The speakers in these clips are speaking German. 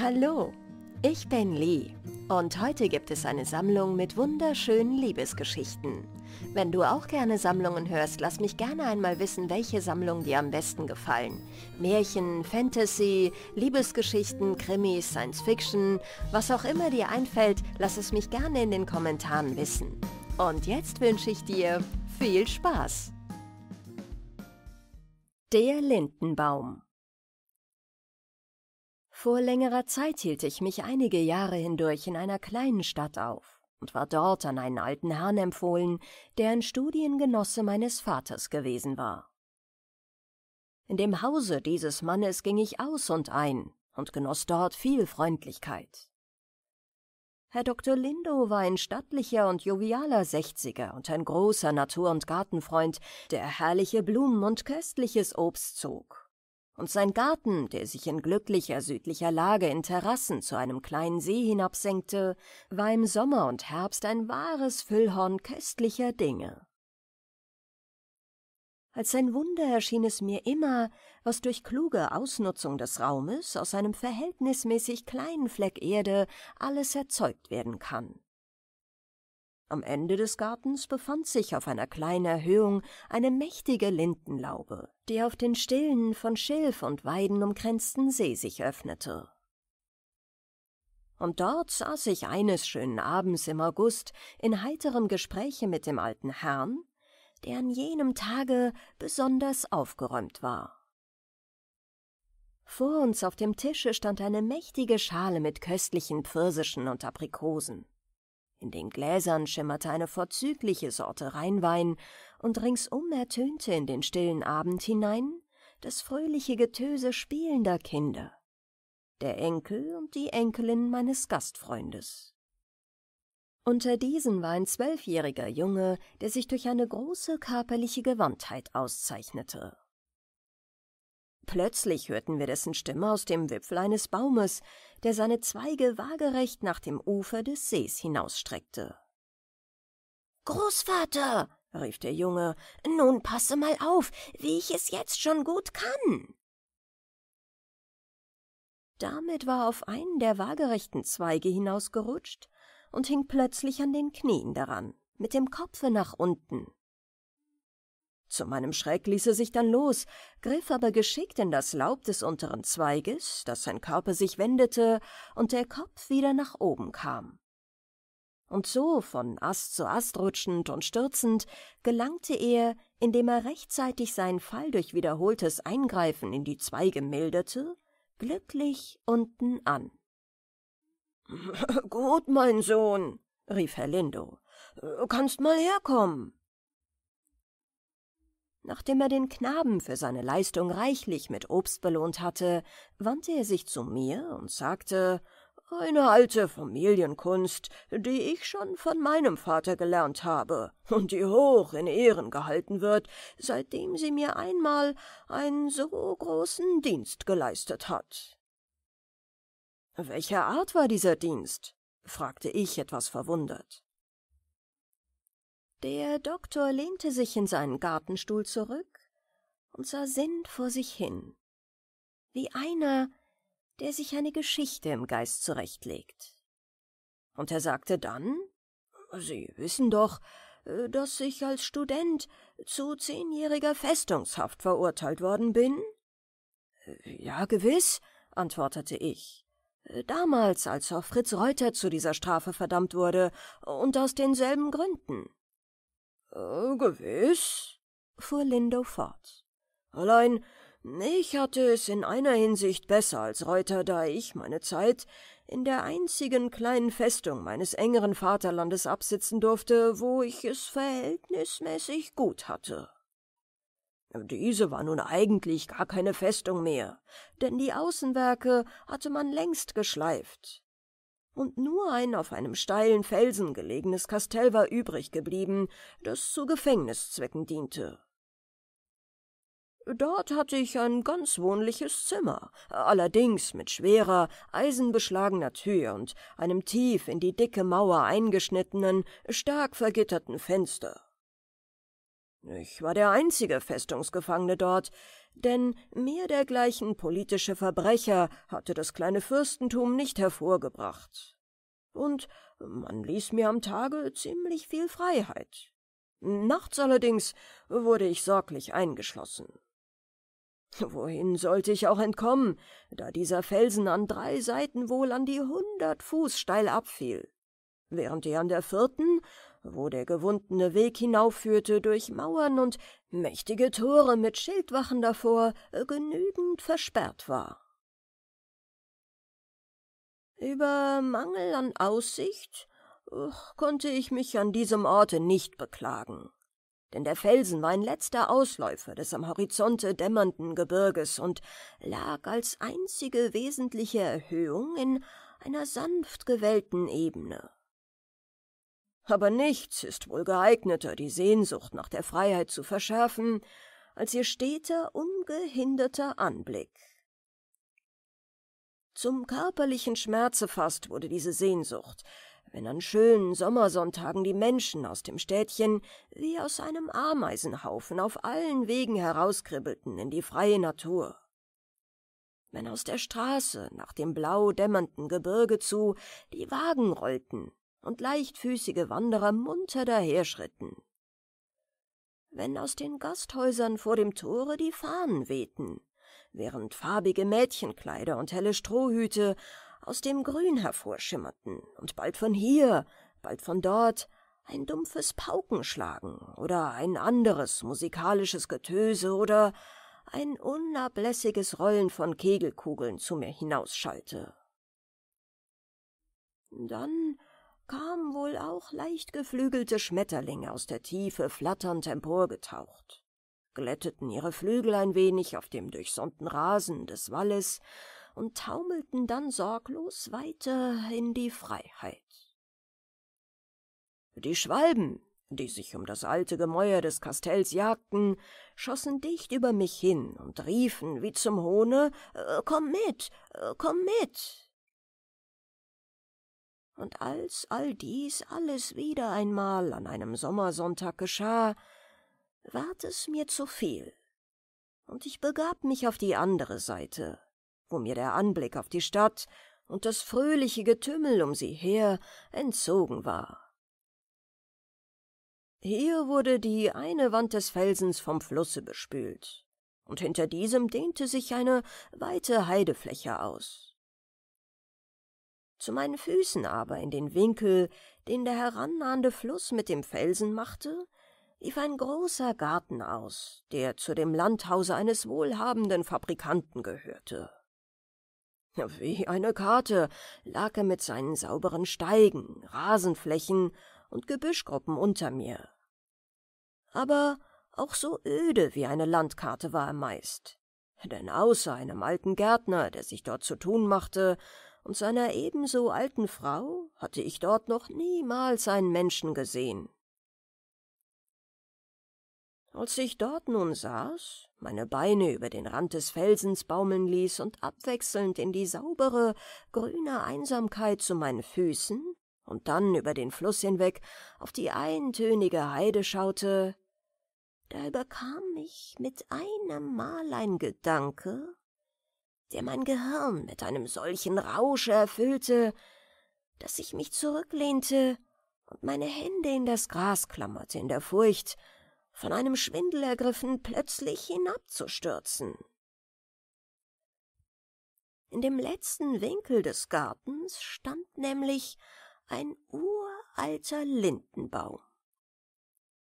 Hallo, ich bin Lee und heute gibt es eine Sammlung mit wunderschönen Liebesgeschichten. Wenn du auch gerne Sammlungen hörst, lass mich gerne einmal wissen, welche Sammlungen dir am besten gefallen. Märchen, Fantasy, Liebesgeschichten, Krimis, Science Fiction, was auch immer dir einfällt, lass es mich gerne in den Kommentaren wissen. Und jetzt wünsche ich dir viel Spaß! Der Lindenbaum vor längerer Zeit hielt ich mich einige Jahre hindurch in einer kleinen Stadt auf und war dort an einen alten Herrn empfohlen, der ein Studiengenosse meines Vaters gewesen war. In dem Hause dieses Mannes ging ich aus und ein und genoss dort viel Freundlichkeit. Herr Dr. Lindo war ein stattlicher und jovialer Sechziger und ein großer Natur- und Gartenfreund, der herrliche Blumen und köstliches Obst zog und sein Garten, der sich in glücklicher südlicher Lage in Terrassen zu einem kleinen See hinabsenkte, war im Sommer und Herbst ein wahres Füllhorn köstlicher Dinge. Als ein Wunder erschien es mir immer, was durch kluge Ausnutzung des Raumes aus einem verhältnismäßig kleinen Fleck Erde alles erzeugt werden kann. Am Ende des Gartens befand sich auf einer kleinen Erhöhung eine mächtige Lindenlaube, die auf den stillen, von Schilf und Weiden umkränzten See sich öffnete. Und dort saß ich eines schönen Abends im August in heiterem Gespräche mit dem alten Herrn, der an jenem Tage besonders aufgeräumt war. Vor uns auf dem Tische stand eine mächtige Schale mit köstlichen Pfirsischen und Aprikosen. In den Gläsern schimmerte eine vorzügliche Sorte Rheinwein, und ringsum ertönte in den stillen Abend hinein das fröhliche Getöse spielender Kinder, der Enkel und die Enkelin meines Gastfreundes. Unter diesen war ein zwölfjähriger Junge, der sich durch eine große körperliche Gewandtheit auszeichnete Plötzlich hörten wir dessen Stimme aus dem Wipfel eines Baumes, der seine Zweige waagerecht nach dem Ufer des Sees hinausstreckte. Großvater, rief der Junge, nun passe mal auf, wie ich es jetzt schon gut kann. Damit war er auf einen der waagerechten Zweige hinausgerutscht und hing plötzlich an den Knien daran, mit dem Kopfe nach unten. Zu meinem Schreck ließ er sich dann los, griff aber geschickt in das Laub des unteren Zweiges, dass sein Körper sich wendete und der Kopf wieder nach oben kam. Und so, von Ast zu Ast rutschend und stürzend, gelangte er, indem er rechtzeitig seinen Fall durch wiederholtes Eingreifen in die Zweige milderte, glücklich unten an. Gut, mein Sohn, rief Herr Lindo, kannst mal herkommen. Nachdem er den Knaben für seine Leistung reichlich mit Obst belohnt hatte, wandte er sich zu mir und sagte eine alte Familienkunst, die ich schon von meinem Vater gelernt habe und die hoch in Ehren gehalten wird, seitdem sie mir einmal einen so großen Dienst geleistet hat. Welcher Art war dieser Dienst? fragte ich etwas verwundert. Der Doktor lehnte sich in seinen Gartenstuhl zurück und sah sinnend vor sich hin, wie einer, der sich eine Geschichte im Geist zurechtlegt. Und er sagte dann, Sie wissen doch, äh, dass ich als Student zu zehnjähriger Festungshaft verurteilt worden bin? »Äh, ja, gewiß«, antwortete ich. »Äh, damals, als auch Fritz Reuter zu dieser Strafe verdammt wurde, und aus denselben Gründen. Äh, gewiss, fuhr Lindo fort. Allein ich hatte es in einer Hinsicht besser als Reuter, da ich meine Zeit in der einzigen kleinen Festung meines engeren Vaterlandes absitzen durfte, wo ich es verhältnismäßig gut hatte. Diese war nun eigentlich gar keine Festung mehr, denn die Außenwerke hatte man längst geschleift und nur ein auf einem steilen Felsen gelegenes Kastell war übrig geblieben, das zu Gefängniszwecken diente. Dort hatte ich ein ganz wohnliches Zimmer, allerdings mit schwerer, eisenbeschlagener Tür und einem tief in die dicke Mauer eingeschnittenen, stark vergitterten Fenster. Ich war der einzige Festungsgefangene dort, denn mehr dergleichen politische Verbrecher hatte das kleine Fürstentum nicht hervorgebracht. Und man ließ mir am Tage ziemlich viel Freiheit. Nachts allerdings wurde ich sorglich eingeschlossen. Wohin sollte ich auch entkommen, da dieser Felsen an drei Seiten wohl an die hundert Fuß steil abfiel, während er an der vierten wo der gewundene Weg hinaufführte durch Mauern und mächtige Tore mit Schildwachen davor, äh, genügend versperrt war. Über Mangel an Aussicht konnte ich mich an diesem Orte nicht beklagen, denn der Felsen war ein letzter Ausläufer des am Horizonte dämmernden Gebirges und lag als einzige wesentliche Erhöhung in einer sanft gewellten Ebene aber nichts ist wohl geeigneter, die Sehnsucht nach der Freiheit zu verschärfen, als ihr steter, ungehinderter Anblick. Zum körperlichen Schmerze fast wurde diese Sehnsucht, wenn an schönen Sommersonntagen die Menschen aus dem Städtchen wie aus einem Ameisenhaufen auf allen Wegen herauskribbelten in die freie Natur. Wenn aus der Straße nach dem blau dämmernden Gebirge zu die Wagen rollten, und leichtfüßige Wanderer munter daherschritten. Wenn aus den Gasthäusern vor dem Tore die Fahnen wehten, während farbige Mädchenkleider und helle Strohhüte aus dem Grün hervorschimmerten und bald von hier, bald von dort ein dumpfes Paukenschlagen oder ein anderes musikalisches Getöse oder ein unablässiges Rollen von Kegelkugeln zu mir hinausschallte. Dann kamen wohl auch leicht geflügelte Schmetterlinge aus der Tiefe flatternd emporgetaucht, glätteten ihre Flügel ein wenig auf dem durchsonnten Rasen des Walles und taumelten dann sorglos weiter in die Freiheit. Die Schwalben, die sich um das alte Gemäuer des Kastells jagten, schossen dicht über mich hin und riefen wie zum Hohne äh, Komm mit, äh, komm mit und als all dies alles wieder einmal an einem Sommersonntag geschah, ward es mir zu viel, und ich begab mich auf die andere Seite, wo mir der Anblick auf die Stadt und das fröhliche Getümmel um sie her entzogen war. Hier wurde die eine Wand des Felsens vom Flusse bespült, und hinter diesem dehnte sich eine weite Heidefläche aus zu meinen Füßen aber in den Winkel, den der herannahende Fluss mit dem Felsen machte, lief ein großer Garten aus, der zu dem Landhause eines wohlhabenden Fabrikanten gehörte. Wie eine Karte lag er mit seinen sauberen Steigen, Rasenflächen und Gebüschgruppen unter mir. Aber auch so öde wie eine Landkarte war er meist, denn außer einem alten Gärtner, der sich dort zu tun machte, und seiner ebenso alten Frau hatte ich dort noch niemals einen Menschen gesehen. Als ich dort nun saß, meine Beine über den Rand des Felsens baumeln ließ und abwechselnd in die saubere, grüne Einsamkeit zu meinen Füßen und dann über den Fluss hinweg auf die eintönige Heide schaute, da überkam mich mit einem Mal ein Gedanke, der mein Gehirn mit einem solchen Rausche erfüllte, dass ich mich zurücklehnte und meine Hände in das Gras klammerte in der Furcht, von einem Schwindel ergriffen, plötzlich hinabzustürzen. In dem letzten Winkel des Gartens stand nämlich ein uralter Lindenbaum,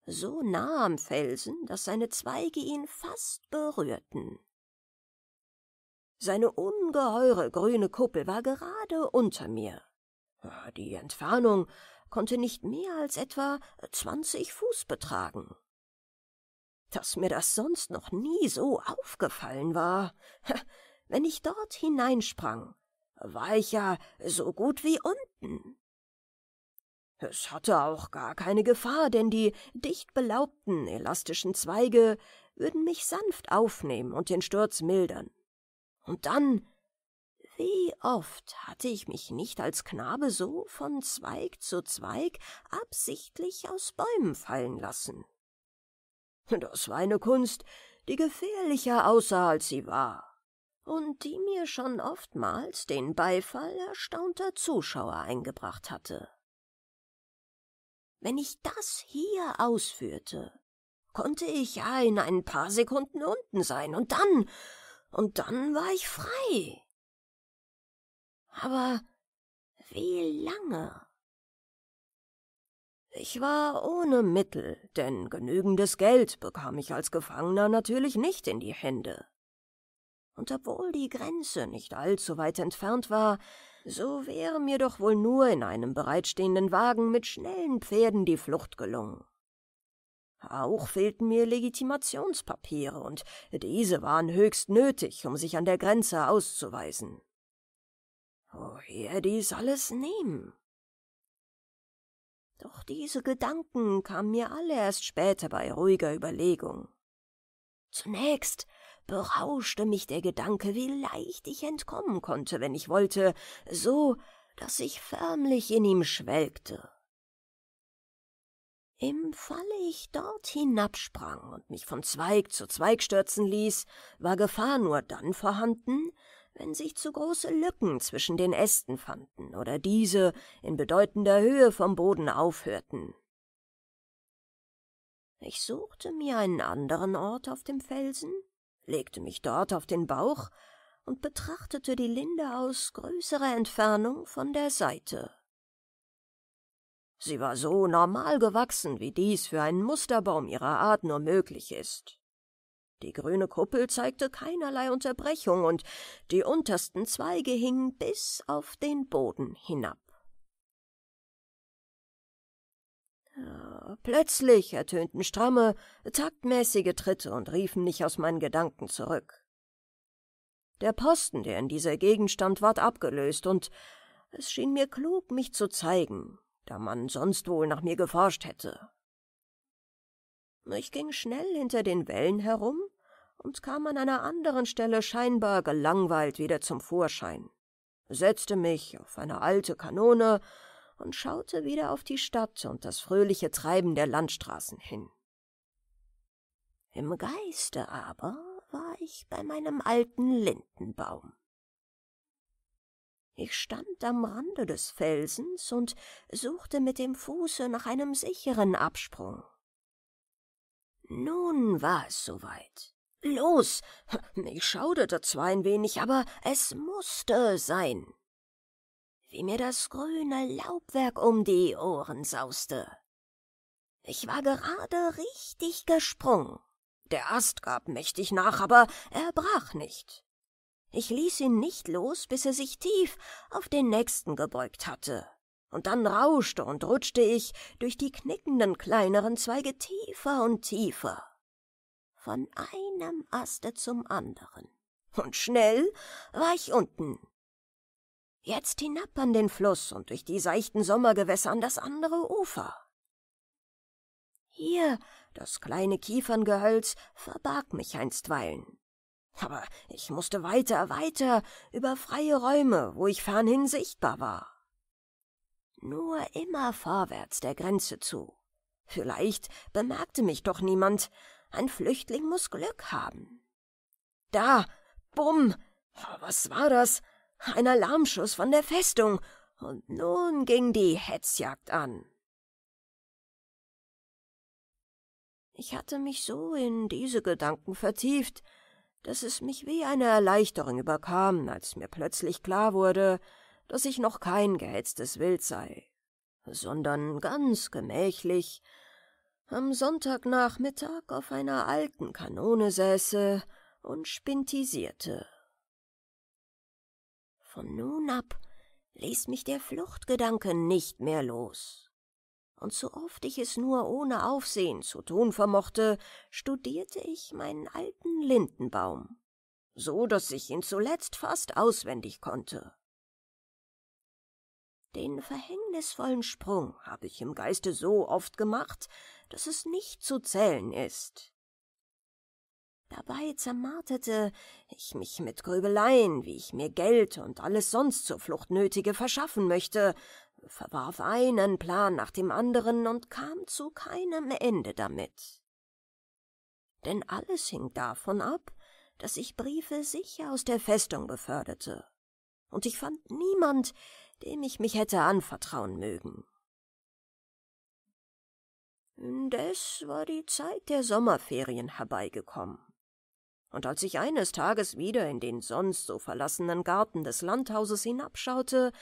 so nah am Felsen, dass seine Zweige ihn fast berührten. Seine ungeheure grüne Kuppel war gerade unter mir. Ah, die Entfernung konnte nicht mehr als etwa zwanzig Fuß betragen. Dass mir das sonst noch nie so aufgefallen war. Wenn ich dort hineinsprang, war ich ja so gut wie unten. Es hatte auch gar keine Gefahr, denn die dicht belaubten, elastischen Zweige würden mich sanft aufnehmen und den Sturz mildern. Und dann. Wie oft hatte ich mich nicht als Knabe so von Zweig zu Zweig absichtlich aus Bäumen fallen lassen. Das war eine Kunst, die gefährlicher aussah, als sie war, und die mir schon oftmals den Beifall erstaunter Zuschauer eingebracht hatte. Wenn ich das hier ausführte, konnte ich ja in ein paar Sekunden unten sein, und dann und dann war ich frei. Aber wie lange? Ich war ohne Mittel, denn genügendes Geld bekam ich als Gefangener natürlich nicht in die Hände. Und obwohl die Grenze nicht allzu weit entfernt war, so wäre mir doch wohl nur in einem bereitstehenden Wagen mit schnellen Pferden die Flucht gelungen. Auch fehlten mir Legitimationspapiere, und diese waren höchst nötig, um sich an der Grenze auszuweisen. Woher dies alles nehmen? Doch diese Gedanken kamen mir alle erst später bei ruhiger Überlegung. Zunächst berauschte mich der Gedanke, wie leicht ich entkommen konnte, wenn ich wollte, so, dass ich förmlich in ihm schwelgte. Im Falle ich dort hinabsprang und mich von Zweig zu Zweig stürzen ließ, war Gefahr nur dann vorhanden, wenn sich zu große Lücken zwischen den Ästen fanden oder diese in bedeutender Höhe vom Boden aufhörten. Ich suchte mir einen anderen Ort auf dem Felsen, legte mich dort auf den Bauch und betrachtete die Linde aus größerer Entfernung von der Seite. Sie war so normal gewachsen, wie dies für einen Musterbaum ihrer Art nur möglich ist. Die grüne Kuppel zeigte keinerlei Unterbrechung, und die untersten Zweige hingen bis auf den Boden hinab. Ah, plötzlich ertönten stramme, taktmäßige Tritte und riefen mich aus meinen Gedanken zurück. Der Posten, der in dieser Gegend stand, ward abgelöst, und es schien mir klug, mich zu zeigen, da man sonst wohl nach mir geforscht hätte. Ich ging schnell hinter den Wellen herum und kam an einer anderen Stelle scheinbar gelangweilt wieder zum Vorschein, setzte mich auf eine alte Kanone und schaute wieder auf die Stadt und das fröhliche Treiben der Landstraßen hin. Im Geiste aber war ich bei meinem alten Lindenbaum. Ich stand am Rande des Felsens und suchte mit dem Fuße nach einem sicheren Absprung. Nun war es soweit. Los! Ich schauderte zwar ein wenig, aber es musste sein. Wie mir das grüne Laubwerk um die Ohren sauste. Ich war gerade richtig gesprungen. Der Ast gab mächtig nach, aber er brach nicht. Ich ließ ihn nicht los, bis er sich tief auf den nächsten gebeugt hatte. Und dann rauschte und rutschte ich durch die knickenden kleineren Zweige tiefer und tiefer. Von einem Aste zum anderen. Und schnell war ich unten. Jetzt hinab an den Fluss und durch die seichten Sommergewässer an das andere Ufer. Hier, das kleine Kieferngehölz verbarg mich einstweilen. Aber ich musste weiter, weiter, über freie Räume, wo ich fernhin sichtbar war. Nur immer vorwärts der Grenze zu. Vielleicht bemerkte mich doch niemand. Ein Flüchtling muss Glück haben. Da, bumm, was war das? Ein Alarmschuss von der Festung. Und nun ging die Hetzjagd an. Ich hatte mich so in diese Gedanken vertieft, dass es mich wie eine Erleichterung überkam, als mir plötzlich klar wurde, dass ich noch kein gehetztes Wild sei, sondern ganz gemächlich am Sonntagnachmittag auf einer alten Kanone säße und spintisierte. Von nun ab ließ mich der Fluchtgedanke nicht mehr los und so oft ich es nur ohne Aufsehen zu tun vermochte, studierte ich meinen alten Lindenbaum, so daß ich ihn zuletzt fast auswendig konnte. Den verhängnisvollen Sprung habe ich im Geiste so oft gemacht, dass es nicht zu zählen ist. Dabei zermarterte ich mich mit Grübeleien, wie ich mir Geld und alles sonst zur Flucht nötige verschaffen möchte, verwarf einen Plan nach dem anderen und kam zu keinem Ende damit. Denn alles hing davon ab, dass ich Briefe sicher aus der Festung beförderte, und ich fand niemand, dem ich mich hätte anvertrauen mögen. Indes war die Zeit der Sommerferien herbeigekommen, und als ich eines Tages wieder in den sonst so verlassenen Garten des Landhauses hinabschaute,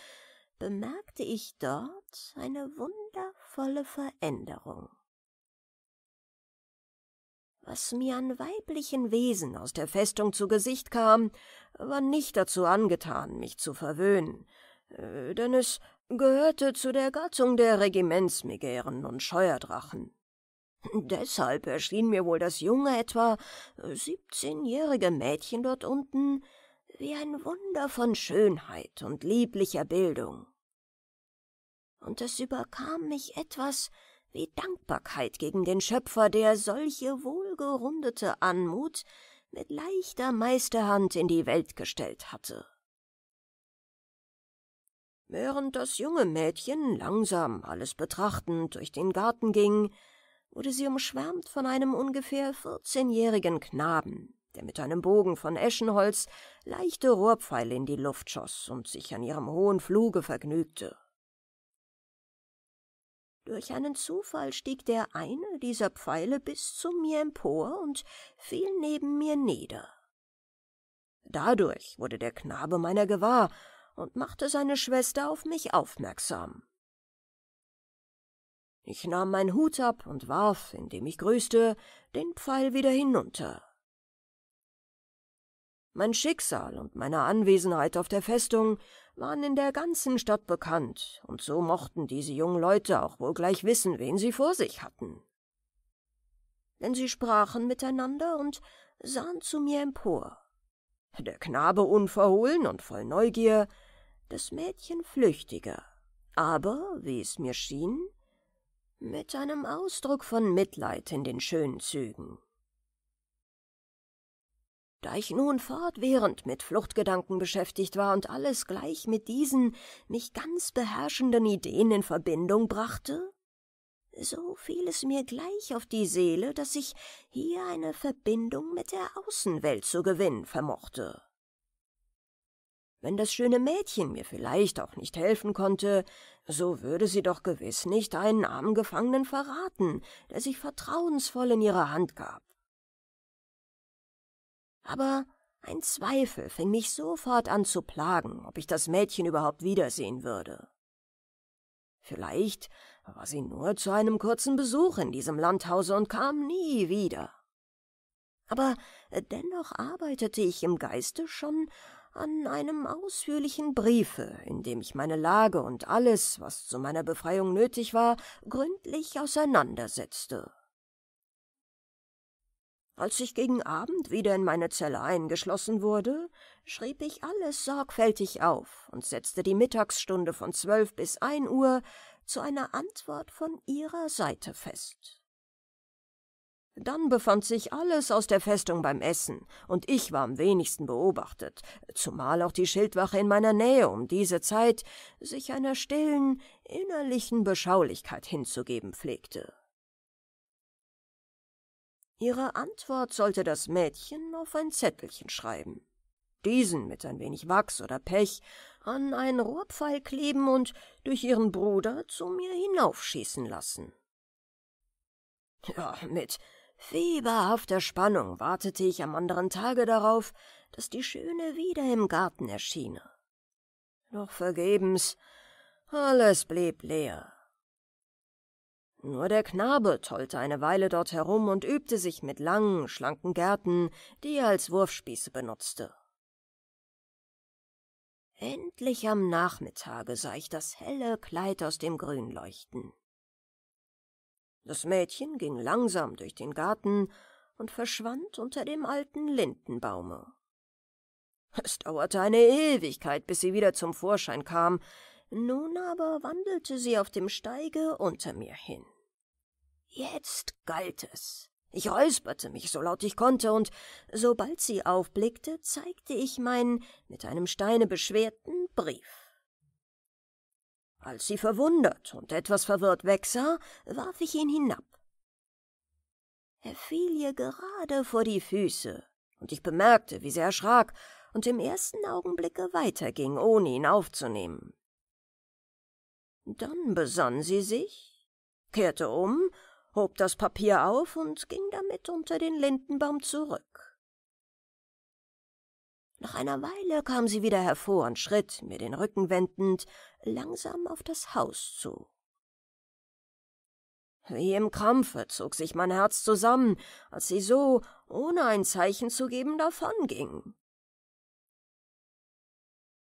bemerkte ich dort eine wundervolle Veränderung. Was mir an weiblichen Wesen aus der Festung zu Gesicht kam, war nicht dazu angetan, mich zu verwöhnen, äh, denn es gehörte zu der Gattung der Regimentsmegären und Scheuerdrachen. Deshalb erschien mir wohl das junge, etwa siebzehnjährige Mädchen dort unten wie ein Wunder von Schönheit und lieblicher Bildung. Und es überkam mich etwas wie Dankbarkeit gegen den Schöpfer, der solche wohlgerundete Anmut mit leichter Meisterhand in die Welt gestellt hatte. Während das junge Mädchen langsam alles betrachtend durch den Garten ging, wurde sie umschwärmt von einem ungefähr vierzehnjährigen Knaben, der mit einem Bogen von Eschenholz leichte Rohrpfeile in die Luft schoss und sich an ihrem hohen Fluge vergnügte. Durch einen Zufall stieg der eine dieser Pfeile bis zu mir empor und fiel neben mir nieder. Dadurch wurde der Knabe meiner gewahr und machte seine Schwester auf mich aufmerksam. Ich nahm meinen Hut ab und warf, indem ich grüßte, den Pfeil wieder hinunter. Mein Schicksal und meine Anwesenheit auf der Festung waren in der ganzen Stadt bekannt, und so mochten diese jungen Leute auch wohl gleich wissen, wen sie vor sich hatten. Denn sie sprachen miteinander und sahen zu mir empor. Der Knabe unverhohlen und voll Neugier, das Mädchen flüchtiger, aber, wie es mir schien, mit einem Ausdruck von Mitleid in den schönen Zügen. Da ich nun fortwährend mit Fluchtgedanken beschäftigt war und alles gleich mit diesen mich ganz beherrschenden Ideen in Verbindung brachte, so fiel es mir gleich auf die Seele, dass ich hier eine Verbindung mit der Außenwelt zu gewinnen vermochte. Wenn das schöne Mädchen mir vielleicht auch nicht helfen konnte, so würde sie doch gewiss nicht einen armen Gefangenen verraten, der sich vertrauensvoll in ihre Hand gab aber ein Zweifel fing mich sofort an zu plagen, ob ich das Mädchen überhaupt wiedersehen würde. Vielleicht war sie nur zu einem kurzen Besuch in diesem Landhause und kam nie wieder. Aber dennoch arbeitete ich im Geiste schon an einem ausführlichen Briefe, in dem ich meine Lage und alles, was zu meiner Befreiung nötig war, gründlich auseinandersetzte. Als ich gegen Abend wieder in meine Zelle eingeschlossen wurde, schrieb ich alles sorgfältig auf und setzte die Mittagsstunde von zwölf bis ein Uhr zu einer Antwort von ihrer Seite fest. Dann befand sich alles aus der Festung beim Essen, und ich war am wenigsten beobachtet, zumal auch die Schildwache in meiner Nähe um diese Zeit sich einer stillen, innerlichen Beschaulichkeit hinzugeben pflegte. Ihre Antwort sollte das Mädchen auf ein Zettelchen schreiben, diesen mit ein wenig Wachs oder Pech an einen Rohrpfeil kleben und durch ihren Bruder zu mir hinaufschießen lassen. Ja, mit fieberhafter Spannung wartete ich am anderen Tage darauf, dass die Schöne wieder im Garten erschiene. Doch vergebens, alles blieb leer. Nur der Knabe tollte eine Weile dort herum und übte sich mit langen, schlanken Gärten, die er als Wurfspieße benutzte. Endlich am Nachmittage sah ich das helle Kleid aus dem Grün leuchten. Das Mädchen ging langsam durch den Garten und verschwand unter dem alten Lindenbaume. Es dauerte eine Ewigkeit, bis sie wieder zum Vorschein kam, nun aber wandelte sie auf dem Steige unter mir hin. Jetzt galt es. Ich räusperte mich so laut ich konnte, und sobald sie aufblickte, zeigte ich meinen mit einem Steine beschwerten Brief. Als sie verwundert und etwas verwirrt wegsah, warf ich ihn hinab. Er fiel ihr gerade vor die Füße, und ich bemerkte, wie sie erschrak und im ersten Augenblicke weiterging, ohne ihn aufzunehmen. Dann besann sie sich, kehrte um hob das Papier auf und ging damit unter den Lindenbaum zurück. Nach einer Weile kam sie wieder hervor und schritt, mir den Rücken wendend, langsam auf das Haus zu. Wie im Krampfe zog sich mein Herz zusammen, als sie so, ohne ein Zeichen zu geben, davonging.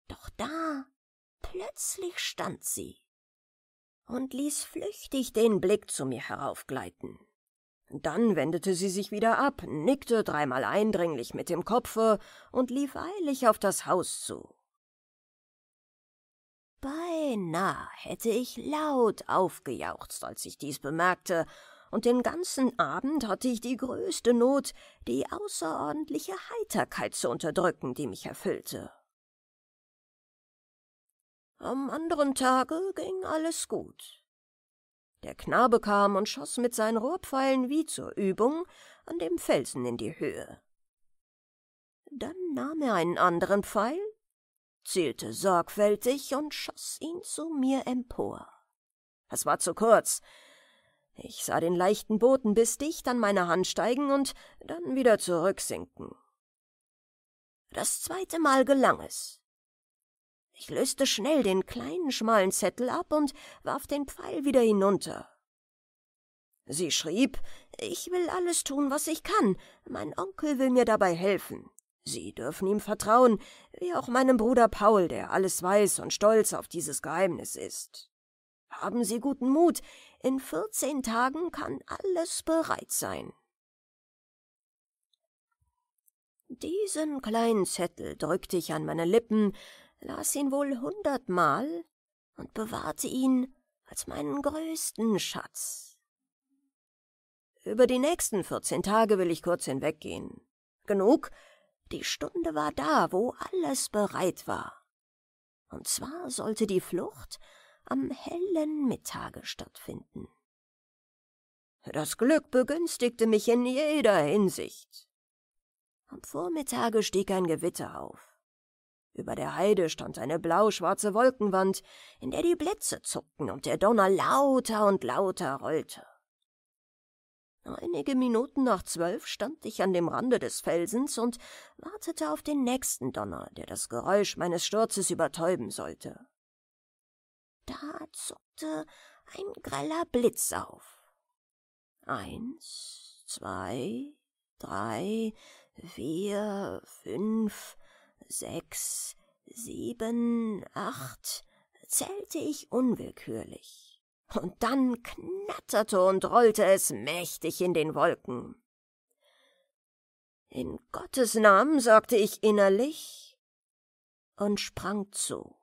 Doch da plötzlich stand sie und ließ flüchtig den Blick zu mir heraufgleiten. Dann wendete sie sich wieder ab, nickte dreimal eindringlich mit dem Kopfe und lief eilig auf das Haus zu. Beinahe hätte ich laut aufgejauchzt, als ich dies bemerkte, und den ganzen Abend hatte ich die größte Not, die außerordentliche Heiterkeit zu unterdrücken, die mich erfüllte. Am anderen Tage ging alles gut. Der Knabe kam und schoss mit seinen Rohrpfeilen wie zur Übung an dem Felsen in die Höhe. Dann nahm er einen anderen Pfeil, zielte sorgfältig und schoss ihn zu mir empor. Es war zu kurz. Ich sah den leichten Boten bis dicht an meine Hand steigen und dann wieder zurücksinken. Das zweite Mal gelang es. Ich löste schnell den kleinen schmalen Zettel ab und warf den Pfeil wieder hinunter. Sie schrieb, ich will alles tun, was ich kann. Mein Onkel will mir dabei helfen. Sie dürfen ihm vertrauen, wie auch meinem Bruder Paul, der alles weiß und stolz auf dieses Geheimnis ist. Haben Sie guten Mut. In vierzehn Tagen kann alles bereit sein. Diesen kleinen Zettel drückte ich an meine Lippen, las ihn wohl hundertmal und bewahrte ihn als meinen größten Schatz. Über die nächsten vierzehn Tage will ich kurz hinweggehen. Genug, die Stunde war da, wo alles bereit war. Und zwar sollte die Flucht am hellen Mittage stattfinden. Das Glück begünstigte mich in jeder Hinsicht. Am Vormittage stieg ein Gewitter auf. Über der Heide stand eine blauschwarze Wolkenwand, in der die Blitze zuckten und der Donner lauter und lauter rollte. Einige Minuten nach zwölf stand ich an dem Rande des Felsens und wartete auf den nächsten Donner, der das Geräusch meines Sturzes übertäuben sollte. Da zuckte ein greller Blitz auf. Eins, zwei, drei, vier, fünf, sechs, sieben, acht, zählte ich unwillkürlich. Und dann knatterte und rollte es mächtig in den Wolken. In Gottes Namen, sagte ich innerlich und sprang zu.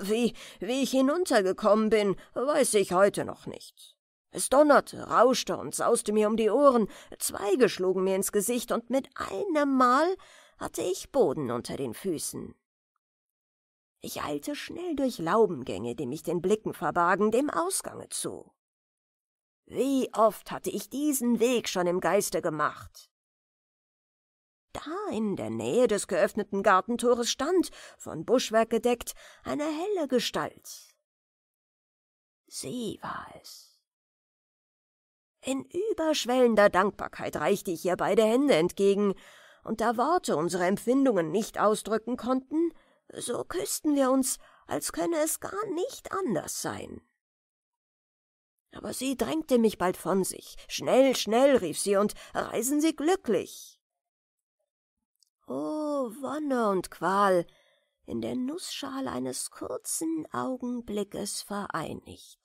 Wie, wie ich hinuntergekommen bin, weiß ich heute noch nicht. Es donnerte, rauschte und sauste mir um die Ohren, Zweige schlugen mir ins Gesicht, und mit einem Mal hatte ich Boden unter den Füßen. Ich eilte schnell durch Laubengänge, die mich den Blicken verbargen, dem Ausgange zu. Wie oft hatte ich diesen Weg schon im Geiste gemacht? Da in der Nähe des geöffneten Gartentores stand, von Buschwerk gedeckt, eine helle Gestalt. Sie war es. In überschwellender Dankbarkeit reichte ich ihr beide Hände entgegen, und da Worte unsere Empfindungen nicht ausdrücken konnten, so küssten wir uns, als könne es gar nicht anders sein. Aber sie drängte mich bald von sich. Schnell, schnell, rief sie, und reisen Sie glücklich. Oh, Wonne und Qual, in der Nussschale eines kurzen Augenblickes vereinigt.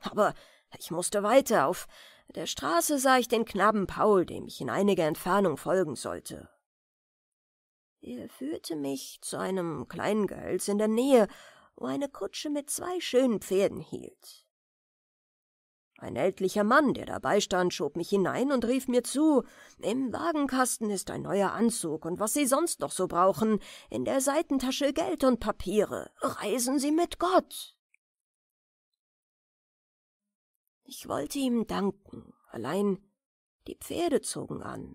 Aber ich musste weiter auf der Straße sah ich den Knaben Paul, dem ich in einiger Entfernung folgen sollte. Er führte mich zu einem kleinen Gehölz in der Nähe, wo eine Kutsche mit zwei schönen Pferden hielt. Ein ältlicher Mann, der dabei stand, schob mich hinein und rief mir zu, im Wagenkasten ist ein neuer Anzug und was Sie sonst noch so brauchen, in der Seitentasche Geld und Papiere, reisen Sie mit Gott. Ich wollte ihm danken, allein die Pferde zogen an,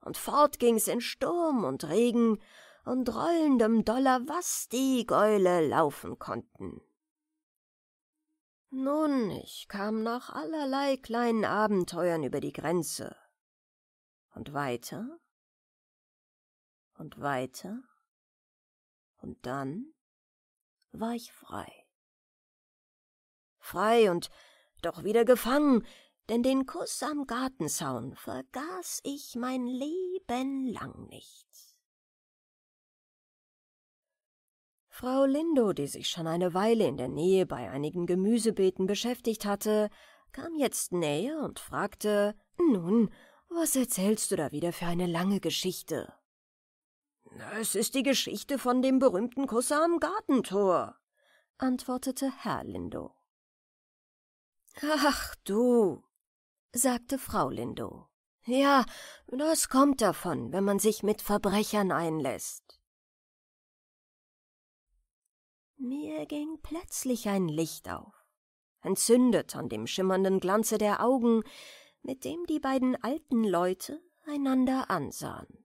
und fort ging's in Sturm und Regen und rollendem Dollar, was die Gäule laufen konnten. Nun, ich kam nach allerlei kleinen Abenteuern über die Grenze. Und weiter? Und weiter? Und dann war ich frei. Frei und doch wieder gefangen, denn den Kuss am Gartenzaun vergaß ich mein Leben lang nicht. Frau Lindo, die sich schon eine Weile in der Nähe bei einigen Gemüsebeeten beschäftigt hatte, kam jetzt näher und fragte, »Nun, was erzählst du da wieder für eine lange Geschichte?« »Es ist die Geschichte von dem berühmten Kuss am Gartentor«, antwortete Herr Lindo. Ach du, sagte Frau Lindo. Ja, das kommt davon, wenn man sich mit Verbrechern einlässt. Mir ging plötzlich ein Licht auf, entzündet an dem schimmernden Glanze der Augen, mit dem die beiden alten Leute einander ansahen.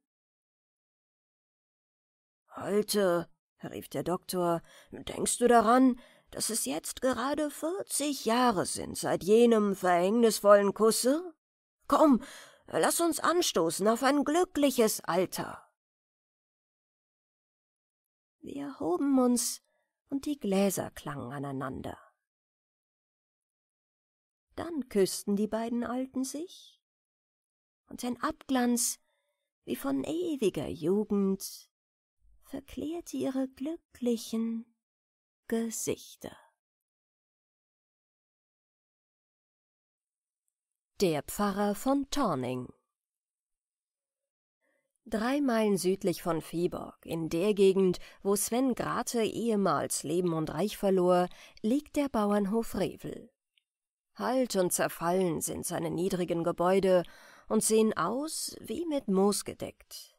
Alte, rief der Doktor, denkst du daran, dass es jetzt gerade vierzig Jahre sind seit jenem verhängnisvollen Kusse? Komm, lass uns anstoßen auf ein glückliches Alter. Wir hoben uns, und die Gläser klangen aneinander. Dann küssten die beiden Alten sich, und ein Abglanz wie von ewiger Jugend verklärte ihre glücklichen, Gesichter. Der Pfarrer von Torning Drei Meilen südlich von Viborg, in der Gegend, wo Sven Grate ehemals Leben und Reich verlor, liegt der Bauernhof Revel. Halt und zerfallen sind seine niedrigen Gebäude und sehen aus wie mit Moos gedeckt.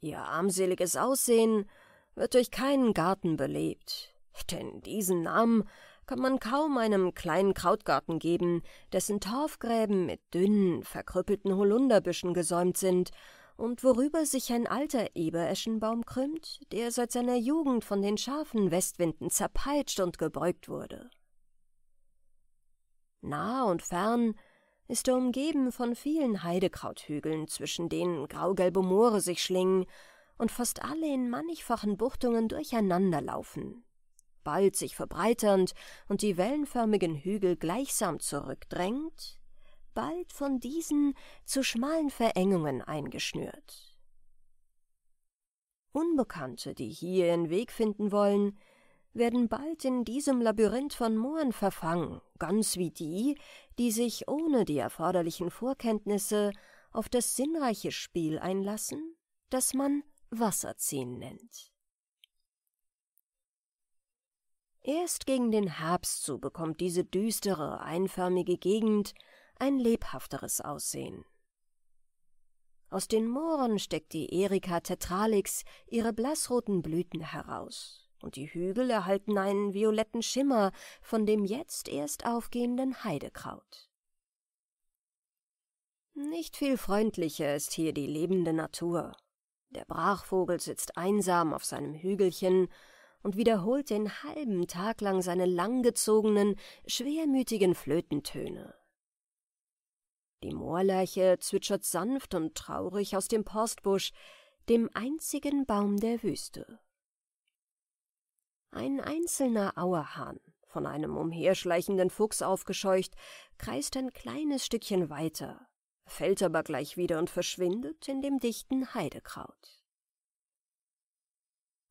Ihr armseliges Aussehen wird durch keinen Garten belebt, denn diesen Namen kann man kaum einem kleinen Krautgarten geben, dessen Torfgräben mit dünnen, verkrüppelten Holunderbüschen gesäumt sind und worüber sich ein alter Ebereschenbaum krümmt, der seit seiner Jugend von den scharfen Westwinden zerpeitscht und gebeugt wurde. Nah und fern ist er umgeben von vielen Heidekrauthügeln, zwischen denen graugelbe Moore sich schlingen und fast alle in mannigfachen Buchtungen durcheinanderlaufen, bald sich verbreiternd und die wellenförmigen Hügel gleichsam zurückdrängt, bald von diesen zu schmalen Verengungen eingeschnürt. Unbekannte, die hier ihren Weg finden wollen, werden bald in diesem Labyrinth von Mooren verfangen, ganz wie die, die sich ohne die erforderlichen Vorkenntnisse auf das sinnreiche Spiel einlassen, das man Wasserziehen nennt. Erst gegen den Herbst zu bekommt diese düstere, einförmige Gegend ein lebhafteres Aussehen. Aus den Mooren steckt die Erika tetralix ihre blassroten Blüten heraus, und die Hügel erhalten einen violetten Schimmer von dem jetzt erst aufgehenden Heidekraut. Nicht viel freundlicher ist hier die lebende Natur. Der Brachvogel sitzt einsam auf seinem Hügelchen und wiederholt den halben Tag lang seine langgezogenen, schwermütigen Flötentöne. Die Moorlerche zwitschert sanft und traurig aus dem Porstbusch, dem einzigen Baum der Wüste. Ein einzelner Auerhahn, von einem umherschleichenden Fuchs aufgescheucht, kreist ein kleines Stückchen weiter, fällt aber gleich wieder und verschwindet in dem dichten Heidekraut.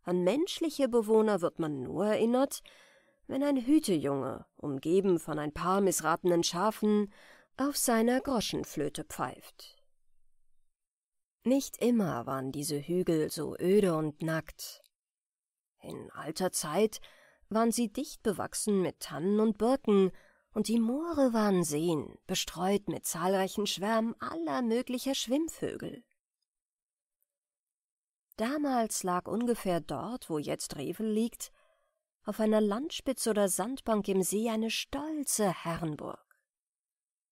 An menschliche Bewohner wird man nur erinnert, wenn ein Hütejunge, umgeben von ein paar missratenen Schafen, auf seiner Groschenflöte pfeift. Nicht immer waren diese Hügel so öde und nackt. In alter Zeit waren sie dicht bewachsen mit Tannen und Birken, und die Moore waren Seen, bestreut mit zahlreichen Schwärmen aller möglicher Schwimmvögel. Damals lag ungefähr dort, wo jetzt Revel liegt, auf einer Landspitze oder Sandbank im See eine stolze Herrenburg.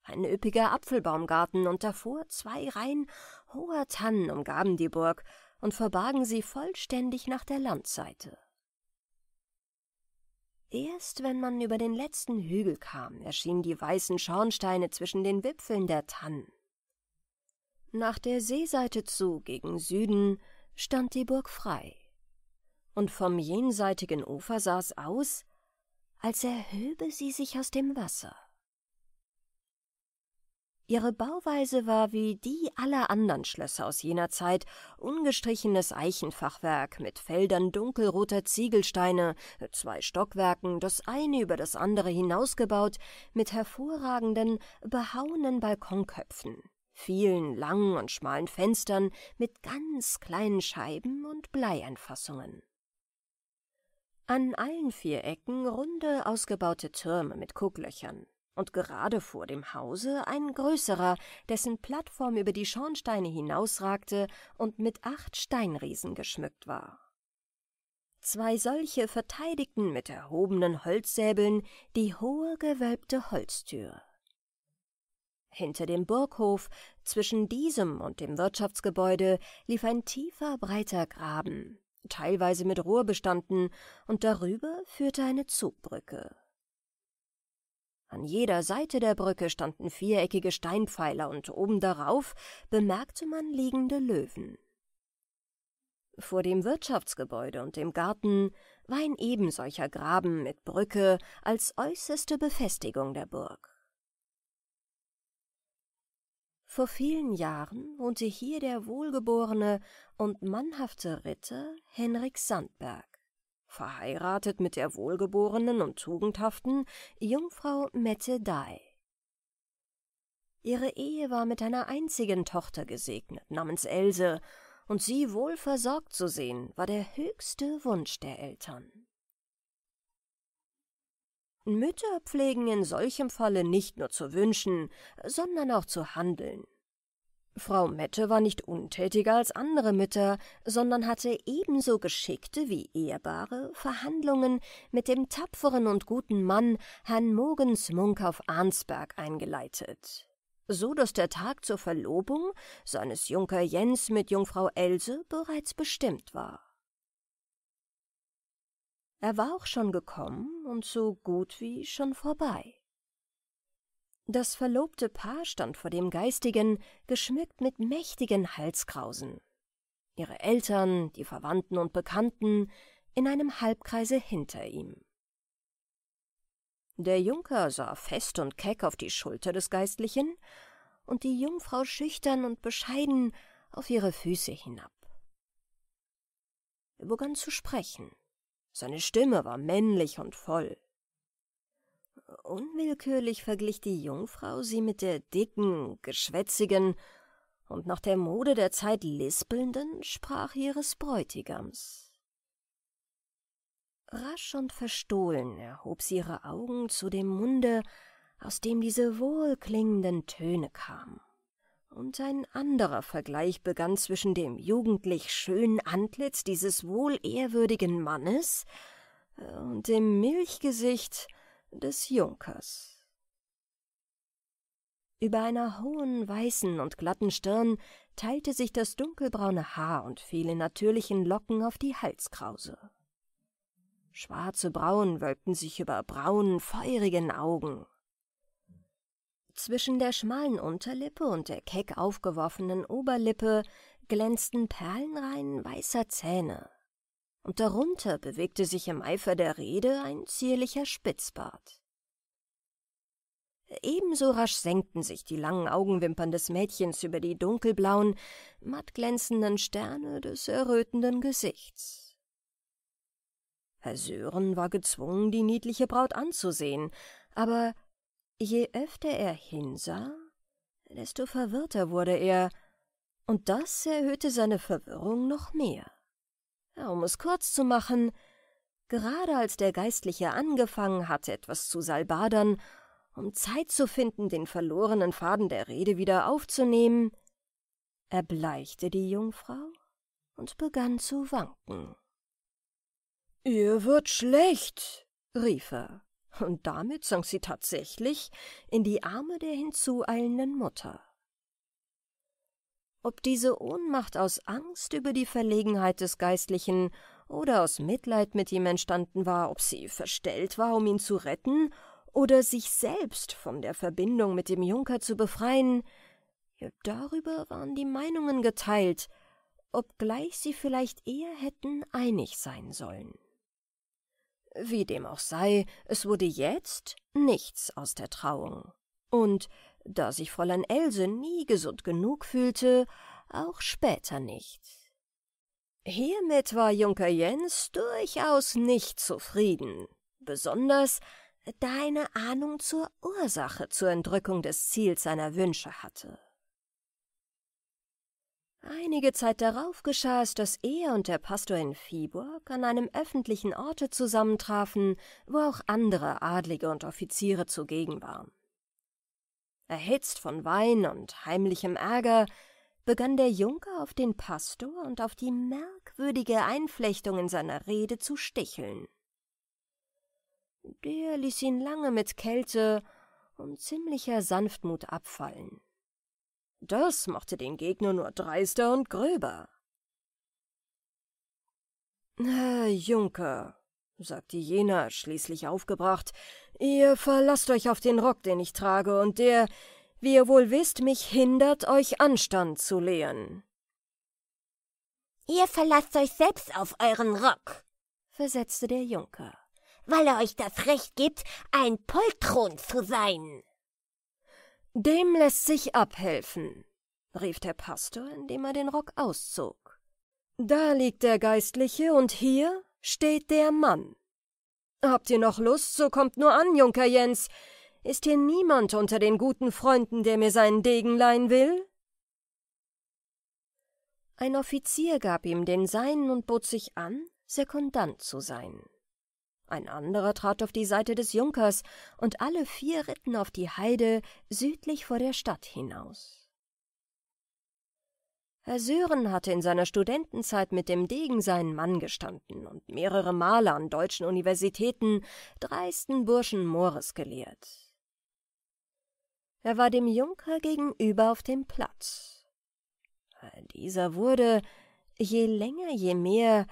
Ein üppiger Apfelbaumgarten und davor zwei Reihen hoher Tannen umgaben die Burg und verbargen sie vollständig nach der Landseite. Erst wenn man über den letzten Hügel kam, erschienen die weißen Schornsteine zwischen den Wipfeln der Tannen. Nach der Seeseite zu, gegen Süden, stand die Burg frei, und vom jenseitigen Ufer sah es aus, als erhöbe sie sich aus dem Wasser. Ihre Bauweise war wie die aller anderen Schlösser aus jener Zeit ungestrichenes Eichenfachwerk mit Feldern dunkelroter Ziegelsteine, zwei Stockwerken, das eine über das andere hinausgebaut, mit hervorragenden, behauenen Balkonköpfen, vielen langen und schmalen Fenstern mit ganz kleinen Scheiben und Bleieinfassungen. An allen vier Ecken runde, ausgebaute Türme mit Kucklöchern, und gerade vor dem Hause ein größerer, dessen Plattform über die Schornsteine hinausragte und mit acht Steinriesen geschmückt war. Zwei solche verteidigten mit erhobenen Holzsäbeln die hohe gewölbte Holztür. Hinter dem Burghof, zwischen diesem und dem Wirtschaftsgebäude, lief ein tiefer, breiter Graben, teilweise mit Rohr bestanden, und darüber führte eine Zugbrücke. An jeder Seite der Brücke standen viereckige Steinpfeiler und oben darauf bemerkte man liegende Löwen. Vor dem Wirtschaftsgebäude und dem Garten war ein ebensolcher Graben mit Brücke als äußerste Befestigung der Burg. Vor vielen Jahren wohnte hier der wohlgeborene und mannhafte Ritter Henrik Sandberg verheiratet mit der wohlgeborenen und tugendhaften Jungfrau Mette Dai. Ihre Ehe war mit einer einzigen Tochter gesegnet, namens Else, und sie wohl versorgt zu sehen, war der höchste Wunsch der Eltern. Mütter pflegen in solchem Falle nicht nur zu wünschen, sondern auch zu handeln. Frau Mette war nicht untätiger als andere Mütter, sondern hatte ebenso geschickte wie ehrbare Verhandlungen mit dem tapferen und guten Mann Herrn Mogens Munk auf Arnsberg eingeleitet, so daß der Tag zur Verlobung seines Junker Jens mit Jungfrau Else bereits bestimmt war. Er war auch schon gekommen und so gut wie schon vorbei. Das verlobte Paar stand vor dem Geistigen, geschmückt mit mächtigen Halskrausen. Ihre Eltern, die Verwandten und Bekannten, in einem Halbkreise hinter ihm. Der Junker sah fest und keck auf die Schulter des Geistlichen und die Jungfrau schüchtern und bescheiden auf ihre Füße hinab. Er begann zu sprechen. Seine Stimme war männlich und voll. Unwillkürlich verglich die Jungfrau sie mit der dicken, geschwätzigen und nach der Mode der Zeit lispelnden Sprach ihres Bräutigams. Rasch und verstohlen erhob sie ihre Augen zu dem Munde, aus dem diese wohlklingenden Töne kamen. Und ein anderer Vergleich begann zwischen dem jugendlich schönen Antlitz dieses wohlehrwürdigen Mannes äh, und dem Milchgesicht des Junkers. Über einer hohen, weißen und glatten Stirn teilte sich das dunkelbraune Haar und fiel in natürlichen Locken auf die Halskrause. Schwarze Brauen wölbten sich über braunen, feurigen Augen. Zwischen der schmalen Unterlippe und der keck aufgeworfenen Oberlippe glänzten Perlenreihen weißer Zähne und darunter bewegte sich im Eifer der Rede ein zierlicher Spitzbart. Ebenso rasch senkten sich die langen Augenwimpern des Mädchens über die dunkelblauen, mattglänzenden Sterne des errötenden Gesichts. Herr Sören war gezwungen, die niedliche Braut anzusehen, aber je öfter er hinsah, desto verwirrter wurde er, und das erhöhte seine Verwirrung noch mehr. Um es kurz zu machen, gerade als der Geistliche angefangen hatte, etwas zu salbadern, um Zeit zu finden, den verlorenen Faden der Rede wieder aufzunehmen, erbleichte die Jungfrau und begann zu wanken. Ihr wird schlecht, rief er, und damit sank sie tatsächlich in die Arme der hinzueilenden Mutter. Ob diese Ohnmacht aus Angst über die Verlegenheit des Geistlichen oder aus Mitleid mit ihm entstanden war, ob sie verstellt war, um ihn zu retten, oder sich selbst von der Verbindung mit dem Junker zu befreien, darüber waren die Meinungen geteilt, obgleich sie vielleicht eher hätten einig sein sollen. Wie dem auch sei, es wurde jetzt nichts aus der Trauung. Und da sich Fräulein Else nie gesund genug fühlte, auch später nicht. Hiermit war Junker Jens durchaus nicht zufrieden, besonders da eine Ahnung zur Ursache zur Entrückung des Ziels seiner Wünsche hatte. Einige Zeit darauf geschah es, dass er und der Pastor in Viborg an einem öffentlichen Orte zusammentrafen, wo auch andere Adlige und Offiziere zugegen waren. Erhitzt von Wein und heimlichem Ärger, begann der Junker auf den Pastor und auf die merkwürdige Einflechtung in seiner Rede zu sticheln. Der ließ ihn lange mit Kälte und ziemlicher Sanftmut abfallen. Das machte den Gegner nur dreister und gröber. Herr äh, Junker, sagte jener, schließlich aufgebracht, ihr verlasst euch auf den Rock, den ich trage, und der, wie ihr wohl wisst, mich hindert, euch Anstand zu lehren. Ihr verlasst euch selbst auf euren Rock, versetzte der Junker, weil er euch das Recht gibt, ein Poltron zu sein. Dem lässt sich abhelfen, rief der Pastor, indem er den Rock auszog. Da liegt der Geistliche und hier steht der Mann. Habt ihr noch Lust, so kommt nur an, Junker Jens. Ist hier niemand unter den guten Freunden, der mir seinen Degen leihen will? Ein Offizier gab ihm den seinen und bot sich an, Sekundant zu sein. Ein anderer trat auf die Seite des Junkers, und alle vier ritten auf die Heide südlich vor der Stadt hinaus. Herr Sören hatte in seiner Studentenzeit mit dem Degen seinen Mann gestanden und mehrere Male an deutschen Universitäten dreisten Burschen Mores gelehrt. Er war dem Junker gegenüber auf dem Platz. Dieser wurde, je länger, je mehr,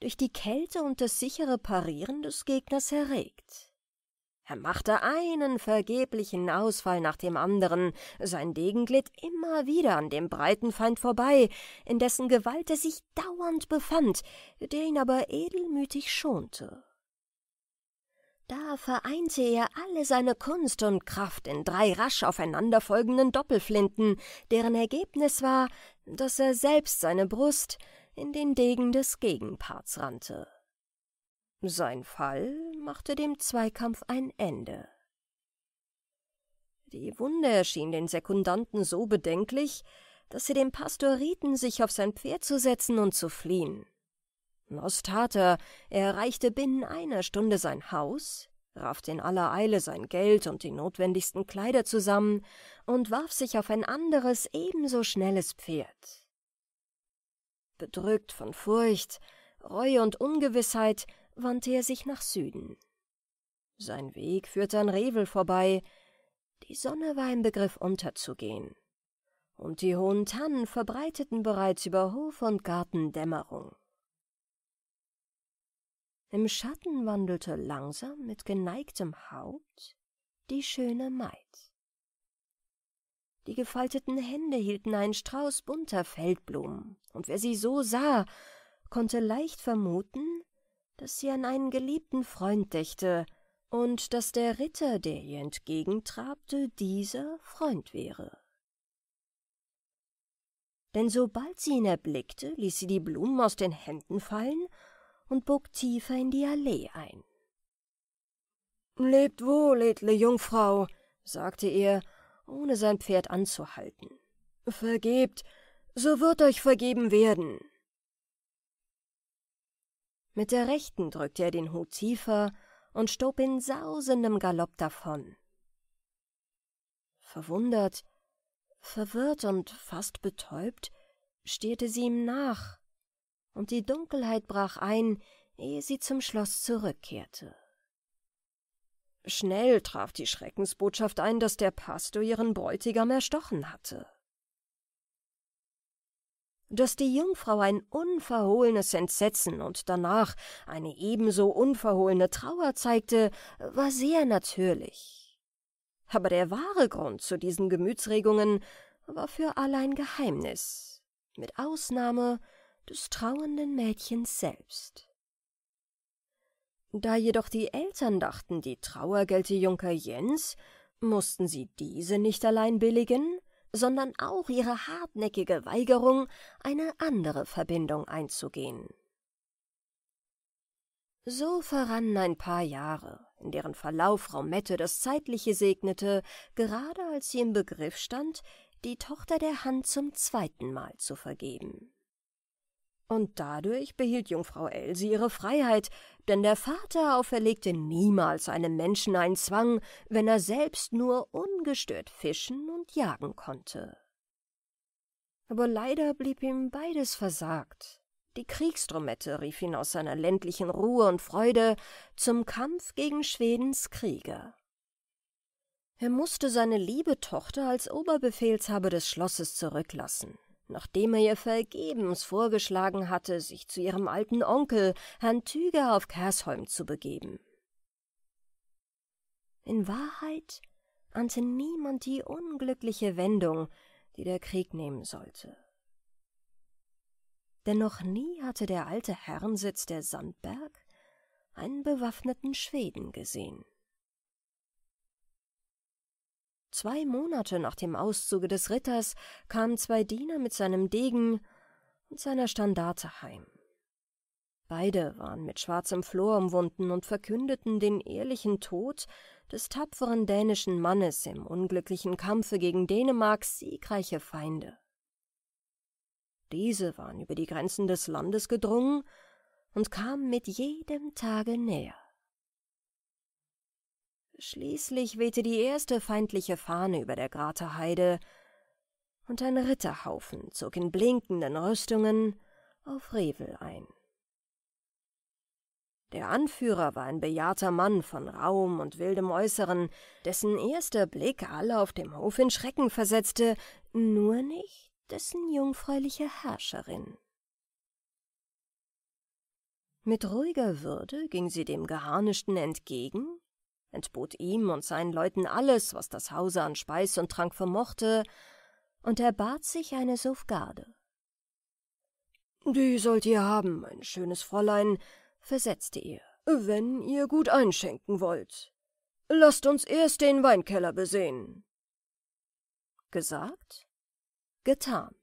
durch die Kälte und das sichere Parieren des Gegners erregt. Er machte einen vergeblichen Ausfall nach dem anderen, sein Degen glitt immer wieder an dem breiten Feind vorbei, in dessen Gewalt er sich dauernd befand, der ihn aber edelmütig schonte. Da vereinte er alle seine Kunst und Kraft in drei rasch aufeinanderfolgenden Doppelflinten, deren Ergebnis war, dass er selbst seine Brust in den Degen des Gegenparts rannte. Sein Fall machte dem Zweikampf ein Ende. Die Wunde erschien den Sekundanten so bedenklich, dass sie dem Pastor rieten, sich auf sein Pferd zu setzen und zu fliehen. Was tat er? Er erreichte binnen einer Stunde sein Haus, raffte in aller Eile sein Geld und die notwendigsten Kleider zusammen und warf sich auf ein anderes, ebenso schnelles Pferd. Bedrückt von Furcht, Reue und Ungewissheit wandte er sich nach Süden. Sein Weg führte an Revel vorbei, die Sonne war im Begriff unterzugehen, und die hohen Tannen verbreiteten bereits über Hof und Garten Dämmerung. Im Schatten wandelte langsam mit geneigtem Haupt die schöne Maid. Die gefalteten Hände hielten einen Strauß bunter Feldblumen, und wer sie so sah, konnte leicht vermuten, dass sie an einen geliebten Freund dächte und dass der Ritter, der ihr entgegentrabte, dieser Freund wäre. Denn sobald sie ihn erblickte, ließ sie die Blumen aus den Händen fallen und bog tiefer in die Allee ein. Lebt wohl, edle Jungfrau, sagte er, ohne sein Pferd anzuhalten. Vergebt, so wird euch vergeben werden. Mit der rechten drückte er den Hut tiefer und stob in sausendem Galopp davon. Verwundert, verwirrt und fast betäubt, stierte sie ihm nach, und die Dunkelheit brach ein, ehe sie zum Schloss zurückkehrte. Schnell traf die Schreckensbotschaft ein, dass der Pastor ihren Bräutigam erstochen hatte dass die Jungfrau ein unverhohlenes Entsetzen und danach eine ebenso unverhohlene Trauer zeigte, war sehr natürlich. Aber der wahre Grund zu diesen Gemütsregungen war für alle ein Geheimnis, mit Ausnahme des trauernden Mädchens selbst. Da jedoch die Eltern dachten, die Trauer gelte Junker Jens, mussten sie diese nicht allein billigen, sondern auch ihre hartnäckige Weigerung, eine andere Verbindung einzugehen. So verrannen ein paar Jahre, in deren Verlauf Frau Mette das Zeitliche segnete, gerade als sie im Begriff stand, die Tochter der Hand zum zweiten Mal zu vergeben. Und dadurch behielt Jungfrau Else ihre Freiheit, denn der Vater auferlegte niemals einem Menschen einen Zwang, wenn er selbst nur ungestört fischen und jagen konnte. Aber leider blieb ihm beides versagt. Die Kriegsdromette rief ihn aus seiner ländlichen Ruhe und Freude zum Kampf gegen Schwedens Krieger. Er musste seine liebe Tochter als Oberbefehlshaber des Schlosses zurücklassen nachdem er ihr vergebens vorgeschlagen hatte, sich zu ihrem alten Onkel, Herrn Tüger auf Kersholm, zu begeben. In Wahrheit ahnte niemand die unglückliche Wendung, die der Krieg nehmen sollte. Denn noch nie hatte der alte Herrensitz der Sandberg einen bewaffneten Schweden gesehen. Zwei Monate nach dem Auszuge des Ritters kamen zwei Diener mit seinem Degen und seiner Standarte heim. Beide waren mit schwarzem Flor umwunden und verkündeten den ehrlichen Tod des tapferen dänischen Mannes im unglücklichen Kampfe gegen Dänemarks siegreiche Feinde. Diese waren über die Grenzen des Landes gedrungen und kamen mit jedem Tage näher. Schließlich wehte die erste feindliche Fahne über der Graterheide, und ein Ritterhaufen zog in blinkenden Rüstungen auf Revel ein. Der Anführer war ein bejahrter Mann von raum und wildem Äußeren, dessen erster Blick alle auf dem Hof in Schrecken versetzte, nur nicht dessen jungfräuliche Herrscherin. Mit ruhiger Würde ging sie dem Geharnischten entgegen entbot ihm und seinen Leuten alles, was das Hause an Speis und Trank vermochte, und erbat sich eine Saufgarde. Die sollt ihr haben, mein schönes Fräulein, versetzte er, wenn ihr gut einschenken wollt. Lasst uns erst den Weinkeller besehen. Gesagt, getan.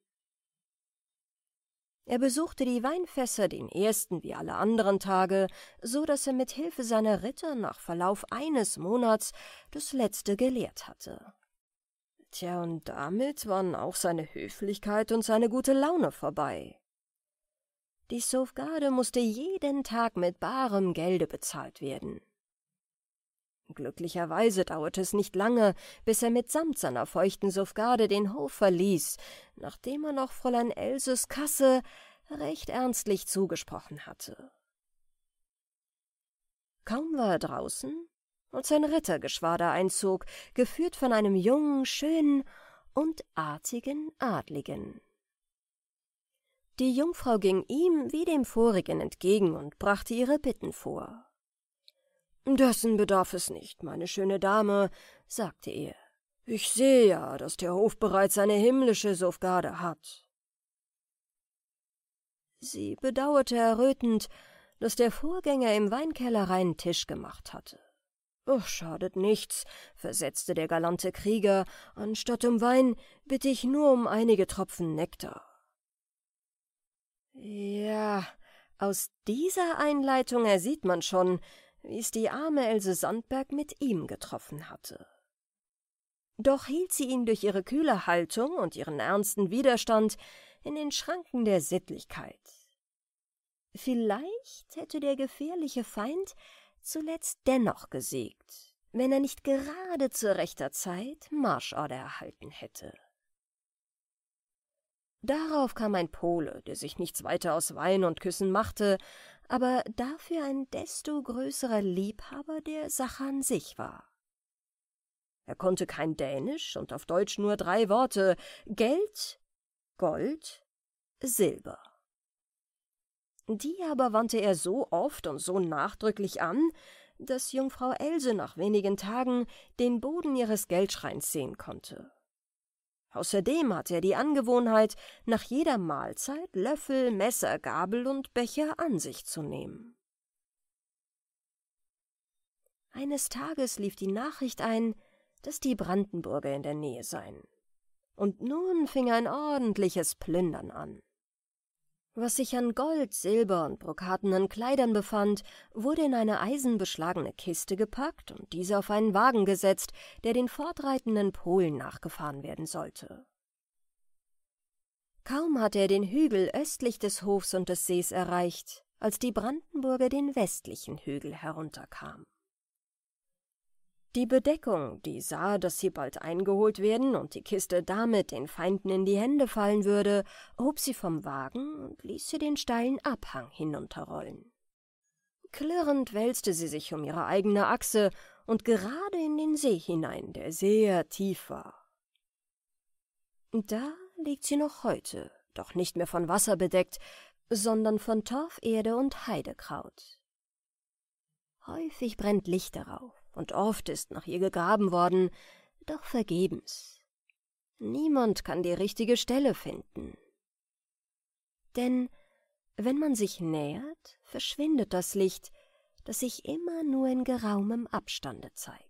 Er besuchte die Weinfässer den ersten wie alle anderen Tage, so daß er mit Hilfe seiner Ritter nach Verlauf eines Monats das letzte geleert hatte. Tja, und damit waren auch seine Höflichkeit und seine gute Laune vorbei. Die Saufgarde musste jeden Tag mit barem Gelde bezahlt werden. Glücklicherweise dauerte es nicht lange, bis er mitsamt seiner feuchten Suffgarde den Hof verließ, nachdem er noch Fräulein Elses Kasse recht ernstlich zugesprochen hatte. Kaum war er draußen, und sein Rittergeschwader einzog, geführt von einem jungen, schönen und artigen Adligen. Die Jungfrau ging ihm wie dem vorigen entgegen und brachte ihre Bitten vor. Dessen bedarf es nicht, meine schöne Dame, sagte er. Ich sehe ja, dass der Hof bereits eine himmlische Sofgarde hat. Sie bedauerte errötend, dass der Vorgänger im Weinkeller reinen Tisch gemacht hatte. Oh, schadet nichts, versetzte der galante Krieger, anstatt um Wein bitte ich nur um einige Tropfen Nektar. Ja, aus dieser Einleitung ersieht man schon, wie es die arme Else Sandberg mit ihm getroffen hatte. Doch hielt sie ihn durch ihre kühle Haltung und ihren ernsten Widerstand in den Schranken der Sittlichkeit. Vielleicht hätte der gefährliche Feind zuletzt dennoch gesiegt, wenn er nicht gerade zur rechter Zeit Marschorder erhalten hätte. Darauf kam ein Pole, der sich nichts weiter aus Wein und Küssen machte aber dafür ein desto größerer Liebhaber der Sache an sich war. Er konnte kein Dänisch und auf Deutsch nur drei Worte Geld, Gold, Silber. Die aber wandte er so oft und so nachdrücklich an, dass Jungfrau Else nach wenigen Tagen den Boden ihres Geldschreins sehen konnte. Außerdem hatte er die Angewohnheit, nach jeder Mahlzeit Löffel, Messer, Gabel und Becher an sich zu nehmen. Eines Tages lief die Nachricht ein, dass die Brandenburger in der Nähe seien. Und nun fing ein ordentliches Plündern an. Was sich an Gold, Silber und brokatenen Kleidern befand, wurde in eine eisenbeschlagene Kiste gepackt und diese auf einen Wagen gesetzt, der den fortreitenden Polen nachgefahren werden sollte. Kaum hatte er den Hügel östlich des Hofs und des Sees erreicht, als die Brandenburger den westlichen Hügel herunterkamen. Die Bedeckung, die sah, dass sie bald eingeholt werden und die Kiste damit den Feinden in die Hände fallen würde, hob sie vom Wagen und ließ sie den steilen Abhang hinunterrollen. Klirrend wälzte sie sich um ihre eigene Achse und gerade in den See hinein, der sehr tief war. Da liegt sie noch heute, doch nicht mehr von Wasser bedeckt, sondern von Torferde und Heidekraut. Häufig brennt Licht darauf und oft ist nach ihr gegraben worden, doch vergebens. Niemand kann die richtige Stelle finden. Denn wenn man sich nähert, verschwindet das Licht, das sich immer nur in geraumem Abstande zeigt.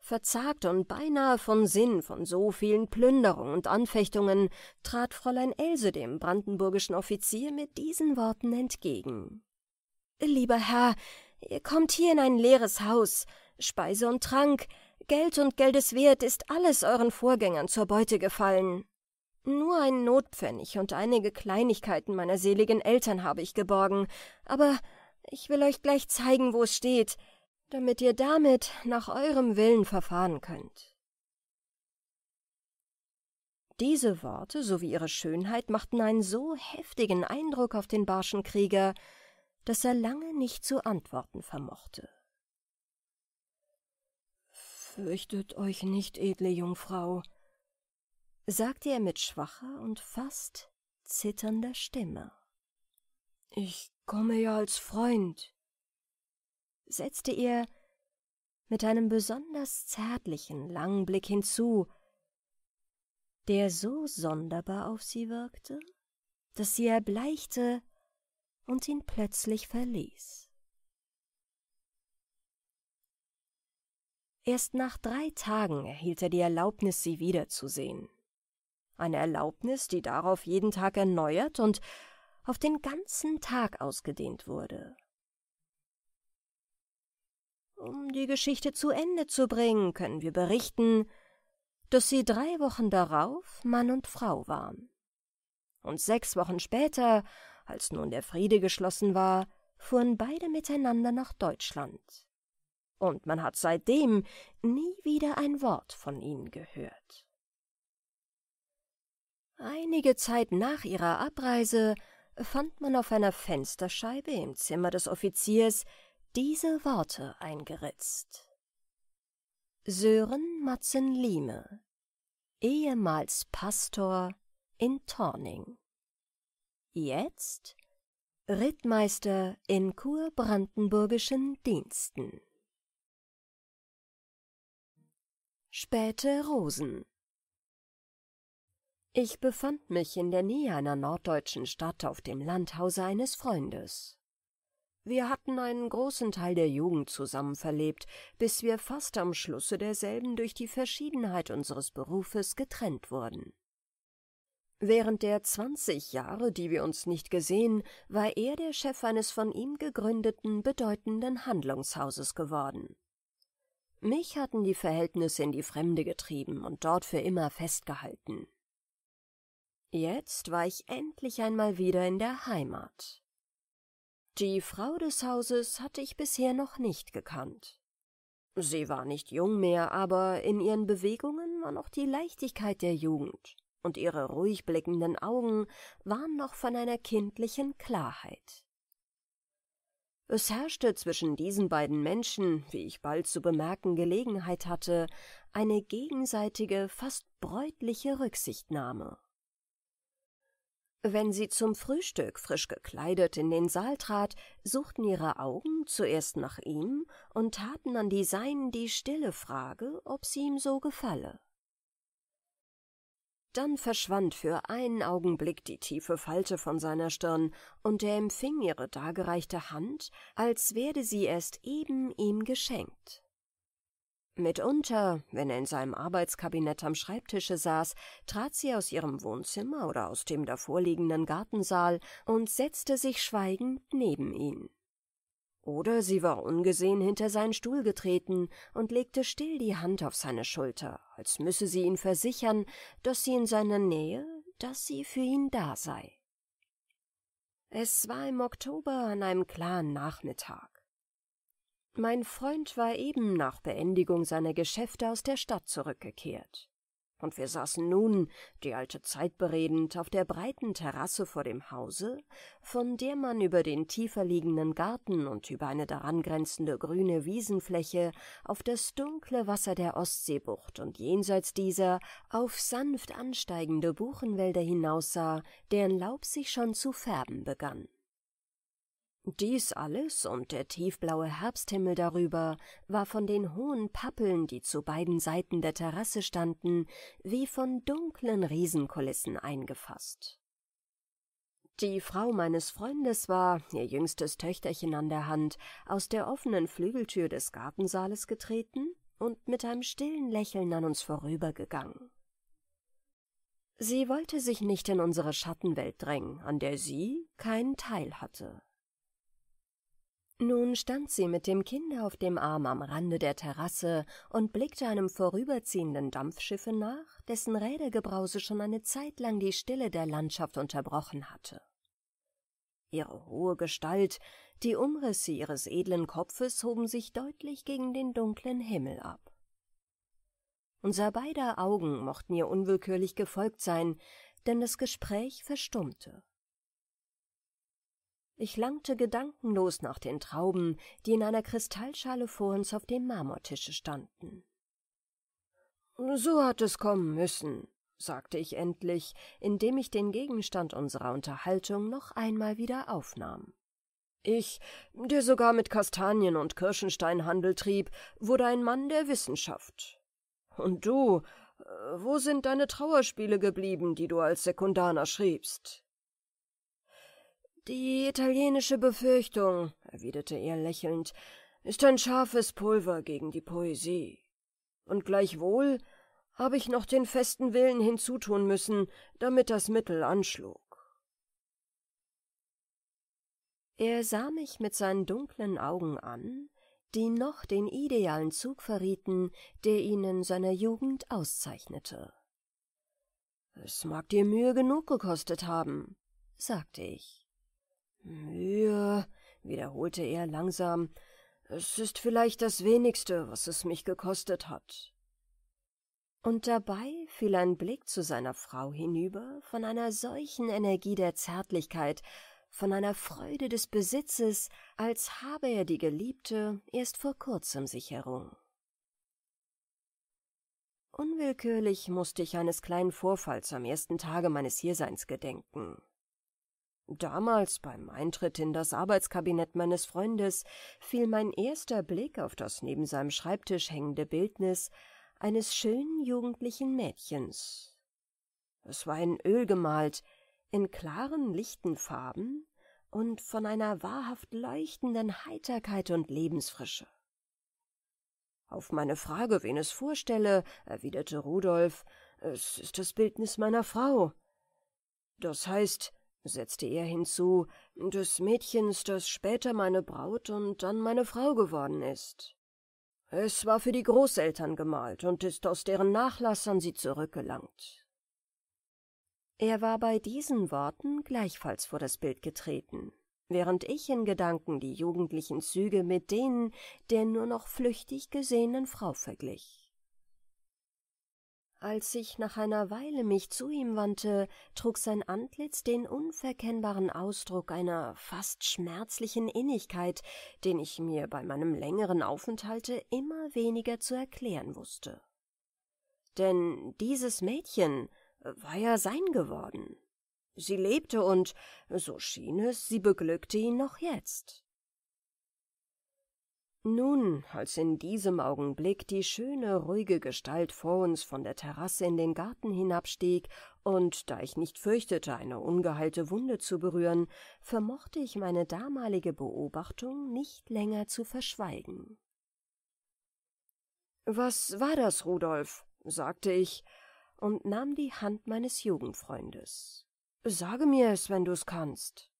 Verzagt und beinahe von Sinn von so vielen Plünderungen und Anfechtungen trat Fräulein Else dem brandenburgischen Offizier mit diesen Worten entgegen. Lieber Herr, ihr kommt hier in ein leeres Haus. Speise und Trank, Geld und Geldeswert ist alles euren Vorgängern zur Beute gefallen. Nur einen Notpfennig und einige Kleinigkeiten meiner seligen Eltern habe ich geborgen, aber ich will euch gleich zeigen, wo es steht, damit ihr damit nach eurem Willen verfahren könnt. Diese Worte sowie ihre Schönheit machten einen so heftigen Eindruck auf den barschen Krieger, dass er lange nicht zu antworten vermochte. Fürchtet euch nicht, edle Jungfrau, sagte er mit schwacher und fast zitternder Stimme. Ich komme ja als Freund, setzte er mit einem besonders zärtlichen langen Blick hinzu, der so sonderbar auf sie wirkte, dass sie erbleichte und ihn plötzlich verließ. Erst nach drei Tagen erhielt er die Erlaubnis, sie wiederzusehen. Eine Erlaubnis, die darauf jeden Tag erneuert und auf den ganzen Tag ausgedehnt wurde. Um die Geschichte zu Ende zu bringen, können wir berichten, dass sie drei Wochen darauf Mann und Frau waren. Und sechs Wochen später als nun der Friede geschlossen war, fuhren beide miteinander nach Deutschland. Und man hat seitdem nie wieder ein Wort von ihnen gehört. Einige Zeit nach ihrer Abreise fand man auf einer Fensterscheibe im Zimmer des Offiziers diese Worte eingeritzt. Sören Matzen Lieme, ehemals Pastor in Torning. Jetzt Rittmeister in kurbrandenburgischen Diensten. Späte Rosen Ich befand mich in der Nähe einer norddeutschen Stadt auf dem Landhause eines Freundes. Wir hatten einen großen Teil der Jugend zusammen verlebt, bis wir fast am Schlusse derselben durch die Verschiedenheit unseres Berufes getrennt wurden. Während der zwanzig Jahre, die wir uns nicht gesehen, war er der Chef eines von ihm gegründeten, bedeutenden Handlungshauses geworden. Mich hatten die Verhältnisse in die Fremde getrieben und dort für immer festgehalten. Jetzt war ich endlich einmal wieder in der Heimat. Die Frau des Hauses hatte ich bisher noch nicht gekannt. Sie war nicht jung mehr, aber in ihren Bewegungen war noch die Leichtigkeit der Jugend und ihre ruhig blickenden Augen waren noch von einer kindlichen Klarheit. Es herrschte zwischen diesen beiden Menschen, wie ich bald zu bemerken Gelegenheit hatte, eine gegenseitige, fast bräutliche Rücksichtnahme. Wenn sie zum Frühstück frisch gekleidet in den Saal trat, suchten ihre Augen zuerst nach ihm und taten an die Seinen die stille Frage, ob sie ihm so gefalle. Dann verschwand für einen Augenblick die tiefe Falte von seiner Stirn, und er empfing ihre dargereichte Hand, als werde sie erst eben ihm geschenkt. Mitunter, wenn er in seinem Arbeitskabinett am Schreibtische saß, trat sie aus ihrem Wohnzimmer oder aus dem davorliegenden Gartensaal und setzte sich schweigend neben ihn. Oder sie war ungesehen hinter seinen Stuhl getreten und legte still die Hand auf seine Schulter, als müsse sie ihn versichern, dass sie in seiner Nähe, dass sie für ihn da sei. Es war im Oktober an einem klaren Nachmittag. Mein Freund war eben nach Beendigung seiner Geschäfte aus der Stadt zurückgekehrt und wir saßen nun, die alte Zeit beredend, auf der breiten Terrasse vor dem Hause, von der man über den tiefer liegenden Garten und über eine daran grenzende grüne Wiesenfläche auf das dunkle Wasser der Ostseebucht und jenseits dieser auf sanft ansteigende Buchenwälder hinaussah, deren Laub sich schon zu färben begann. Dies alles und der tiefblaue Herbsthimmel darüber war von den hohen Pappeln, die zu beiden Seiten der Terrasse standen, wie von dunklen Riesenkulissen eingefasst. Die Frau meines Freundes war, ihr jüngstes Töchterchen an der Hand, aus der offenen Flügeltür des Gartensaales getreten und mit einem stillen Lächeln an uns vorübergegangen. Sie wollte sich nicht in unsere Schattenwelt drängen, an der sie keinen Teil hatte. Nun stand sie mit dem Kind auf dem Arm am Rande der Terrasse und blickte einem vorüberziehenden Dampfschiffe nach, dessen Rädergebrause schon eine Zeit lang die Stille der Landschaft unterbrochen hatte. Ihre hohe Gestalt, die Umrisse ihres edlen Kopfes hoben sich deutlich gegen den dunklen Himmel ab. Unser beider Augen mochten ihr unwillkürlich gefolgt sein, denn das Gespräch verstummte. Ich langte gedankenlos nach den Trauben, die in einer Kristallschale vor uns auf dem Marmortische standen. So hat es kommen müssen, sagte ich endlich, indem ich den Gegenstand unserer Unterhaltung noch einmal wieder aufnahm. Ich, der sogar mit Kastanien und Kirschenstein Handel trieb, wurde ein Mann der Wissenschaft. Und du, äh, wo sind deine Trauerspiele geblieben, die du als Sekundaner schriebst? Die italienische Befürchtung, erwiderte er lächelnd, ist ein scharfes Pulver gegen die Poesie. Und gleichwohl habe ich noch den festen Willen hinzutun müssen, damit das Mittel anschlug. Er sah mich mit seinen dunklen Augen an, die noch den idealen Zug verrieten, der ihn in seiner Jugend auszeichnete. Es mag dir Mühe genug gekostet haben, sagte ich. Mühe, wiederholte er langsam, es ist vielleicht das wenigste, was es mich gekostet hat. Und dabei fiel ein Blick zu seiner Frau hinüber, von einer solchen Energie der Zärtlichkeit, von einer Freude des Besitzes, als habe er die Geliebte erst vor kurzem sich errungen. Unwillkürlich musste ich eines kleinen Vorfalls am ersten Tage meines Hierseins gedenken. Damals beim Eintritt in das Arbeitskabinett meines Freundes fiel mein erster Blick auf das neben seinem Schreibtisch hängende Bildnis eines schönen jugendlichen Mädchens. Es war in Öl gemalt, in klaren, lichten Farben und von einer wahrhaft leuchtenden Heiterkeit und Lebensfrische. Auf meine Frage, wen es vorstelle, erwiderte Rudolf, es ist das Bildnis meiner Frau. Das heißt, setzte er hinzu, des Mädchens, das später meine Braut und dann meine Frau geworden ist. Es war für die Großeltern gemalt und ist aus deren Nachlass an sie zurückgelangt. Er war bei diesen Worten gleichfalls vor das Bild getreten, während ich in Gedanken die jugendlichen Züge mit denen der nur noch flüchtig gesehenen Frau verglich. Als ich nach einer Weile mich zu ihm wandte, trug sein Antlitz den unverkennbaren Ausdruck einer fast schmerzlichen Innigkeit, den ich mir bei meinem längeren Aufenthalte immer weniger zu erklären wußte. Denn dieses Mädchen äh, war ja sein geworden. Sie lebte und, so schien es, sie beglückte ihn noch jetzt nun als in diesem augenblick die schöne ruhige gestalt vor uns von der terrasse in den garten hinabstieg und da ich nicht fürchtete eine ungeheilte wunde zu berühren vermochte ich meine damalige beobachtung nicht länger zu verschweigen was war das rudolf sagte ich und nahm die hand meines jugendfreundes sage mir es wenn du's kannst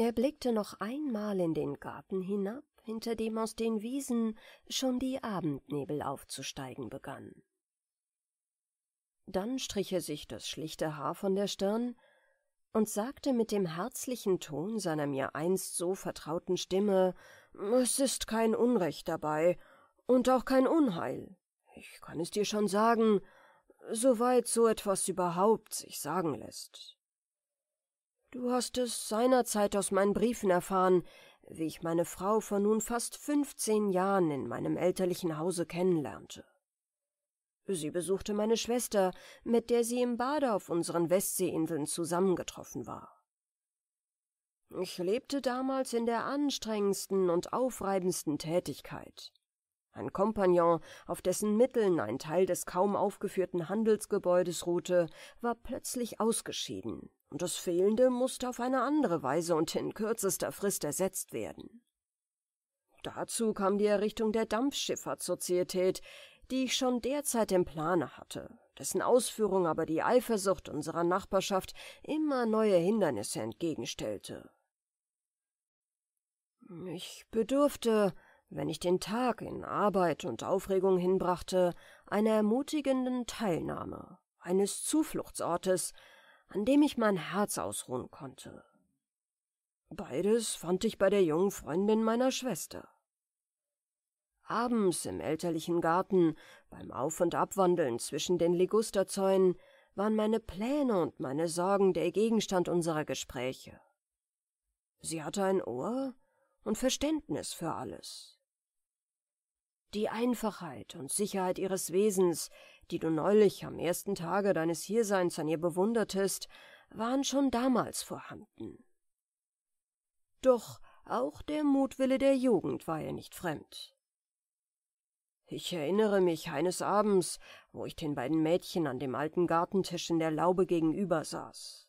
er blickte noch einmal in den Garten hinab, hinter dem aus den Wiesen schon die Abendnebel aufzusteigen begann. Dann strich er sich das schlichte Haar von der Stirn und sagte mit dem herzlichen Ton seiner mir einst so vertrauten Stimme Es ist kein Unrecht dabei und auch kein Unheil. Ich kann es dir schon sagen, soweit so etwas überhaupt sich sagen lässt. Du hast es seinerzeit aus meinen Briefen erfahren, wie ich meine Frau vor nun fast fünfzehn Jahren in meinem elterlichen Hause kennenlernte. Sie besuchte meine Schwester, mit der sie im Bade auf unseren Westseeinseln zusammengetroffen war. Ich lebte damals in der anstrengendsten und aufreibendsten Tätigkeit. Ein Kompagnon, auf dessen Mitteln ein Teil des kaum aufgeführten Handelsgebäudes ruhte, war plötzlich ausgeschieden und das Fehlende musste auf eine andere Weise und in kürzester Frist ersetzt werden. Dazu kam die Errichtung der Dampfschifffahrtssozietät, die ich schon derzeit im Plane hatte, dessen Ausführung aber die Eifersucht unserer Nachbarschaft immer neue Hindernisse entgegenstellte. Ich bedurfte, wenn ich den Tag in Arbeit und Aufregung hinbrachte, einer ermutigenden Teilnahme, eines Zufluchtsortes, an dem ich mein Herz ausruhen konnte. Beides fand ich bei der jungen Freundin meiner Schwester. Abends im elterlichen Garten, beim Auf- und Abwandeln zwischen den Ligusterzäunen, waren meine Pläne und meine Sorgen der Gegenstand unserer Gespräche. Sie hatte ein Ohr und Verständnis für alles. Die Einfachheit und Sicherheit ihres Wesens die du neulich am ersten Tage deines Hierseins an ihr bewundertest, waren schon damals vorhanden. Doch auch der Mutwille der Jugend war ihr nicht fremd. Ich erinnere mich eines Abends, wo ich den beiden Mädchen an dem alten Gartentisch in der Laube gegenüber saß.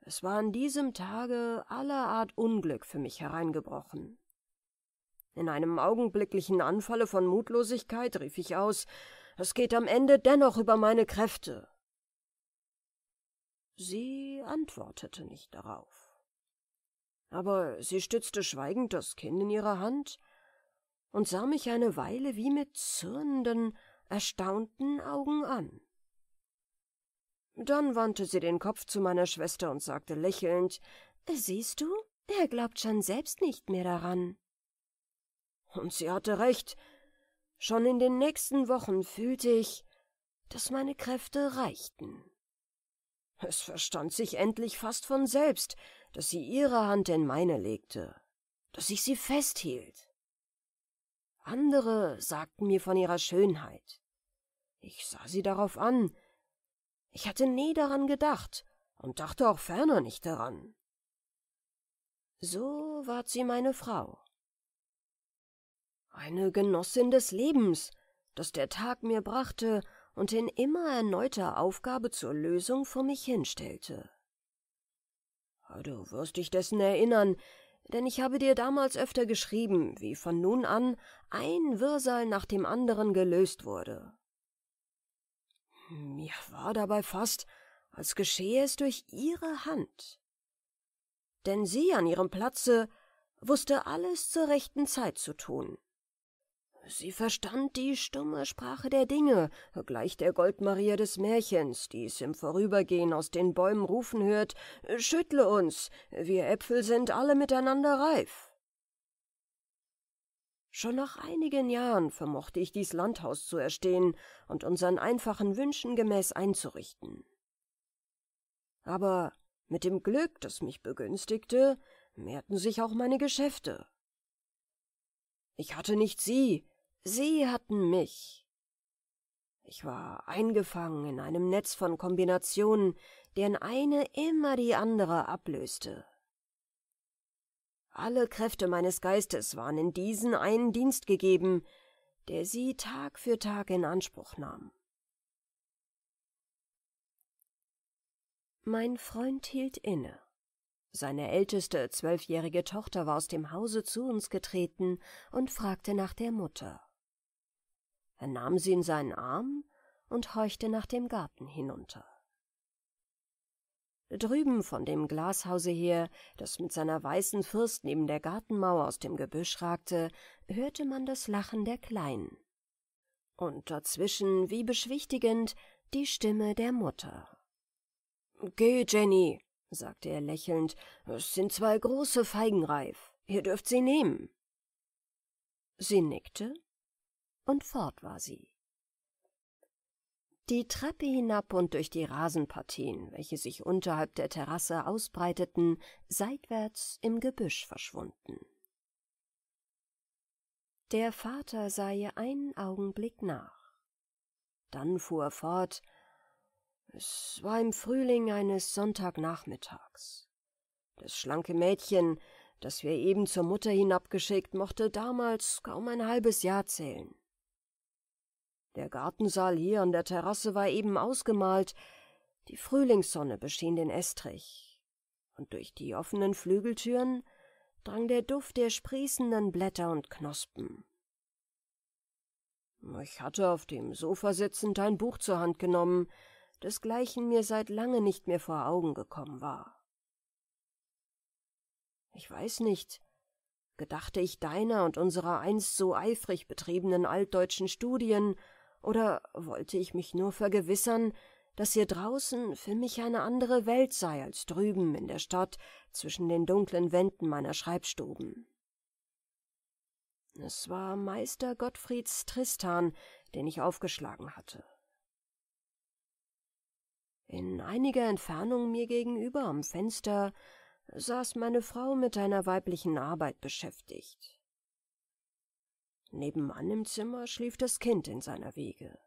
Es war an diesem Tage aller Art Unglück für mich hereingebrochen. In einem augenblicklichen Anfalle von Mutlosigkeit rief ich aus es geht am Ende dennoch über meine Kräfte. Sie antwortete nicht darauf. Aber sie stützte schweigend das Kinn in ihre Hand und sah mich eine Weile wie mit zürnenden, erstaunten Augen an. Dann wandte sie den Kopf zu meiner Schwester und sagte lächelnd, Siehst du, er glaubt schon selbst nicht mehr daran. Und sie hatte recht, Schon in den nächsten Wochen fühlte ich, dass meine Kräfte reichten. Es verstand sich endlich fast von selbst, dass sie ihre Hand in meine legte, dass ich sie festhielt. Andere sagten mir von ihrer Schönheit. Ich sah sie darauf an. Ich hatte nie daran gedacht und dachte auch ferner nicht daran. So ward sie meine Frau eine Genossin des Lebens, das der Tag mir brachte und in immer erneuter Aufgabe zur Lösung vor mich hinstellte. Ah, du wirst dich dessen erinnern, denn ich habe dir damals öfter geschrieben, wie von nun an ein Wirrsal nach dem anderen gelöst wurde. Hm, mir war dabei fast, als geschehe es durch ihre Hand. Denn sie an ihrem Platze wusste alles zur rechten Zeit zu tun. Sie verstand die stumme Sprache der Dinge, gleich der Goldmaria des Märchens, die es im Vorübergehen aus den Bäumen rufen hört, schüttle uns, wir Äpfel sind alle miteinander reif. Schon nach einigen Jahren vermochte ich dies Landhaus zu erstehen und unseren einfachen Wünschen gemäß einzurichten. Aber mit dem Glück, das mich begünstigte, mehrten sich auch meine Geschäfte. Ich hatte nicht sie, Sie hatten mich. Ich war eingefangen in einem Netz von Kombinationen, deren eine immer die andere ablöste. Alle Kräfte meines Geistes waren in diesen einen Dienst gegeben, der sie Tag für Tag in Anspruch nahm. Mein Freund hielt inne. Seine älteste zwölfjährige Tochter war aus dem Hause zu uns getreten und fragte nach der Mutter. Er nahm sie in seinen Arm und horchte nach dem Garten hinunter. Drüben von dem Glashause her, das mit seiner weißen First neben der Gartenmauer aus dem Gebüsch ragte, hörte man das Lachen der Kleinen. Und dazwischen, wie beschwichtigend, die Stimme der Mutter. Geh, Jenny, sagte er lächelnd, es sind zwei große Feigenreif. Ihr dürft sie nehmen. Sie nickte und fort war sie. Die Treppe hinab und durch die Rasenpartien, welche sich unterhalb der Terrasse ausbreiteten, seitwärts im Gebüsch verschwunden. Der Vater sah ihr einen Augenblick nach. Dann fuhr er fort, es war im Frühling eines Sonntagnachmittags. Das schlanke Mädchen, das wir eben zur Mutter hinabgeschickt, mochte damals kaum ein halbes Jahr zählen. Der Gartensaal hier an der Terrasse war eben ausgemalt, die Frühlingssonne beschien den Estrich, und durch die offenen Flügeltüren drang der Duft der sprießenden Blätter und Knospen. Ich hatte auf dem Sofa sitzend ein Buch zur Hand genommen, desgleichen mir seit lange nicht mehr vor Augen gekommen war. Ich weiß nicht, gedachte ich deiner und unserer einst so eifrig betriebenen altdeutschen Studien, oder wollte ich mich nur vergewissern, dass hier draußen für mich eine andere Welt sei als drüben in der Stadt zwischen den dunklen Wänden meiner Schreibstuben? Es war Meister Gottfrieds Tristan, den ich aufgeschlagen hatte. In einiger Entfernung mir gegenüber am Fenster saß meine Frau mit einer weiblichen Arbeit beschäftigt. Nebenan im Zimmer schlief das Kind in seiner Wiege.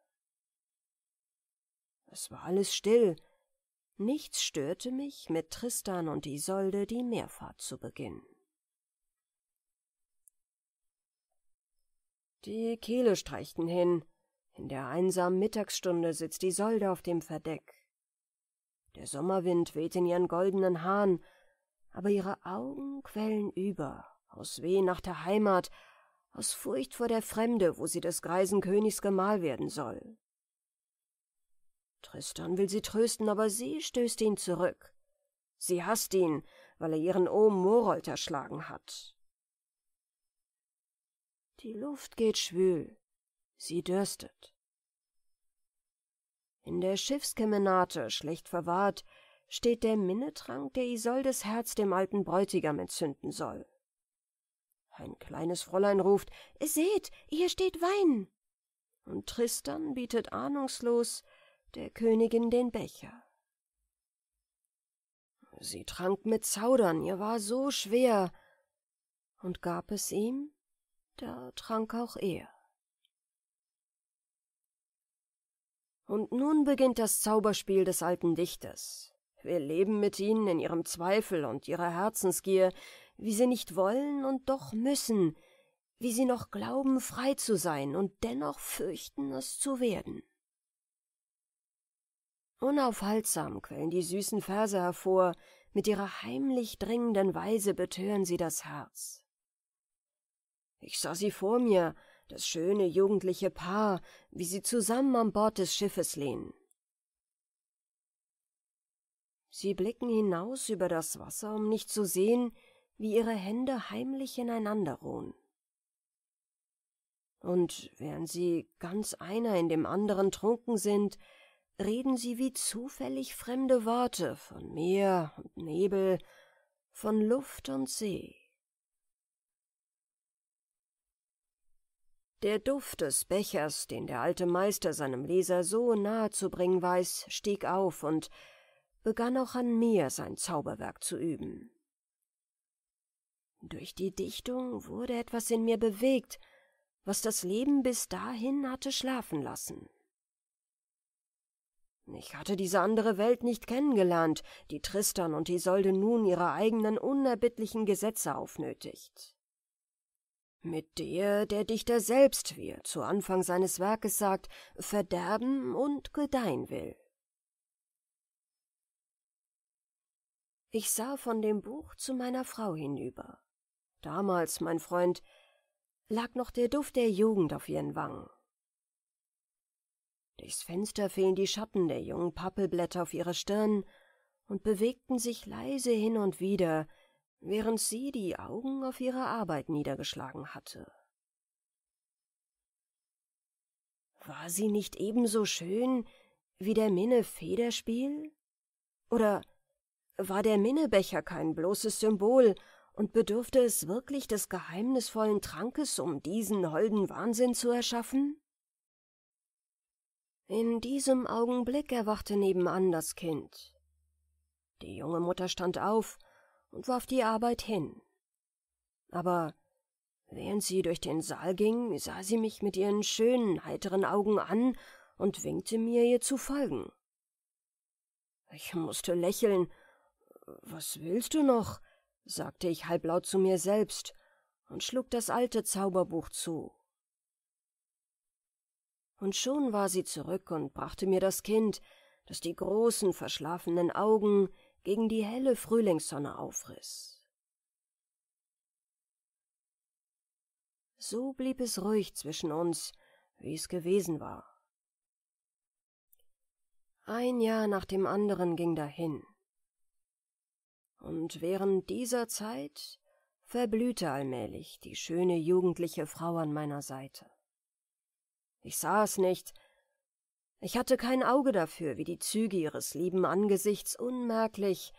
Es war alles still. Nichts störte mich, mit Tristan und Isolde die Meerfahrt zu beginnen. Die Kehle streichten hin. In der einsamen Mittagsstunde sitzt Isolde auf dem Verdeck. Der Sommerwind weht in ihren goldenen Haaren, aber ihre Augen quellen über, aus Weh nach der Heimat, aus Furcht vor der Fremde, wo sie des greisen Königs Gemahl werden soll. Tristan will sie trösten, aber sie stößt ihn zurück. Sie hasst ihn, weil er ihren Ohm Morold erschlagen hat. Die Luft geht schwül, sie dürstet. In der Schiffskemenate, schlecht verwahrt, steht der Minnetrank, der Isoldes Herz dem alten Bräutigam entzünden soll. Ein kleines Fräulein ruft Seht, hier steht Wein. Und Tristan bietet ahnungslos der Königin den Becher. Sie trank mit Zaudern, ihr war so schwer, und gab es ihm, da trank auch er. Und nun beginnt das Zauberspiel des alten Dichters. Wir leben mit ihnen in ihrem Zweifel und ihrer Herzensgier, wie sie nicht wollen und doch müssen, wie sie noch glauben, frei zu sein und dennoch fürchten, es zu werden. Unaufhaltsam quellen die süßen Verse hervor, mit ihrer heimlich dringenden Weise betören sie das Herz. Ich sah sie vor mir, das schöne jugendliche Paar, wie sie zusammen an Bord des Schiffes lehnen. Sie blicken hinaus über das Wasser, um nicht zu sehen, wie ihre Hände heimlich ineinander ruhen. Und während sie ganz einer in dem anderen trunken sind, reden sie wie zufällig fremde Worte von Meer und Nebel, von Luft und See. Der Duft des Bechers, den der alte Meister seinem Leser so nahe zu bringen weiß, stieg auf und begann auch an mir sein Zauberwerk zu üben. Durch die Dichtung wurde etwas in mir bewegt, was das Leben bis dahin hatte schlafen lassen. Ich hatte diese andere Welt nicht kennengelernt, die Tristan und Isolde nun ihre eigenen unerbittlichen Gesetze aufnötigt. Mit der der Dichter selbst, wie er zu Anfang seines Werkes sagt, verderben und gedeihen will. Ich sah von dem Buch zu meiner Frau hinüber. Damals, mein Freund, lag noch der Duft der Jugend auf ihren Wangen. Durchs Fenster fielen die Schatten der jungen Pappelblätter auf ihre Stirn und bewegten sich leise hin und wieder, während sie die Augen auf ihre Arbeit niedergeschlagen hatte. War sie nicht ebenso schön wie der Minne Federspiel? Oder war der Minnebecher kein bloßes Symbol und bedurfte es wirklich des geheimnisvollen Trankes, um diesen holden Wahnsinn zu erschaffen? In diesem Augenblick erwachte nebenan das Kind. Die junge Mutter stand auf und warf die Arbeit hin. Aber während sie durch den Saal ging, sah sie mich mit ihren schönen, heiteren Augen an und winkte mir, ihr zu folgen. Ich musste lächeln. Was willst du noch? sagte ich halblaut zu mir selbst und schlug das alte Zauberbuch zu. Und schon war sie zurück und brachte mir das Kind, das die großen, verschlafenen Augen gegen die helle Frühlingssonne aufriß. So blieb es ruhig zwischen uns, wie es gewesen war. Ein Jahr nach dem anderen ging dahin und während dieser Zeit verblühte allmählich die schöne jugendliche Frau an meiner Seite. Ich sah es nicht, ich hatte kein Auge dafür, wie die Züge ihres lieben Angesichts unmerklich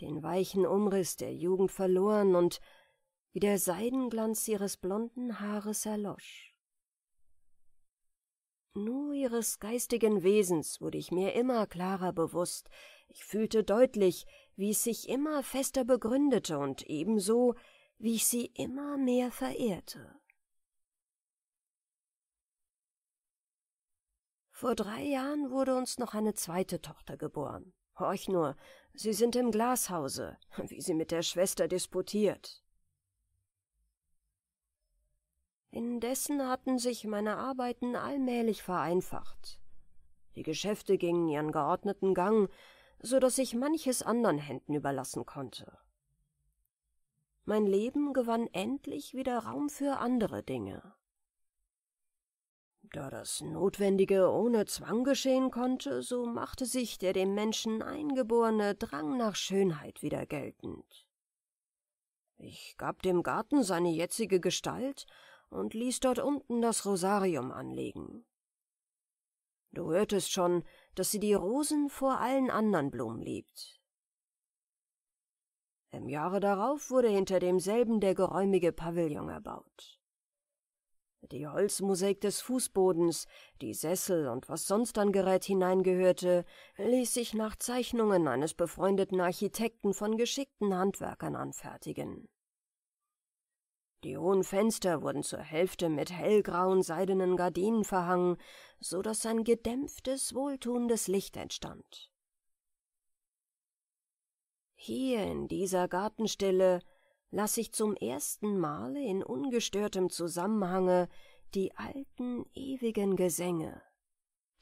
den weichen Umriss der Jugend verloren und wie der Seidenglanz ihres blonden Haares erlosch. Nur ihres geistigen Wesens wurde ich mir immer klarer bewusst. Ich fühlte deutlich, wie es sich immer fester begründete und ebenso, wie ich sie immer mehr verehrte. Vor drei Jahren wurde uns noch eine zweite Tochter geboren. Horch nur, sie sind im Glashause, wie sie mit der Schwester disputiert. Indessen hatten sich meine Arbeiten allmählich vereinfacht. Die Geschäfte gingen ihren geordneten Gang, so daß ich manches anderen Händen überlassen konnte. Mein Leben gewann endlich wieder Raum für andere Dinge. Da das Notwendige ohne Zwang geschehen konnte, so machte sich der dem Menschen eingeborene Drang nach Schönheit wieder geltend. Ich gab dem Garten seine jetzige Gestalt und ließ dort unten das Rosarium anlegen. Du hörtest schon, dass sie die Rosen vor allen anderen Blumen liebt. Im Jahre darauf wurde hinter demselben der geräumige Pavillon erbaut. Die Holzmosaik des Fußbodens, die Sessel und was sonst an Gerät hineingehörte, ließ sich nach Zeichnungen eines befreundeten Architekten von geschickten Handwerkern anfertigen. Die hohen Fenster wurden zur Hälfte mit hellgrauen seidenen Gardinen verhangen, so daß ein gedämpftes, wohltuendes Licht entstand. Hier in dieser Gartenstille lasse ich zum ersten Male in ungestörtem Zusammenhange die alten, ewigen Gesänge,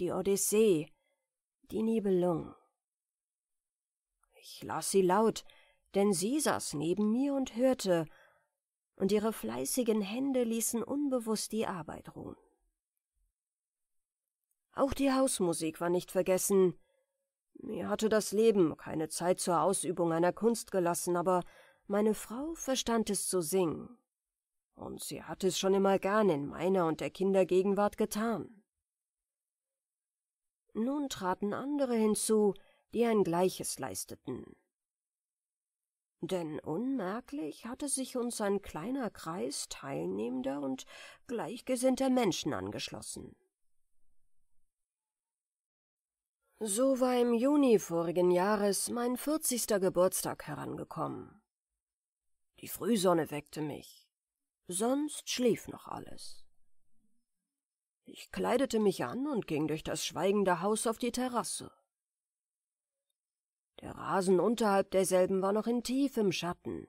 die Odyssee, die Nibelung. Ich las sie laut, denn sie saß neben mir und hörte, und ihre fleißigen Hände ließen unbewusst die Arbeit ruhen. Auch die Hausmusik war nicht vergessen. Mir hatte das Leben keine Zeit zur Ausübung einer Kunst gelassen, aber meine Frau verstand es zu singen. Und sie hatte es schon immer gern in meiner und der Kinder Gegenwart getan. Nun traten andere hinzu, die ein Gleiches leisteten denn unmerklich hatte sich uns ein kleiner Kreis teilnehmender und gleichgesinnter Menschen angeschlossen. So war im Juni vorigen Jahres mein vierzigster Geburtstag herangekommen. Die Frühsonne weckte mich, sonst schlief noch alles. Ich kleidete mich an und ging durch das schweigende Haus auf die Terrasse. Der Rasen unterhalb derselben war noch in tiefem Schatten.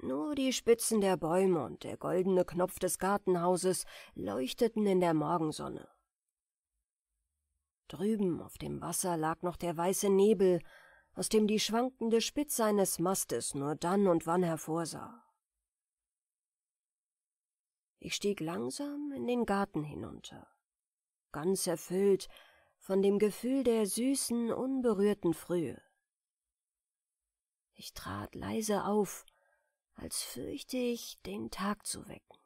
Nur die Spitzen der Bäume und der goldene Knopf des Gartenhauses leuchteten in der Morgensonne. Drüben auf dem Wasser lag noch der weiße Nebel, aus dem die schwankende Spitze eines Mastes nur dann und wann hervorsah. Ich stieg langsam in den Garten hinunter, ganz erfüllt von dem Gefühl der süßen, unberührten Frühe. Ich trat leise auf, als fürchte ich, den Tag zu wecken.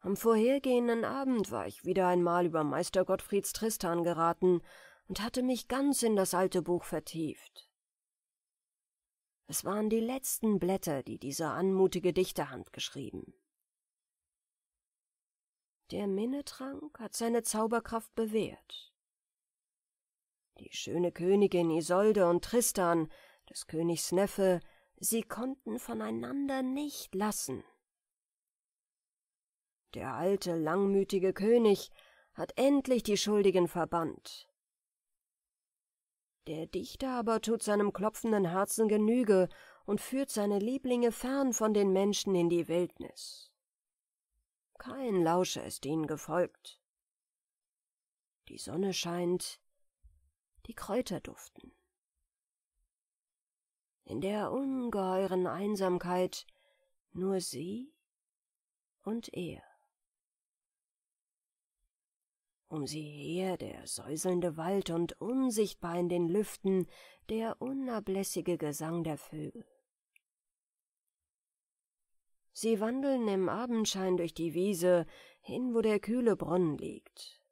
Am vorhergehenden Abend war ich wieder einmal über Meister Gottfrieds Tristan geraten und hatte mich ganz in das alte Buch vertieft. Es waren die letzten Blätter, die diese anmutige Dichterhand geschrieben. Der Minnetrank hat seine Zauberkraft bewährt. Die schöne Königin Isolde und Tristan, des Königs Neffe, sie konnten voneinander nicht lassen. Der alte, langmütige König hat endlich die Schuldigen verbannt. Der Dichter aber tut seinem klopfenden Herzen Genüge und führt seine Lieblinge fern von den Menschen in die Wildnis. Kein Lauscher ist ihnen gefolgt. Die Sonne scheint, die Kräuter duften. In der ungeheuren Einsamkeit nur sie und er. Um sie her der säuselnde Wald und unsichtbar in den Lüften der unablässige Gesang der Vögel. Sie wandeln im Abendschein durch die Wiese, hin, wo der kühle Brunnen liegt.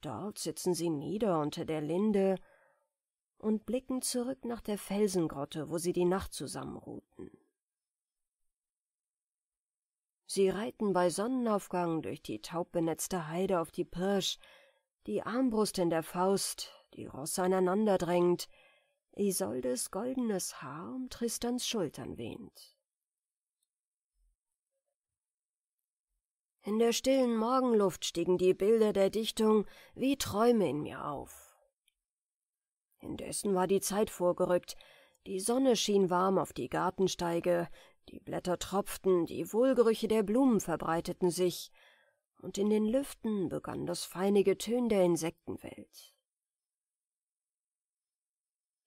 Dort sitzen sie nieder unter der Linde und blicken zurück nach der Felsengrotte, wo sie die Nacht zusammenruhten. Sie reiten bei Sonnenaufgang durch die taubbenetzte Heide auf die Pirsch, die Armbrust in der Faust, die Rosse aneinander drängt, Isoldes goldenes Haar um Tristans Schultern wehnt. In der stillen Morgenluft stiegen die Bilder der Dichtung wie Träume in mir auf. Indessen war die Zeit vorgerückt, die Sonne schien warm auf die Gartensteige, die Blätter tropften, die Wohlgerüche der Blumen verbreiteten sich, und in den Lüften begann das feine Getön der Insektenwelt.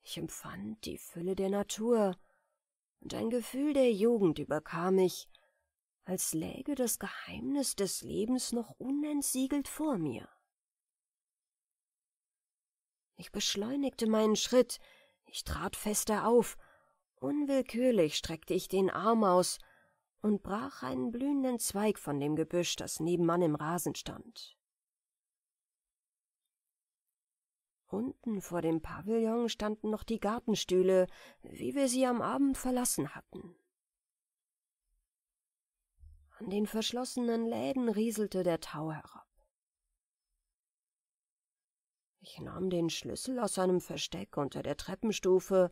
Ich empfand die Fülle der Natur, und ein Gefühl der Jugend überkam mich, als läge das Geheimnis des Lebens noch unentsiegelt vor mir. Ich beschleunigte meinen Schritt, ich trat fester auf, unwillkürlich streckte ich den Arm aus und brach einen blühenden Zweig von dem Gebüsch, das nebenan im Rasen stand. Unten vor dem Pavillon standen noch die Gartenstühle, wie wir sie am Abend verlassen hatten. An den verschlossenen Läden rieselte der Tau herab. Ich nahm den Schlüssel aus seinem Versteck unter der Treppenstufe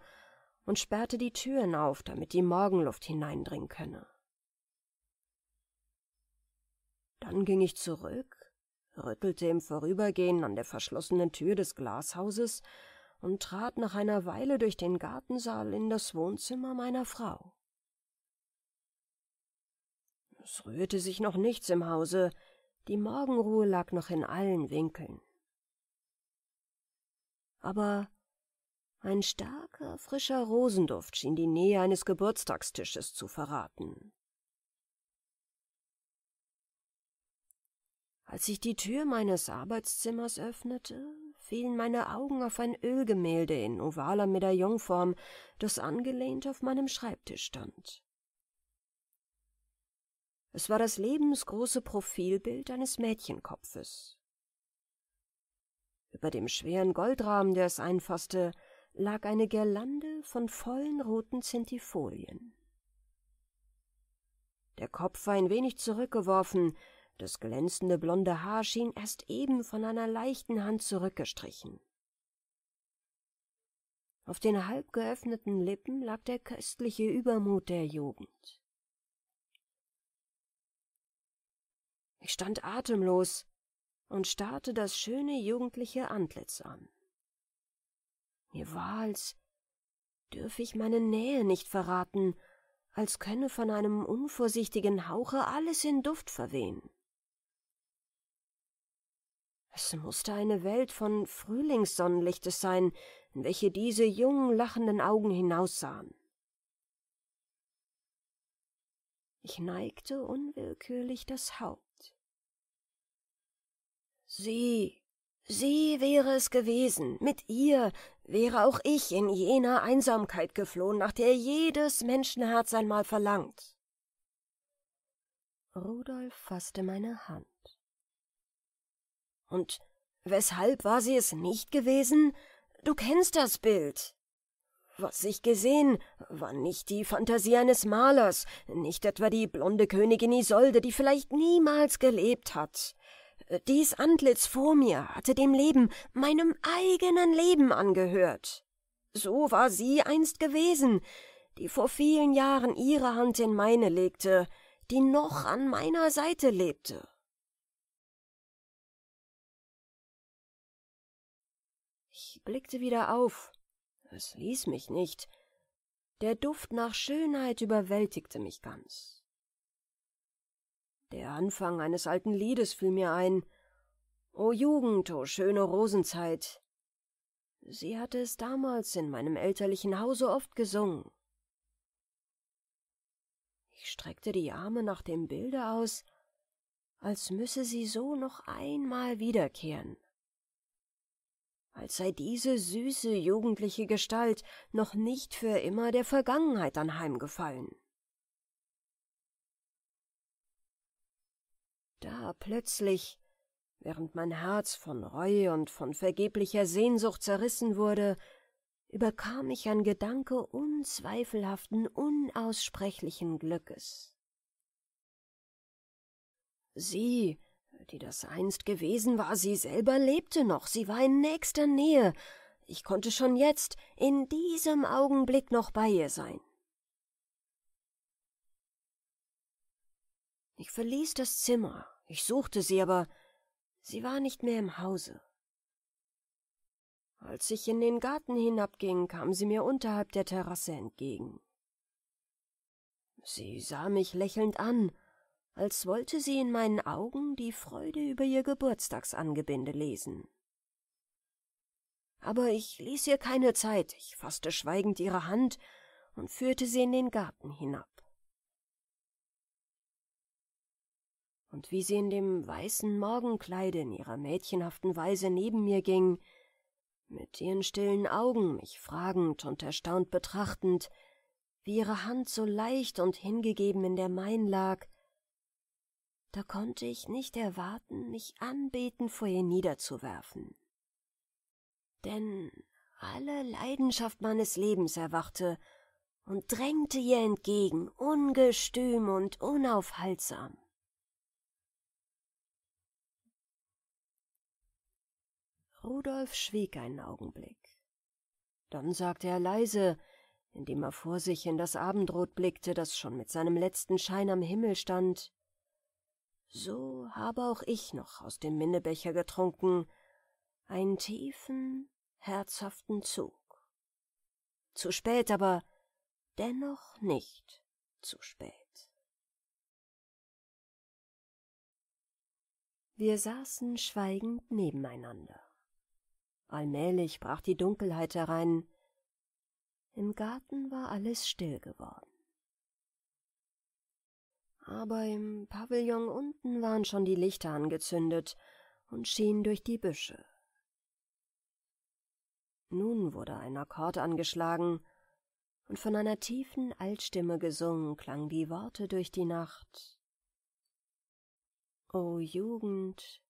und sperrte die Türen auf, damit die Morgenluft hineindringen könne. Dann ging ich zurück, rüttelte im Vorübergehen an der verschlossenen Tür des Glashauses und trat nach einer Weile durch den Gartensaal in das Wohnzimmer meiner Frau. Es rührte sich noch nichts im Hause, die Morgenruhe lag noch in allen Winkeln. Aber ein starker, frischer Rosenduft schien die Nähe eines Geburtstagstisches zu verraten. Als ich die Tür meines Arbeitszimmers öffnete, fielen meine Augen auf ein Ölgemälde in ovaler Medaillonform, das angelehnt auf meinem Schreibtisch stand. Es war das lebensgroße Profilbild eines Mädchenkopfes. Über dem schweren Goldrahmen, der es einfasste, lag eine Girlande von vollen roten Zentifolien. Der Kopf war ein wenig zurückgeworfen, das glänzende blonde Haar schien erst eben von einer leichten Hand zurückgestrichen. Auf den halb geöffneten Lippen lag der köstliche Übermut der Jugend. Ich stand atemlos und starrte das schöne jugendliche Antlitz an. Mir war, als dürfe ich meine Nähe nicht verraten, als könne von einem unvorsichtigen Hauche alles in Duft verwehen. Es mußte eine Welt von Frühlingssonnenlichtes sein, in welche diese jungen, lachenden Augen hinaussahen. Ich neigte unwillkürlich das Haupt. Sie, sie wäre es gewesen, mit ihr wäre auch ich in jener Einsamkeit geflohen, nach der jedes Menschenherz einmal verlangt. Rudolf faßte meine Hand. Und weshalb war sie es nicht gewesen? Du kennst das Bild. Was ich gesehen, war nicht die Fantasie eines Malers, nicht etwa die blonde Königin Isolde, die vielleicht niemals gelebt hat. Äh, dies Antlitz vor mir hatte dem Leben, meinem eigenen Leben angehört. So war sie einst gewesen, die vor vielen Jahren ihre Hand in meine legte, die noch an meiner Seite lebte. Ich blickte wieder auf. Es ließ mich nicht. Der Duft nach Schönheit überwältigte mich ganz. Der Anfang eines alten Liedes fiel mir ein. O Jugend, o schöne Rosenzeit. Sie hatte es damals in meinem elterlichen Hause oft gesungen. Ich streckte die Arme nach dem Bilde aus, als müsse sie so noch einmal wiederkehren. Als sei diese süße jugendliche Gestalt noch nicht für immer der Vergangenheit anheimgefallen. da plötzlich, während mein Herz von Reue und von vergeblicher Sehnsucht zerrissen wurde, überkam mich ein Gedanke unzweifelhaften, unaussprechlichen Glückes. Sie, die das einst gewesen war, sie selber lebte noch, sie war in nächster Nähe, ich konnte schon jetzt, in diesem Augenblick noch bei ihr sein. Ich verließ das Zimmer ich suchte sie, aber sie war nicht mehr im Hause. Als ich in den Garten hinabging, kam sie mir unterhalb der Terrasse entgegen. Sie sah mich lächelnd an, als wollte sie in meinen Augen die Freude über ihr Geburtstagsangebinde lesen. Aber ich ließ ihr keine Zeit, ich fasste schweigend ihre Hand und führte sie in den Garten hinab. und wie sie in dem weißen Morgenkleide in ihrer mädchenhaften Weise neben mir ging, mit ihren stillen Augen mich fragend und erstaunt betrachtend, wie ihre Hand so leicht und hingegeben in der meinen lag, da konnte ich nicht erwarten, mich anbetend vor ihr niederzuwerfen. Denn alle Leidenschaft meines Lebens erwachte und drängte ihr entgegen, ungestüm und unaufhaltsam. Rudolf schwieg einen Augenblick. Dann sagte er leise, indem er vor sich in das Abendrot blickte, das schon mit seinem letzten Schein am Himmel stand. So habe auch ich noch aus dem Minnebecher getrunken, einen tiefen, herzhaften Zug. Zu spät, aber dennoch nicht zu spät. Wir saßen schweigend nebeneinander. Allmählich brach die Dunkelheit herein. Im Garten war alles still geworden. Aber im Pavillon unten waren schon die Lichter angezündet und schienen durch die Büsche. Nun wurde ein Akkord angeschlagen, und von einer tiefen Altstimme gesungen klangen die Worte durch die Nacht. O Jugend,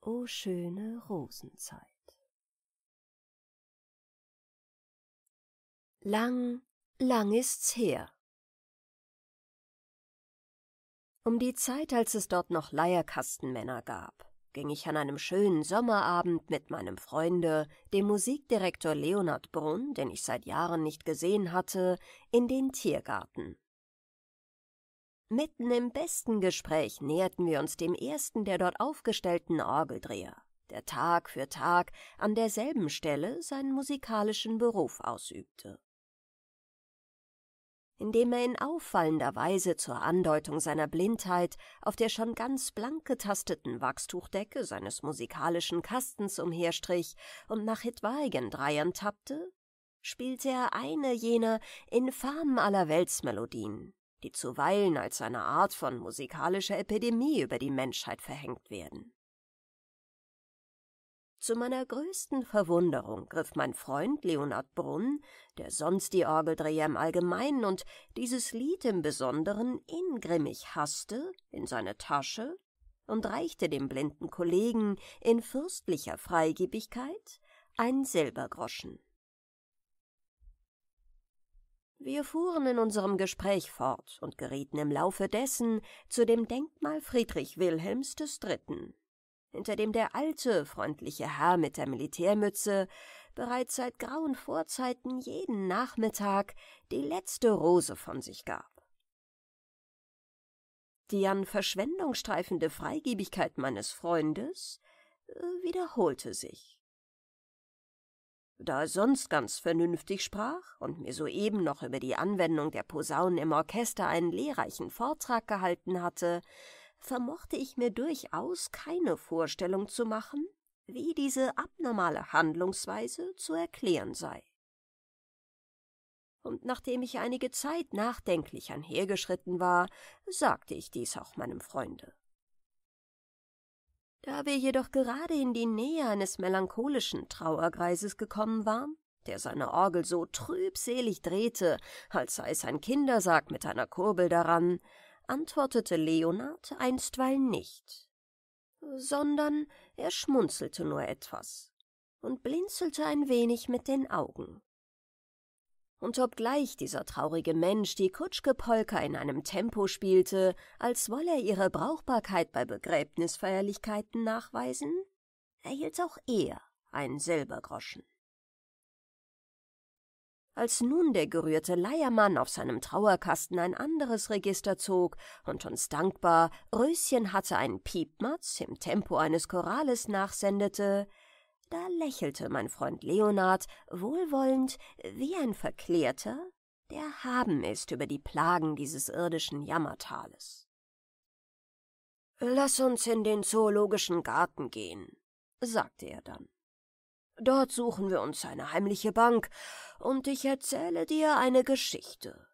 o schöne Rosenzeit. Lang, lang ist's her. Um die Zeit, als es dort noch Leierkastenmänner gab, ging ich an einem schönen Sommerabend mit meinem Freunde, dem Musikdirektor Leonard Brunn, den ich seit Jahren nicht gesehen hatte, in den Tiergarten. Mitten im besten Gespräch näherten wir uns dem ersten der dort aufgestellten Orgeldreher, der Tag für Tag an derselben Stelle seinen musikalischen Beruf ausübte indem er in auffallender Weise zur Andeutung seiner Blindheit auf der schon ganz blank getasteten Wachstuchdecke seines musikalischen Kastens umherstrich und nach etwaigen Dreiern tappte, spielte er eine jener infamen Allerweltsmelodien, die zuweilen als eine Art von musikalischer Epidemie über die Menschheit verhängt werden zu meiner größten Verwunderung griff mein Freund Leonard Brunn, der sonst die Orgeldreher im Allgemeinen und dieses Lied im Besonderen ingrimmig hasste, in seine Tasche und reichte dem blinden Kollegen in fürstlicher Freigebigkeit einen Silbergroschen. Wir fuhren in unserem Gespräch fort und gerieten im Laufe dessen zu dem Denkmal Friedrich Wilhelms III., hinter dem der alte, freundliche Herr mit der Militärmütze bereits seit grauen Vorzeiten jeden Nachmittag die letzte Rose von sich gab. Die an Verschwendung streifende Freigebigkeit meines Freundes äh, wiederholte sich. Da er sonst ganz vernünftig sprach und mir soeben noch über die Anwendung der Posaunen im Orchester einen lehrreichen Vortrag gehalten hatte, vermochte ich mir durchaus keine Vorstellung zu machen, wie diese abnormale Handlungsweise zu erklären sei. Und nachdem ich einige Zeit nachdenklich einhergeschritten war, sagte ich dies auch meinem Freunde. Da wir jedoch gerade in die Nähe eines melancholischen Trauergreises gekommen waren, der seine Orgel so trübselig drehte, als sei es ein Kindersarg mit einer Kurbel daran, antwortete Leonard einstweilen nicht, sondern er schmunzelte nur etwas und blinzelte ein wenig mit den Augen. Und obgleich dieser traurige Mensch die Kutschke-Polka in einem Tempo spielte, als wolle er ihre Brauchbarkeit bei Begräbnisfeierlichkeiten nachweisen, erhielt auch er einen Silbergroschen. Als nun der gerührte Leiermann auf seinem Trauerkasten ein anderes Register zog und uns dankbar Röschen hatte einen Piepmatz im Tempo eines Chorales nachsendete, da lächelte mein Freund Leonard wohlwollend wie ein Verklärter, der haben ist über die Plagen dieses irdischen Jammertales. Lass uns in den zoologischen Garten gehen, sagte er dann. Dort suchen wir uns eine heimliche Bank, und ich erzähle dir eine Geschichte.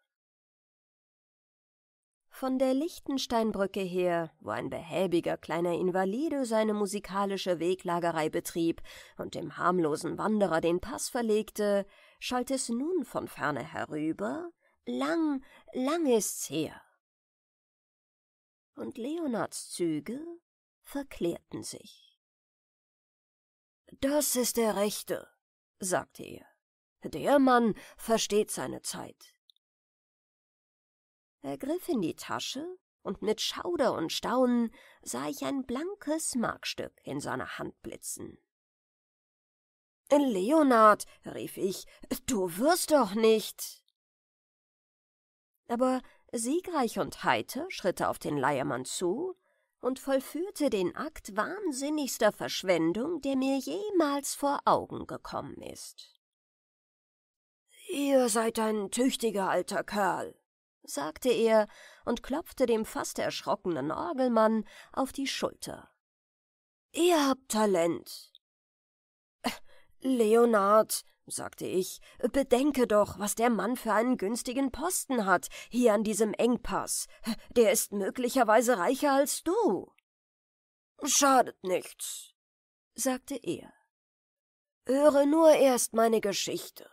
Von der Lichtensteinbrücke her, wo ein behäbiger kleiner Invalide seine musikalische Weglagerei betrieb und dem harmlosen Wanderer den Pass verlegte, schallt es nun von ferne herüber, lang, lang ist's her. Und Leonards Züge verklärten sich. Das ist der Rechte, sagte er. Der Mann versteht seine Zeit. Er griff in die Tasche, und mit Schauder und Staunen sah ich ein blankes Markstück in seiner Hand blitzen. Leonard, rief ich, du wirst doch nicht. Aber siegreich und heiter schritt er auf den Leiermann zu, und vollführte den Akt wahnsinnigster Verschwendung, der mir jemals vor Augen gekommen ist. Ihr seid ein tüchtiger alter Kerl, sagte er und klopfte dem fast erschrockenen Orgelmann auf die Schulter. Ihr habt Talent. Leonard, sagte ich, bedenke doch, was der Mann für einen günstigen Posten hat, hier an diesem Engpass. Der ist möglicherweise reicher als du. Schadet nichts, sagte er. Höre nur erst meine Geschichte.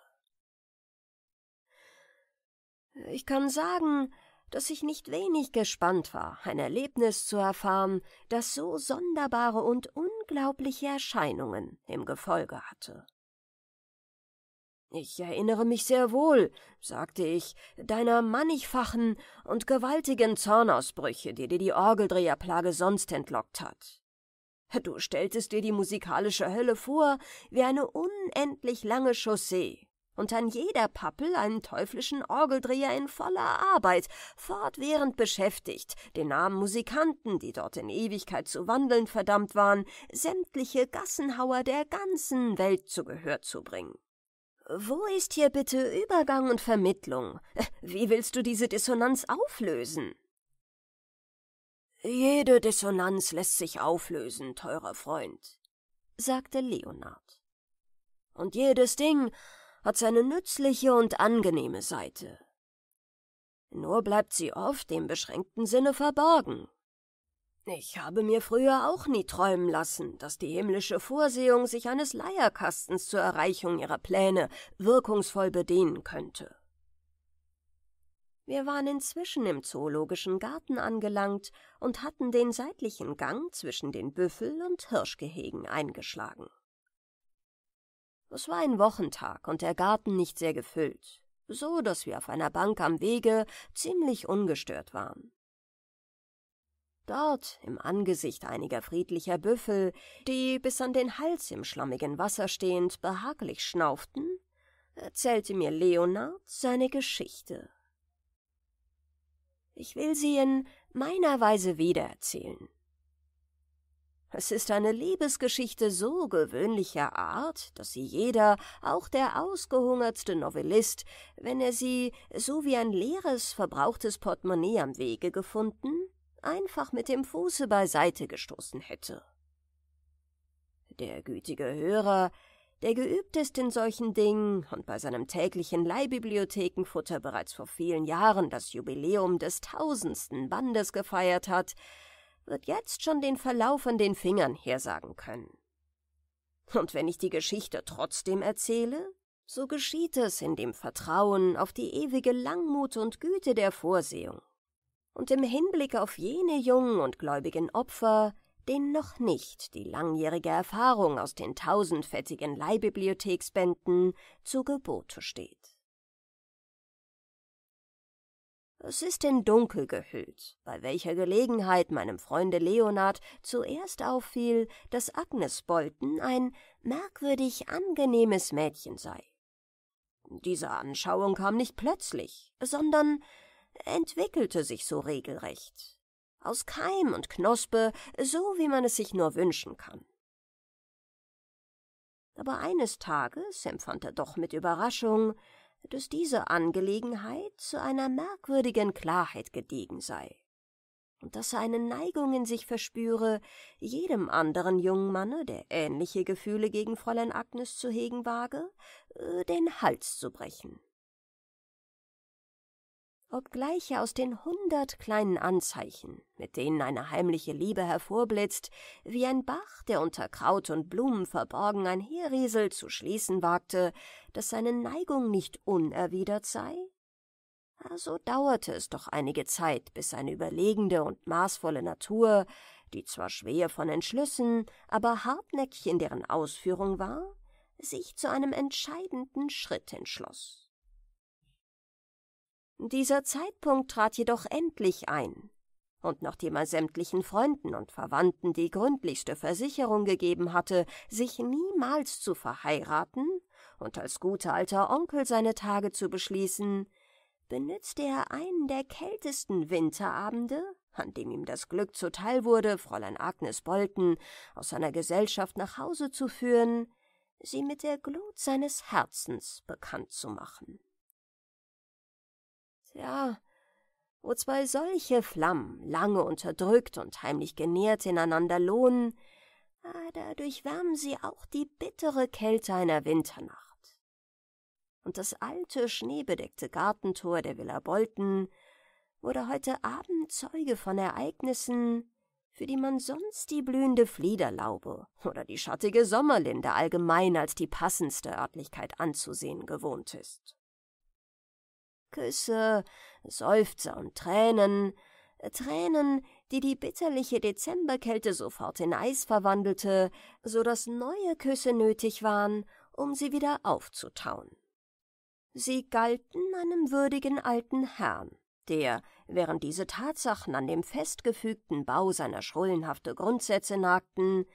Ich kann sagen, dass ich nicht wenig gespannt war, ein Erlebnis zu erfahren, das so sonderbare und unglaubliche Erscheinungen im Gefolge hatte. Ich erinnere mich sehr wohl, sagte ich, deiner mannigfachen und gewaltigen Zornausbrüche, die dir die Orgeldreherplage sonst entlockt hat. Du stelltest dir die musikalische Hölle vor wie eine unendlich lange Chaussee und an jeder Pappel einen teuflischen Orgeldreher in voller Arbeit, fortwährend beschäftigt, den Namen Musikanten, die dort in Ewigkeit zu wandeln verdammt waren, sämtliche Gassenhauer der ganzen Welt zu Gehör zu bringen. Wo ist hier bitte Übergang und Vermittlung? Wie willst du diese Dissonanz auflösen? Jede Dissonanz lässt sich auflösen, teurer Freund, sagte Leonard. Und jedes Ding hat seine nützliche und angenehme Seite. Nur bleibt sie oft im beschränkten Sinne verborgen. Ich habe mir früher auch nie träumen lassen, dass die himmlische Vorsehung sich eines Leierkastens zur Erreichung ihrer Pläne wirkungsvoll bedienen könnte. Wir waren inzwischen im zoologischen Garten angelangt und hatten den seitlichen Gang zwischen den Büffel- und Hirschgehegen eingeschlagen. Es war ein Wochentag und der Garten nicht sehr gefüllt, so dass wir auf einer Bank am Wege ziemlich ungestört waren. Dort, im Angesicht einiger friedlicher Büffel, die bis an den Hals im schlammigen Wasser stehend behaglich schnauften, erzählte mir Leonard seine Geschichte. Ich will sie in meiner Weise wiedererzählen. Es ist eine Liebesgeschichte so gewöhnlicher Art, dass sie jeder, auch der ausgehungertste Novellist, wenn er sie so wie ein leeres, verbrauchtes Portemonnaie am Wege gefunden, einfach mit dem Fuße beiseite gestoßen hätte. Der gütige Hörer, der geübt ist in solchen Dingen und bei seinem täglichen Leihbibliothekenfutter bereits vor vielen Jahren das Jubiläum des tausendsten Bandes gefeiert hat, wird jetzt schon den Verlauf an den Fingern hersagen können. Und wenn ich die Geschichte trotzdem erzähle, so geschieht es in dem Vertrauen auf die ewige Langmut und Güte der Vorsehung und im Hinblick auf jene jungen und gläubigen Opfer, denen noch nicht die langjährige Erfahrung aus den tausendfettigen Leihbibliotheksbänden zu Gebote steht. Es ist in Dunkel gehüllt, bei welcher Gelegenheit meinem Freunde Leonard zuerst auffiel, dass Agnes Bolton ein merkwürdig angenehmes Mädchen sei. Diese Anschauung kam nicht plötzlich, sondern entwickelte sich so regelrecht. Aus Keim und Knospe, so wie man es sich nur wünschen kann. Aber eines Tages empfand er doch mit Überraschung, dass diese Angelegenheit zu einer merkwürdigen Klarheit gediegen sei und dass er eine Neigung in sich verspüre, jedem anderen jungen Manne, der ähnliche Gefühle gegen Fräulein Agnes zu hegen wage, äh, den Hals zu brechen obgleich er aus den hundert kleinen Anzeichen, mit denen eine heimliche Liebe hervorblitzt, wie ein Bach, der unter Kraut und Blumen verborgen einherrieselt, zu schließen wagte, dass seine Neigung nicht unerwidert sei? Also dauerte es doch einige Zeit, bis seine überlegende und maßvolle Natur, die zwar schwer von Entschlüssen, aber hartnäckig in deren Ausführung war, sich zu einem entscheidenden Schritt entschloss. Dieser Zeitpunkt trat jedoch endlich ein, und nachdem er sämtlichen Freunden und Verwandten die gründlichste Versicherung gegeben hatte, sich niemals zu verheiraten und als guter alter Onkel seine Tage zu beschließen, benützte er einen der kältesten Winterabende, an dem ihm das Glück zuteil wurde, Fräulein Agnes Bolten aus seiner Gesellschaft nach Hause zu führen, sie mit der Glut seines Herzens bekannt zu machen ja, wo zwei solche Flammen, lange unterdrückt und heimlich genährt ineinander lohnen, ah, da durchwärmen sie auch die bittere Kälte einer Winternacht. Und das alte, schneebedeckte Gartentor der Villa Bolton wurde heute Abend Zeuge von Ereignissen, für die man sonst die blühende Fliederlaube oder die schattige Sommerlinde allgemein als die passendste Örtlichkeit anzusehen gewohnt ist. Küsse, Seufzer und Tränen, äh, Tränen, die die bitterliche Dezemberkälte sofort in Eis verwandelte, so daß neue Küsse nötig waren, um sie wieder aufzutauen. Sie galten einem würdigen alten Herrn, der, während diese Tatsachen an dem festgefügten Bau seiner schrullenhafte Grundsätze nagten,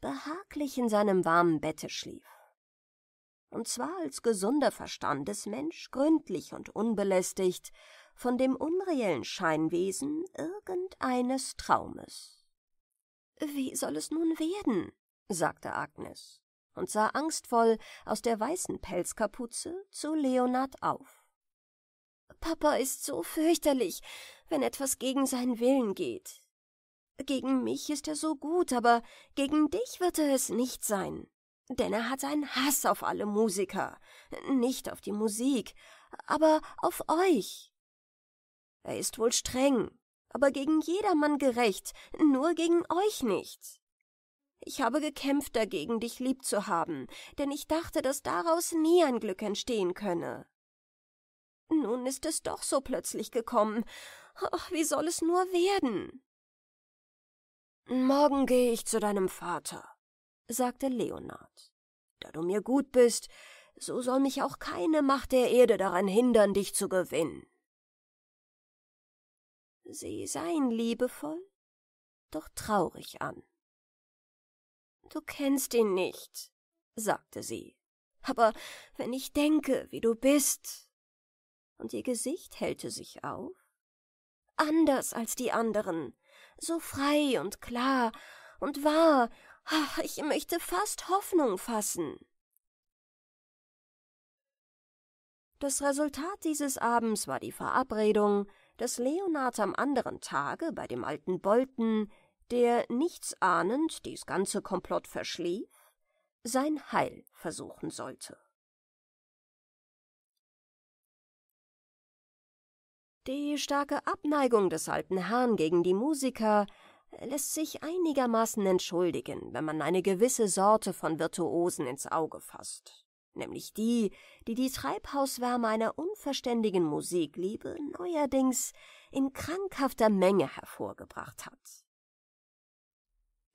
behaglich in seinem warmen Bette schlief und zwar als gesunder Verstandesmensch gründlich und unbelästigt von dem unreellen Scheinwesen irgendeines Traumes. Wie soll es nun werden? sagte Agnes und sah angstvoll aus der weißen Pelzkapuze zu Leonard auf. Papa ist so fürchterlich, wenn etwas gegen seinen Willen geht. Gegen mich ist er so gut, aber gegen dich wird er es nicht sein denn er hat einen Hass auf alle Musiker, nicht auf die Musik, aber auf euch. Er ist wohl streng, aber gegen jedermann gerecht, nur gegen euch nicht. Ich habe gekämpft dagegen, dich lieb zu haben, denn ich dachte, dass daraus nie ein Glück entstehen könne. Nun ist es doch so plötzlich gekommen. Ach, oh, wie soll es nur werden? Morgen gehe ich zu deinem Vater, sagte Leonard. Da du mir gut bist, so soll mich auch keine Macht der Erde daran hindern, dich zu gewinnen. Sie sah ihn liebevoll, doch traurig an. Du kennst ihn nicht, sagte sie, aber wenn ich denke, wie du bist. Und ihr Gesicht hellte sich auf. Anders als die anderen, so frei und klar und wahr ich möchte fast Hoffnung fassen. Das Resultat dieses Abends war die Verabredung, dass Leonard am anderen Tage bei dem alten Bolten, der nichts ahnend dies ganze Komplott verschlief, sein Heil versuchen sollte. Die starke Abneigung des alten Herrn gegen die Musiker lässt sich einigermaßen entschuldigen, wenn man eine gewisse Sorte von Virtuosen ins Auge fasst, nämlich die, die die Treibhauswärme einer unverständigen Musikliebe neuerdings in krankhafter Menge hervorgebracht hat.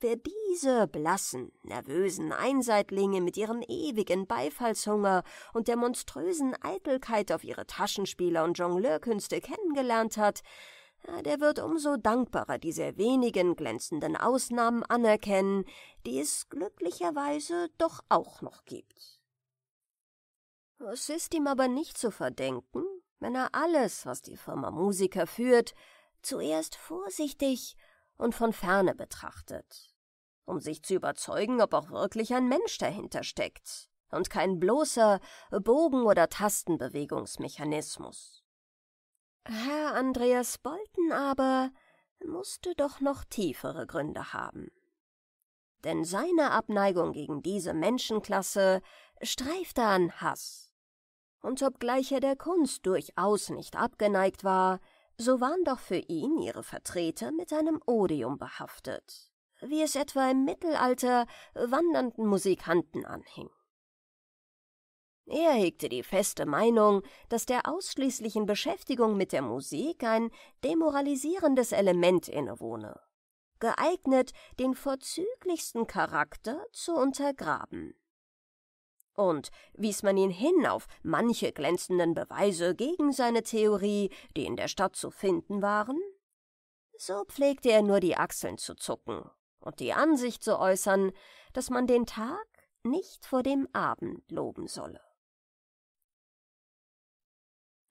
Wer diese blassen, nervösen Einseitlinge mit ihrem ewigen Beifallshunger und der monströsen Eitelkeit auf ihre Taschenspieler und Jongleurkünste kennengelernt hat, der wird umso dankbarer diese wenigen glänzenden Ausnahmen anerkennen, die es glücklicherweise doch auch noch gibt. Es ist ihm aber nicht zu verdenken, wenn er alles, was die Firma Musiker führt, zuerst vorsichtig und von ferne betrachtet, um sich zu überzeugen, ob auch wirklich ein Mensch dahinter steckt und kein bloßer Bogen- oder Tastenbewegungsmechanismus. Herr Andreas Bolten aber musste doch noch tiefere Gründe haben. Denn seine Abneigung gegen diese Menschenklasse streifte an Hass. Und obgleich er der Kunst durchaus nicht abgeneigt war, so waren doch für ihn ihre Vertreter mit einem Odium behaftet, wie es etwa im Mittelalter wandernden Musikanten anhing. Er hegte die feste Meinung, dass der ausschließlichen Beschäftigung mit der Musik ein demoralisierendes Element innewohne, geeignet, den vorzüglichsten Charakter zu untergraben. Und wies man ihn hin auf manche glänzenden Beweise gegen seine Theorie, die in der Stadt zu finden waren, so pflegte er nur die Achseln zu zucken und die Ansicht zu äußern, dass man den Tag nicht vor dem Abend loben solle.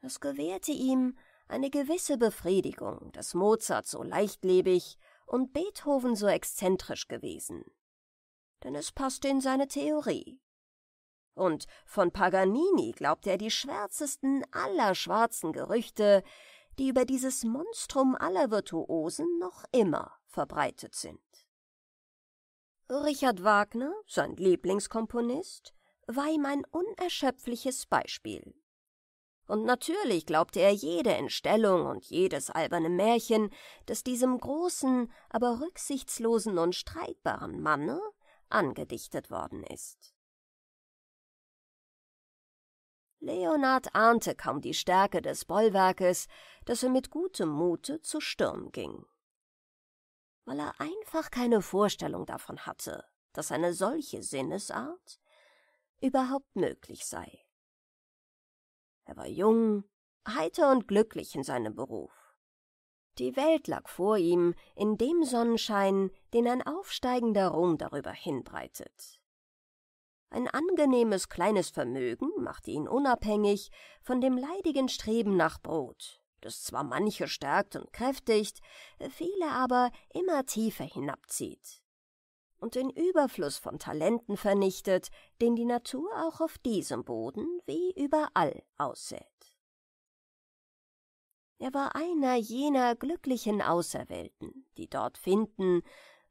Es gewährte ihm eine gewisse Befriedigung, dass Mozart so leichtlebig und Beethoven so exzentrisch gewesen. Denn es passte in seine Theorie. Und von Paganini glaubte er die schwärzesten aller schwarzen Gerüchte, die über dieses Monstrum aller Virtuosen noch immer verbreitet sind. Richard Wagner, sein Lieblingskomponist, war ihm ein unerschöpfliches Beispiel. Und natürlich glaubte er jede Entstellung und jedes alberne Märchen, das diesem großen, aber rücksichtslosen und streitbaren Manne angedichtet worden ist. Leonard ahnte kaum die Stärke des Bollwerkes, dass er mit gutem Mute zu Stirn ging. Weil er einfach keine Vorstellung davon hatte, dass eine solche Sinnesart überhaupt möglich sei. Er war jung, heiter und glücklich in seinem Beruf. Die Welt lag vor ihm in dem Sonnenschein, den ein aufsteigender Ruhm darüber hinbreitet. Ein angenehmes kleines Vermögen machte ihn unabhängig von dem leidigen Streben nach Brot, das zwar manche stärkt und kräftigt, viele aber immer tiefer hinabzieht und den Überfluss von Talenten vernichtet, den die Natur auch auf diesem Boden wie überall aussät. Er war einer jener glücklichen Auserwählten, die dort finden,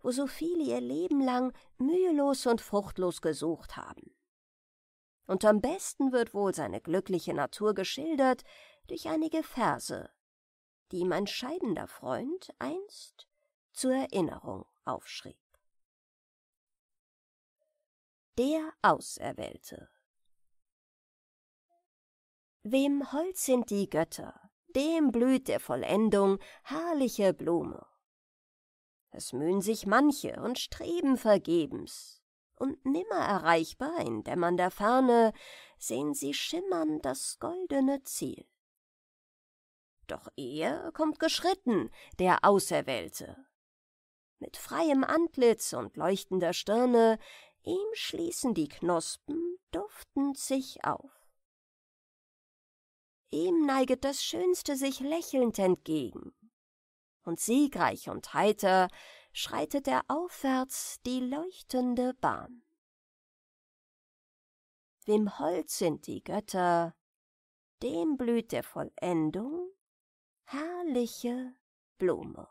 wo so viele ihr Leben lang mühelos und fruchtlos gesucht haben. Und am besten wird wohl seine glückliche Natur geschildert durch einige Verse, die ihm ein scheidender Freund einst zur Erinnerung aufschrieb. Der Auserwählte. Wem Holz sind die Götter, dem blüht der Vollendung herrliche Blume. Es mühen sich manche und streben vergebens, und nimmer erreichbar in dämmernder Ferne sehen sie schimmern das goldene Ziel. Doch er kommt geschritten, der Auserwählte. Mit freiem Antlitz und leuchtender Stirne Ihm schließen die Knospen duftend sich auf. Ihm neiget das Schönste sich lächelnd entgegen, und siegreich und heiter schreitet er aufwärts die leuchtende Bahn. Wem Holz sind die Götter, dem blüht der Vollendung herrliche Blume.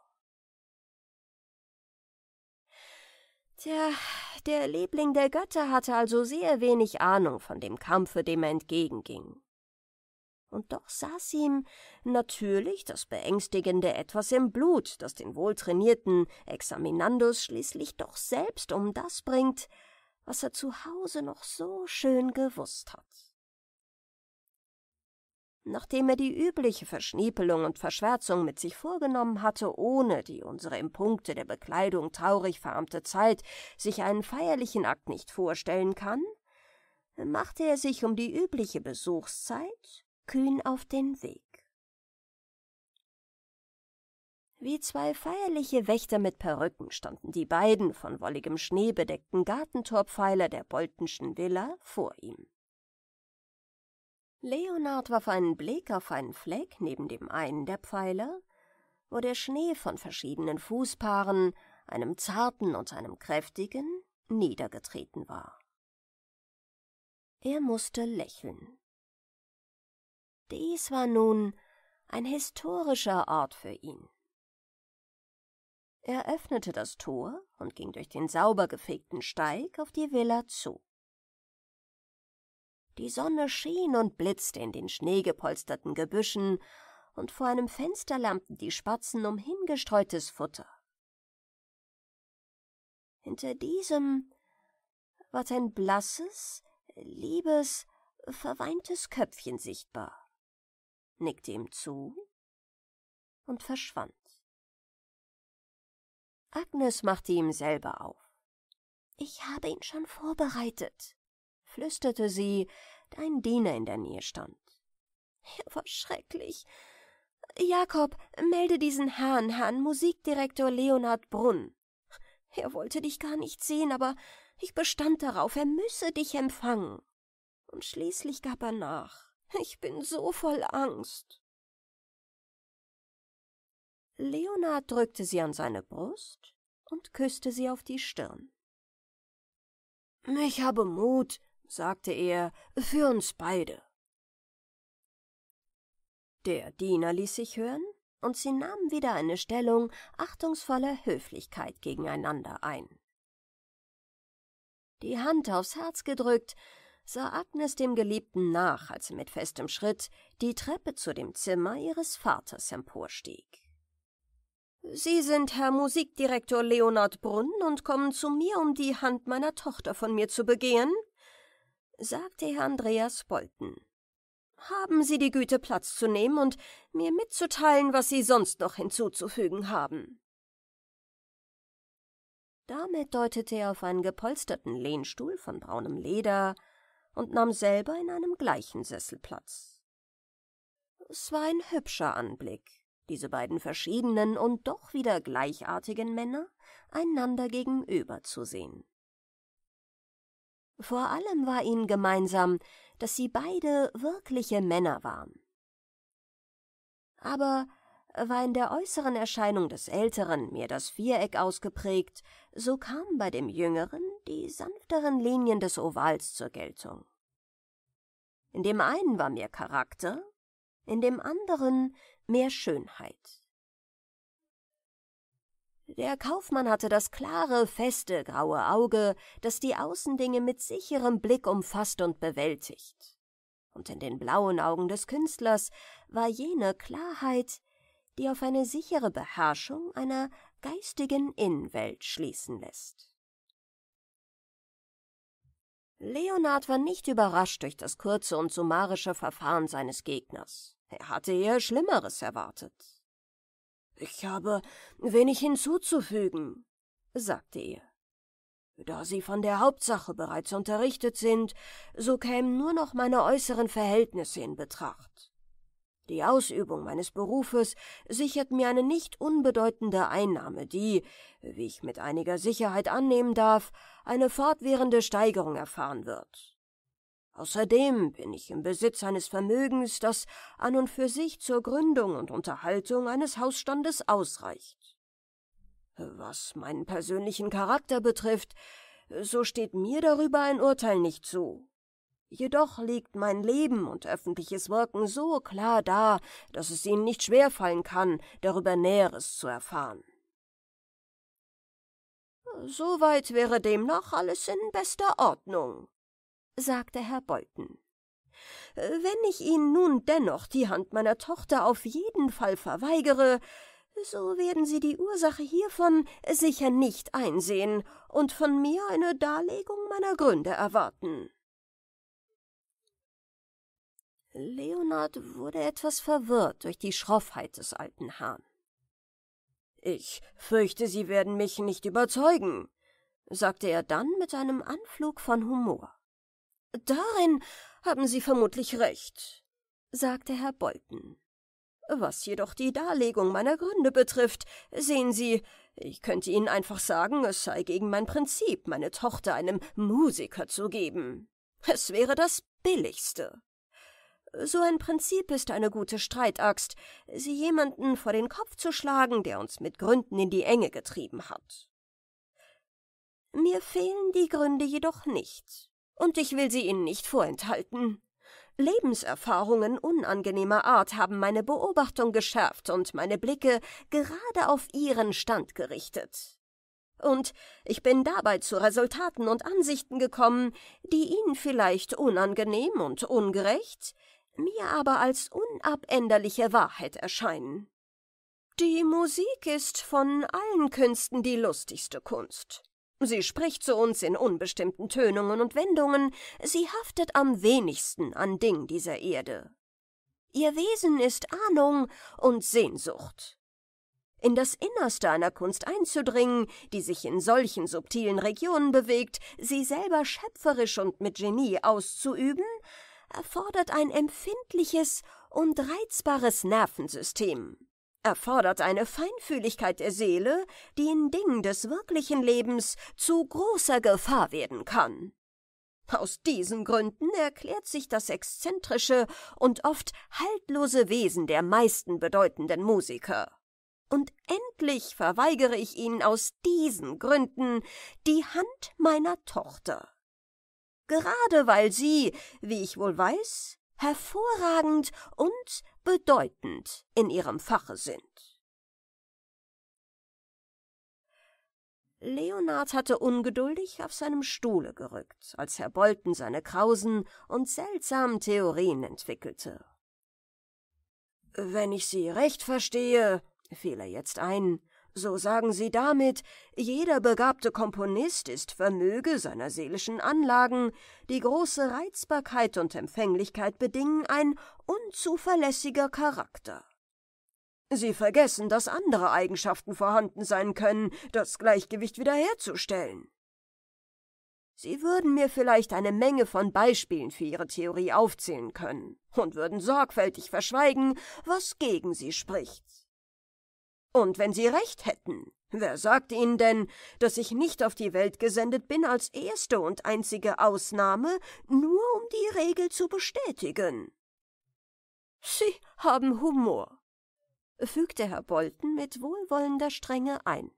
Tja, der Liebling der Götter hatte also sehr wenig Ahnung von dem Kampfe, dem er entgegenging. Und doch saß ihm natürlich das beängstigende Etwas im Blut, das den wohltrainierten Examinandus schließlich doch selbst um das bringt, was er zu Hause noch so schön gewusst hat. Nachdem er die übliche Verschniepelung und Verschwärzung mit sich vorgenommen hatte, ohne die unsere im Punkte der Bekleidung traurig verarmte Zeit sich einen feierlichen Akt nicht vorstellen kann, machte er sich um die übliche Besuchszeit kühn auf den Weg. Wie zwei feierliche Wächter mit Perücken standen die beiden von wolligem Schnee bedeckten Gartentorpfeiler der Boltenschen Villa vor ihm. Leonard warf einen Blick auf einen Fleck neben dem einen der Pfeiler, wo der Schnee von verschiedenen Fußpaaren, einem zarten und einem kräftigen, niedergetreten war. Er musste lächeln. Dies war nun ein historischer Ort für ihn. Er öffnete das Tor und ging durch den sauber gefegten Steig auf die Villa zu. Die Sonne schien und blitzte in den schneegepolsterten Gebüschen, und vor einem Fenster lärmten die Spatzen um hingestreutes Futter. Hinter diesem ward ein blasses, liebes, verweintes Köpfchen sichtbar, nickte ihm zu und verschwand. Agnes machte ihm selber auf. Ich habe ihn schon vorbereitet, flüsterte sie, da ein Diener in der Nähe stand. Er war schrecklich. Jakob, melde diesen Herrn, Herrn Musikdirektor Leonard Brunn. Er wollte dich gar nicht sehen, aber ich bestand darauf, er müsse dich empfangen. Und schließlich gab er nach. Ich bin so voll Angst. Leonard drückte sie an seine Brust und küßte sie auf die Stirn. Ich habe Mut, sagte er, für uns beide. Der Diener ließ sich hören, und sie nahmen wieder eine Stellung achtungsvoller Höflichkeit gegeneinander ein. Die Hand aufs Herz gedrückt, sah Agnes dem Geliebten nach, als er mit festem Schritt die Treppe zu dem Zimmer ihres Vaters emporstieg. Sie sind Herr Musikdirektor Leonard Brunn und kommen zu mir, um die Hand meiner Tochter von mir zu begehen?« sagte Herr Andreas Bolten. Haben Sie die Güte, Platz zu nehmen und mir mitzuteilen, was Sie sonst noch hinzuzufügen haben. Damit deutete er auf einen gepolsterten Lehnstuhl von braunem Leder und nahm selber in einem gleichen Sessel Platz. Es war ein hübscher Anblick, diese beiden verschiedenen und doch wieder gleichartigen Männer einander gegenüber zu sehen. Vor allem war ihnen gemeinsam, dass sie beide wirkliche Männer waren. Aber war in der äußeren Erscheinung des Älteren mir das Viereck ausgeprägt, so kamen bei dem Jüngeren die sanfteren Linien des Ovals zur Geltung. In dem einen war mehr Charakter, in dem anderen mehr Schönheit. Der Kaufmann hatte das klare, feste, graue Auge, das die Außendinge mit sicherem Blick umfasst und bewältigt. Und in den blauen Augen des Künstlers war jene Klarheit, die auf eine sichere Beherrschung einer geistigen Innenwelt schließen lässt. Leonard war nicht überrascht durch das kurze und summarische Verfahren seines Gegners. Er hatte eher Schlimmeres erwartet. Ich habe wenig hinzuzufügen, sagte er. Da Sie von der Hauptsache bereits unterrichtet sind, so kämen nur noch meine äußeren Verhältnisse in Betracht. Die Ausübung meines Berufes sichert mir eine nicht unbedeutende Einnahme, die, wie ich mit einiger Sicherheit annehmen darf, eine fortwährende Steigerung erfahren wird. Außerdem bin ich im Besitz eines Vermögens, das an und für sich zur Gründung und Unterhaltung eines Hausstandes ausreicht. Was meinen persönlichen Charakter betrifft, so steht mir darüber ein Urteil nicht zu. Jedoch liegt mein Leben und öffentliches Wirken so klar da, dass es Ihnen nicht schwerfallen kann, darüber Näheres zu erfahren. Soweit wäre demnach alles in bester Ordnung, sagte Herr Beuthen. Wenn ich Ihnen nun dennoch die Hand meiner Tochter auf jeden Fall verweigere, so werden Sie die Ursache hiervon sicher nicht einsehen und von mir eine Darlegung meiner Gründe erwarten. Leonard wurde etwas verwirrt durch die Schroffheit des alten Herrn. Ich fürchte, Sie werden mich nicht überzeugen, sagte er dann mit einem Anflug von Humor. Darin haben Sie vermutlich recht, sagte Herr Bolton. Was jedoch die Darlegung meiner Gründe betrifft, sehen Sie, ich könnte Ihnen einfach sagen, es sei gegen mein Prinzip, meine Tochter einem Musiker zu geben. Es wäre das Billigste. So ein Prinzip ist eine gute Streitaxt, sie jemanden vor den Kopf zu schlagen, der uns mit Gründen in die Enge getrieben hat. Mir fehlen die Gründe jedoch nicht und ich will sie Ihnen nicht vorenthalten. Lebenserfahrungen unangenehmer Art haben meine Beobachtung geschärft und meine Blicke gerade auf Ihren Stand gerichtet. Und ich bin dabei zu Resultaten und Ansichten gekommen, die Ihnen vielleicht unangenehm und ungerecht, mir aber als unabänderliche Wahrheit erscheinen. Die Musik ist von allen Künsten die lustigste Kunst. Sie spricht zu uns in unbestimmten Tönungen und Wendungen, sie haftet am wenigsten an Ding dieser Erde. Ihr Wesen ist Ahnung und Sehnsucht. In das Innerste einer Kunst einzudringen, die sich in solchen subtilen Regionen bewegt, sie selber schöpferisch und mit Genie auszuüben, erfordert ein empfindliches und reizbares Nervensystem erfordert eine Feinfühligkeit der Seele, die in Dingen des wirklichen Lebens zu großer Gefahr werden kann. Aus diesen Gründen erklärt sich das exzentrische und oft haltlose Wesen der meisten bedeutenden Musiker. Und endlich verweigere ich Ihnen aus diesen Gründen die Hand meiner Tochter. Gerade weil sie, wie ich wohl weiß, hervorragend und bedeutend in ihrem Fache sind. Leonard hatte ungeduldig auf seinem Stuhle gerückt, als Herr Bolton seine krausen und seltsamen Theorien entwickelte. Wenn ich Sie recht verstehe, fiel er jetzt ein, so sagen sie damit, jeder begabte Komponist ist Vermöge seiner seelischen Anlagen, die große Reizbarkeit und Empfänglichkeit bedingen ein unzuverlässiger Charakter. Sie vergessen, dass andere Eigenschaften vorhanden sein können, das Gleichgewicht wiederherzustellen. Sie würden mir vielleicht eine Menge von Beispielen für Ihre Theorie aufzählen können und würden sorgfältig verschweigen, was gegen sie spricht. Und wenn Sie recht hätten, wer sagt Ihnen denn, dass ich nicht auf die Welt gesendet bin als erste und einzige Ausnahme, nur um die Regel zu bestätigen? Sie haben Humor, fügte Herr Bolton mit wohlwollender Strenge ein.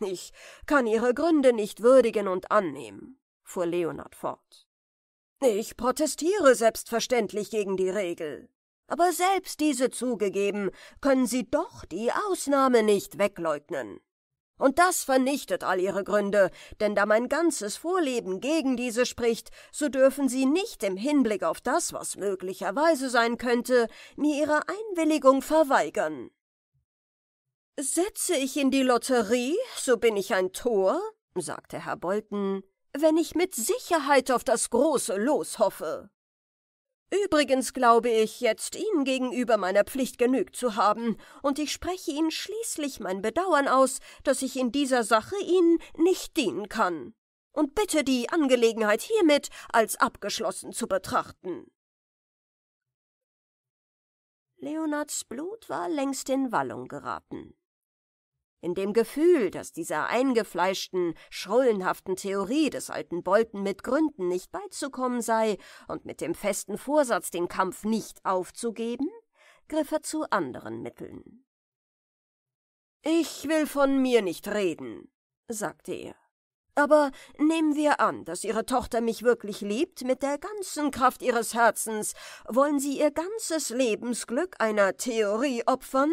Ich kann Ihre Gründe nicht würdigen und annehmen, fuhr Leonard fort. Ich protestiere selbstverständlich gegen die Regel. Aber selbst diese zugegeben, können sie doch die Ausnahme nicht wegleugnen. Und das vernichtet all ihre Gründe, denn da mein ganzes Vorleben gegen diese spricht, so dürfen sie nicht im Hinblick auf das, was möglicherweise sein könnte, mir ihre Einwilligung verweigern. Setze ich in die Lotterie, so bin ich ein Tor, sagte Herr Bolten, wenn ich mit Sicherheit auf das große Los hoffe. Übrigens glaube ich, jetzt Ihnen gegenüber meiner Pflicht genügt zu haben, und ich spreche Ihnen schließlich mein Bedauern aus, dass ich in dieser Sache Ihnen nicht dienen kann, und bitte die Angelegenheit hiermit als abgeschlossen zu betrachten. Leonards Blut war längst in Wallung geraten in dem Gefühl, dass dieser eingefleischten, schrullenhaften Theorie des alten Bolten mit Gründen nicht beizukommen sei und mit dem festen Vorsatz, den Kampf nicht aufzugeben, griff er zu anderen Mitteln. Ich will von mir nicht reden, sagte er. Aber nehmen wir an, dass Ihre Tochter mich wirklich liebt, mit der ganzen Kraft Ihres Herzens, wollen Sie Ihr ganzes Lebensglück einer Theorie opfern?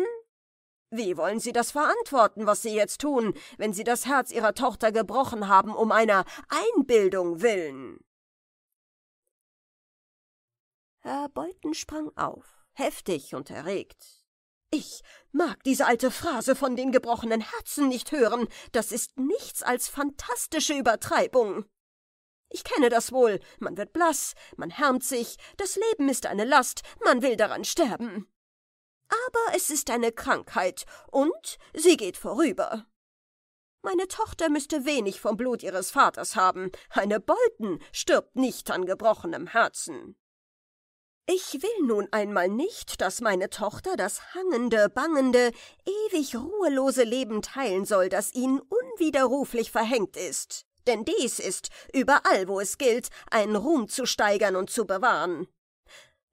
Wie wollen Sie das verantworten, was Sie jetzt tun, wenn Sie das Herz Ihrer Tochter gebrochen haben, um einer Einbildung willen? Herr Bolten sprang auf, heftig und erregt. Ich mag diese alte Phrase von den gebrochenen Herzen nicht hören. Das ist nichts als fantastische Übertreibung. Ich kenne das wohl. Man wird blass, man härmt sich, das Leben ist eine Last, man will daran sterben. Aber es ist eine Krankheit und sie geht vorüber. Meine Tochter müsste wenig vom Blut ihres Vaters haben. Eine Bolten stirbt nicht an gebrochenem Herzen. Ich will nun einmal nicht, dass meine Tochter das hangende, bangende, ewig ruhelose Leben teilen soll, das ihnen unwiderruflich verhängt ist. Denn dies ist, überall wo es gilt, einen Ruhm zu steigern und zu bewahren.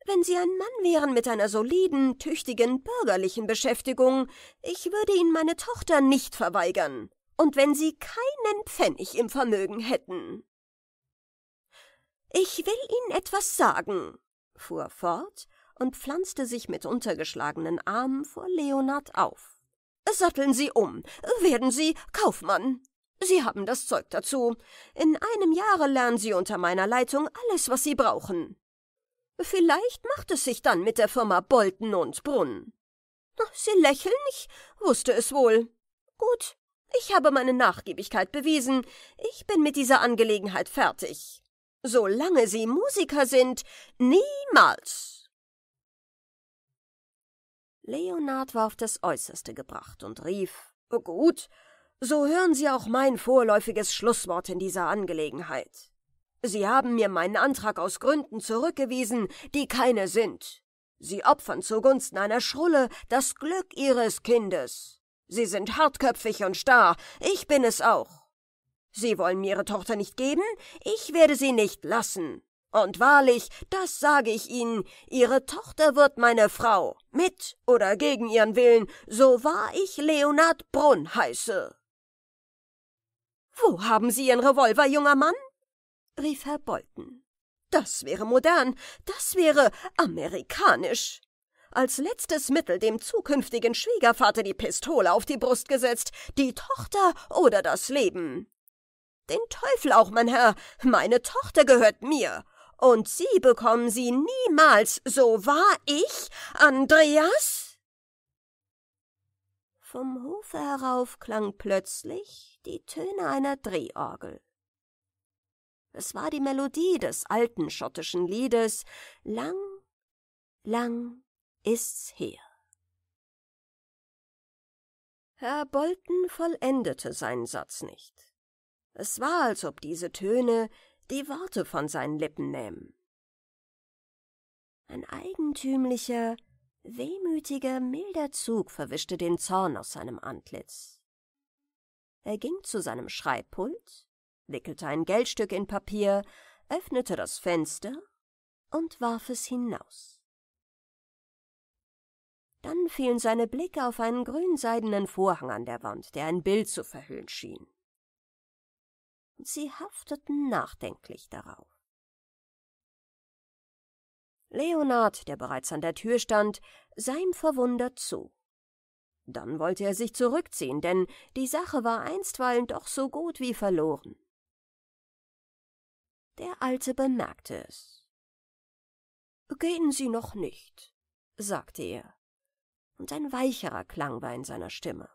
Wenn Sie ein Mann wären mit einer soliden, tüchtigen, bürgerlichen Beschäftigung, ich würde Ihnen meine Tochter nicht verweigern. Und wenn Sie keinen Pfennig im Vermögen hätten. Ich will Ihnen etwas sagen, fuhr fort und pflanzte sich mit untergeschlagenen Armen vor Leonard auf. Satteln Sie um, werden Sie Kaufmann. Sie haben das Zeug dazu. In einem Jahre lernen Sie unter meiner Leitung alles, was Sie brauchen. Vielleicht macht es sich dann mit der Firma Bolten und Brunn. Sie lächeln, ich wusste es wohl. Gut, ich habe meine Nachgiebigkeit bewiesen. Ich bin mit dieser Angelegenheit fertig. Solange Sie Musiker sind, niemals. Leonard war auf das Äußerste gebracht und rief Gut, so hören Sie auch mein vorläufiges Schlusswort in dieser Angelegenheit. Sie haben mir meinen Antrag aus Gründen zurückgewiesen, die keine sind. Sie opfern zugunsten einer Schrulle das Glück ihres Kindes. Sie sind hartköpfig und starr, ich bin es auch. Sie wollen mir Ihre Tochter nicht geben, ich werde sie nicht lassen. Und wahrlich, das sage ich Ihnen, Ihre Tochter wird meine Frau, mit oder gegen ihren Willen, so wahr ich Leonard Brunn heiße. Wo haben Sie Ihren Revolver, junger Mann? rief Herr Bolton. Das wäre modern, das wäre amerikanisch. Als letztes Mittel dem zukünftigen Schwiegervater die Pistole auf die Brust gesetzt, die Tochter oder das Leben. Den Teufel auch, mein Herr, meine Tochter gehört mir, und Sie bekommen sie niemals, so wahr ich, Andreas? Vom Hofe herauf klang plötzlich die Töne einer Drehorgel. Es war die Melodie des alten schottischen Liedes Lang, lang ist's her. Herr Bolton vollendete seinen Satz nicht. Es war, als ob diese Töne die Worte von seinen Lippen nähmen. Ein eigentümlicher, wehmütiger, milder Zug verwischte den Zorn aus seinem Antlitz. Er ging zu seinem Schreibpult, wickelte ein Geldstück in Papier, öffnete das Fenster und warf es hinaus. Dann fielen seine Blicke auf einen grünseidenen Vorhang an der Wand, der ein Bild zu verhüllen schien. Und sie hafteten nachdenklich darauf. Leonard, der bereits an der Tür stand, sah ihm verwundert zu. Dann wollte er sich zurückziehen, denn die Sache war einstweilen doch so gut wie verloren. Der Alte bemerkte es. Gehen Sie noch nicht, sagte er, und ein weicherer Klang war in seiner Stimme.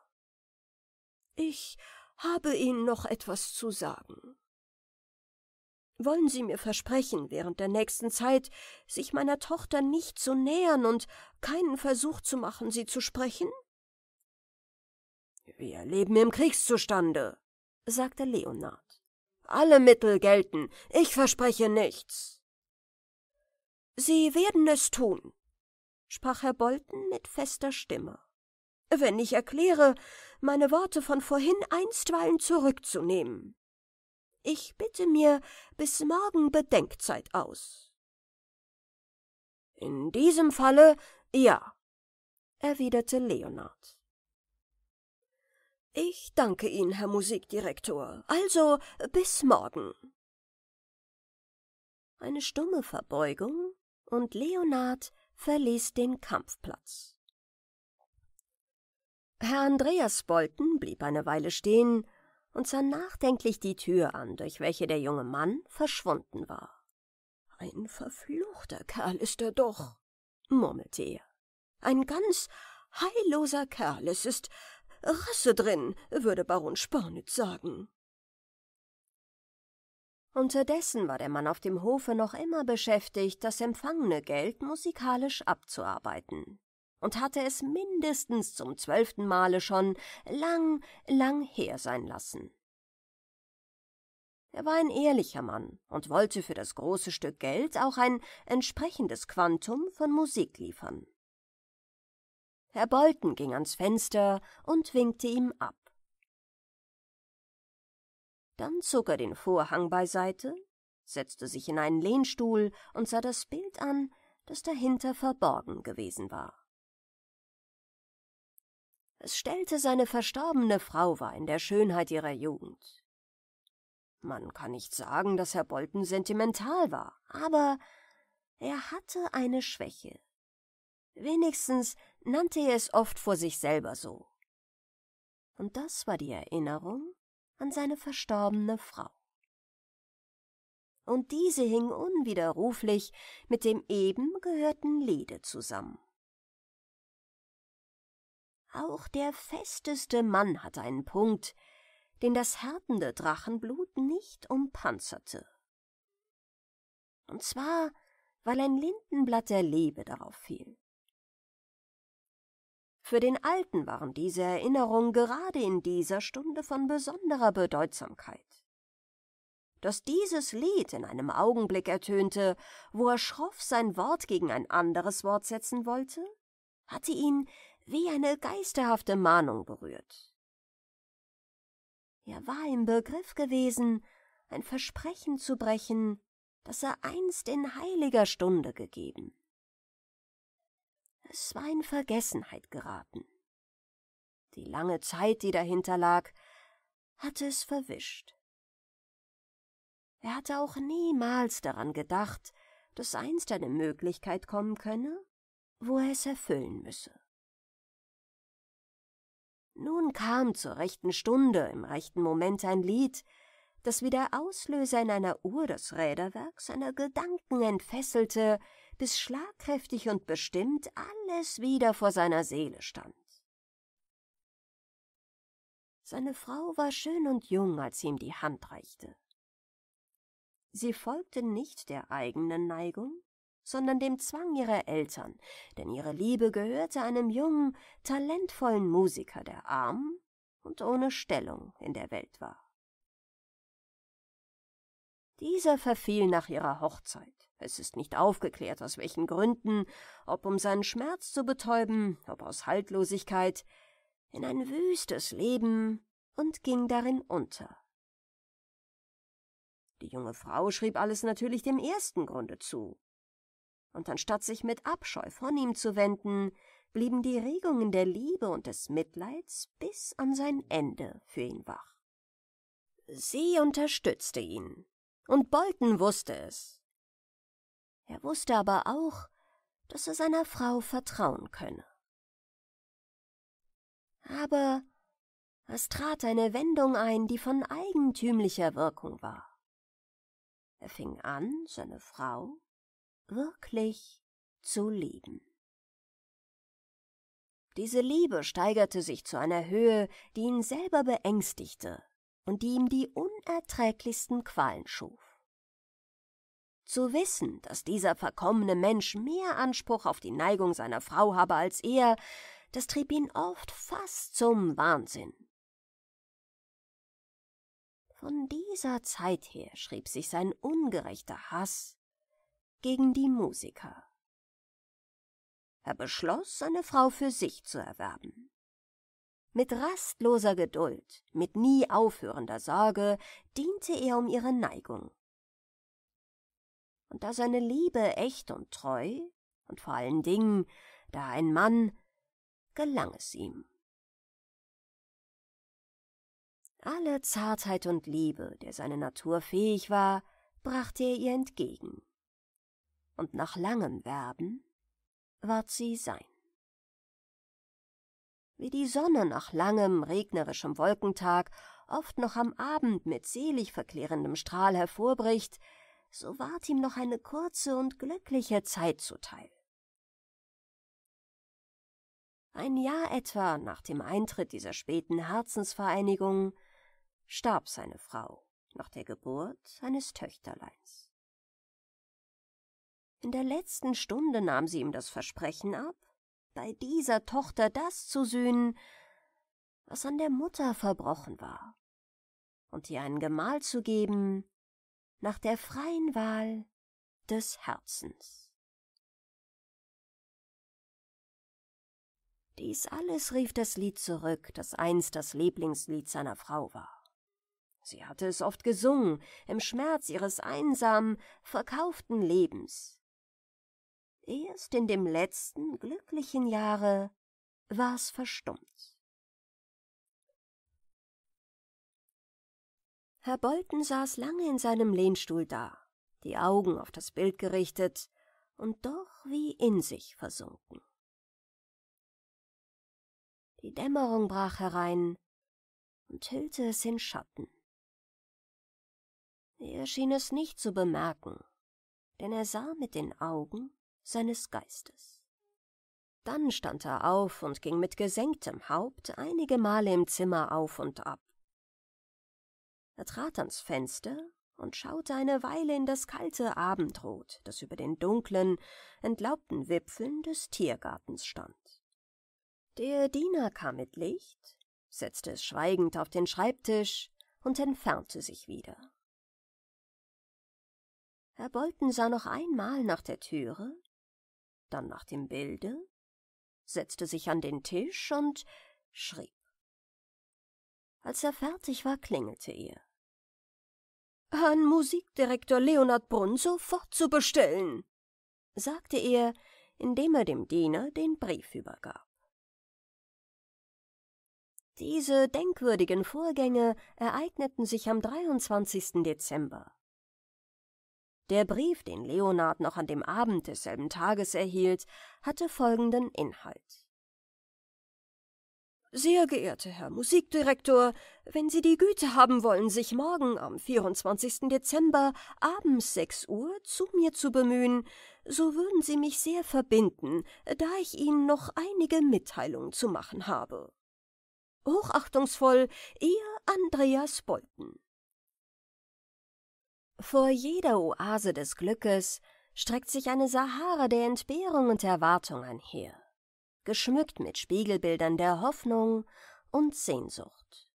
Ich habe Ihnen noch etwas zu sagen. Wollen Sie mir versprechen, während der nächsten Zeit sich meiner Tochter nicht zu nähern und keinen Versuch zu machen, sie zu sprechen? Wir leben im Kriegszustande, sagte Leonard. Alle Mittel gelten. Ich verspreche nichts. Sie werden es tun, sprach Herr Bolton mit fester Stimme. Wenn ich erkläre, meine Worte von vorhin einstweilen zurückzunehmen. Ich bitte mir bis morgen Bedenkzeit aus. In diesem Falle ja, erwiderte Leonard. Ich danke Ihnen, Herr Musikdirektor. Also bis morgen. Eine stumme Verbeugung und Leonard verließ den Kampfplatz. Herr Andreas Bolten blieb eine Weile stehen und sah nachdenklich die Tür an, durch welche der junge Mann verschwunden war. Ein verfluchter Kerl ist er doch, murmelte er. Ein ganz heilloser Kerl. Es ist Rasse drin, würde Baron Spornitz sagen. Unterdessen war der Mann auf dem Hofe noch immer beschäftigt, das empfangene Geld musikalisch abzuarbeiten und hatte es mindestens zum zwölften Male schon lang, lang her sein lassen. Er war ein ehrlicher Mann und wollte für das große Stück Geld auch ein entsprechendes Quantum von Musik liefern. Herr Bolton ging ans Fenster und winkte ihm ab. Dann zog er den Vorhang beiseite, setzte sich in einen Lehnstuhl und sah das Bild an, das dahinter verborgen gewesen war. Es stellte seine verstorbene Frau war in der Schönheit ihrer Jugend. Man kann nicht sagen, dass Herr Bolton sentimental war, aber er hatte eine Schwäche. Wenigstens nannte er es oft vor sich selber so. Und das war die Erinnerung an seine verstorbene Frau. Und diese hing unwiderruflich mit dem eben gehörten Lede zusammen. Auch der festeste Mann hatte einen Punkt, den das härtende Drachenblut nicht umpanzerte. Und zwar, weil ein Lindenblatt der Lebe darauf fiel. Für den Alten waren diese Erinnerungen gerade in dieser Stunde von besonderer Bedeutsamkeit. Dass dieses Lied in einem Augenblick ertönte, wo er schroff sein Wort gegen ein anderes Wort setzen wollte, hatte ihn wie eine geisterhafte Mahnung berührt. Er war im Begriff gewesen, ein Versprechen zu brechen, das er einst in heiliger Stunde gegeben. Es war in Vergessenheit geraten. Die lange Zeit, die dahinter lag, hatte es verwischt. Er hatte auch niemals daran gedacht, dass einst eine Möglichkeit kommen könne, wo er es erfüllen müsse. Nun kam zur rechten Stunde, im rechten Moment ein Lied, das wie der Auslöser in einer Uhr das Räderwerk seiner Gedanken entfesselte, bis schlagkräftig und bestimmt alles wieder vor seiner Seele stand. Seine Frau war schön und jung, als sie ihm die Hand reichte. Sie folgte nicht der eigenen Neigung, sondern dem Zwang ihrer Eltern, denn ihre Liebe gehörte einem jungen, talentvollen Musiker, der arm und ohne Stellung in der Welt war. Dieser verfiel nach ihrer Hochzeit. Es ist nicht aufgeklärt, aus welchen Gründen, ob um seinen Schmerz zu betäuben, ob aus Haltlosigkeit, in ein wüstes Leben und ging darin unter. Die junge Frau schrieb alles natürlich dem ersten Grunde zu. Und anstatt sich mit Abscheu von ihm zu wenden, blieben die Regungen der Liebe und des Mitleids bis an sein Ende für ihn wach. Sie unterstützte ihn, und Bolton wusste es. Er wusste aber auch, dass er seiner Frau vertrauen könne. Aber es trat eine Wendung ein, die von eigentümlicher Wirkung war. Er fing an, seine Frau wirklich zu lieben. Diese Liebe steigerte sich zu einer Höhe, die ihn selber beängstigte und die ihm die unerträglichsten Qualen schuf. Zu wissen, dass dieser verkommene Mensch mehr Anspruch auf die Neigung seiner Frau habe als er, das trieb ihn oft fast zum Wahnsinn. Von dieser Zeit her schrieb sich sein ungerechter Hass gegen die Musiker. Er beschloss, seine Frau für sich zu erwerben. Mit rastloser Geduld, mit nie aufhörender Sorge diente er um ihre Neigung und da seine Liebe echt und treu, und vor allen Dingen, da ein Mann, gelang es ihm. Alle Zartheit und Liebe, der seine Natur fähig war, brachte er ihr entgegen. Und nach langem Werben ward sie sein. Wie die Sonne nach langem, regnerischem Wolkentag oft noch am Abend mit selig verklärendem Strahl hervorbricht, so ward ihm noch eine kurze und glückliche Zeit zuteil. Ein Jahr etwa nach dem Eintritt dieser späten Herzensvereinigung starb seine Frau nach der Geburt eines Töchterleins. In der letzten Stunde nahm sie ihm das Versprechen ab, bei dieser Tochter das zu sühnen, was an der Mutter verbrochen war, und ihr einen Gemahl zu geben, nach der freien Wahl des Herzens. Dies alles rief das Lied zurück, das einst das Lieblingslied seiner Frau war. Sie hatte es oft gesungen, im Schmerz ihres einsamen, verkauften Lebens. Erst in dem letzten, glücklichen Jahre war es verstummt. Herr Bolton saß lange in seinem Lehnstuhl da, die Augen auf das Bild gerichtet und doch wie in sich versunken. Die Dämmerung brach herein und hüllte es in Schatten. Er schien es nicht zu bemerken, denn er sah mit den Augen seines Geistes. Dann stand er auf und ging mit gesenktem Haupt einige Male im Zimmer auf und ab. Er trat ans Fenster und schaute eine Weile in das kalte Abendrot, das über den dunklen, entlaubten Wipfeln des Tiergartens stand. Der Diener kam mit Licht, setzte es schweigend auf den Schreibtisch und entfernte sich wieder. Herr Bolton sah noch einmal nach der Türe, dann nach dem Bilde, setzte sich an den Tisch und schrieb. Als er fertig war, klingelte er. Herrn Musikdirektor Leonard Brunn sofort zu bestellen, sagte er, indem er dem Diener den Brief übergab. Diese denkwürdigen Vorgänge ereigneten sich am 23. Dezember. Der Brief, den Leonard noch an dem Abend desselben Tages erhielt, hatte folgenden Inhalt. Sehr geehrter Herr Musikdirektor, wenn Sie die Güte haben wollen, sich morgen am 24. Dezember abends 6 Uhr zu mir zu bemühen, so würden Sie mich sehr verbinden, da ich Ihnen noch einige Mitteilungen zu machen habe. Hochachtungsvoll, Ihr Andreas Bolten. Vor jeder Oase des Glückes streckt sich eine Sahara der Entbehrung und Erwartung einher geschmückt mit Spiegelbildern der Hoffnung und Sehnsucht.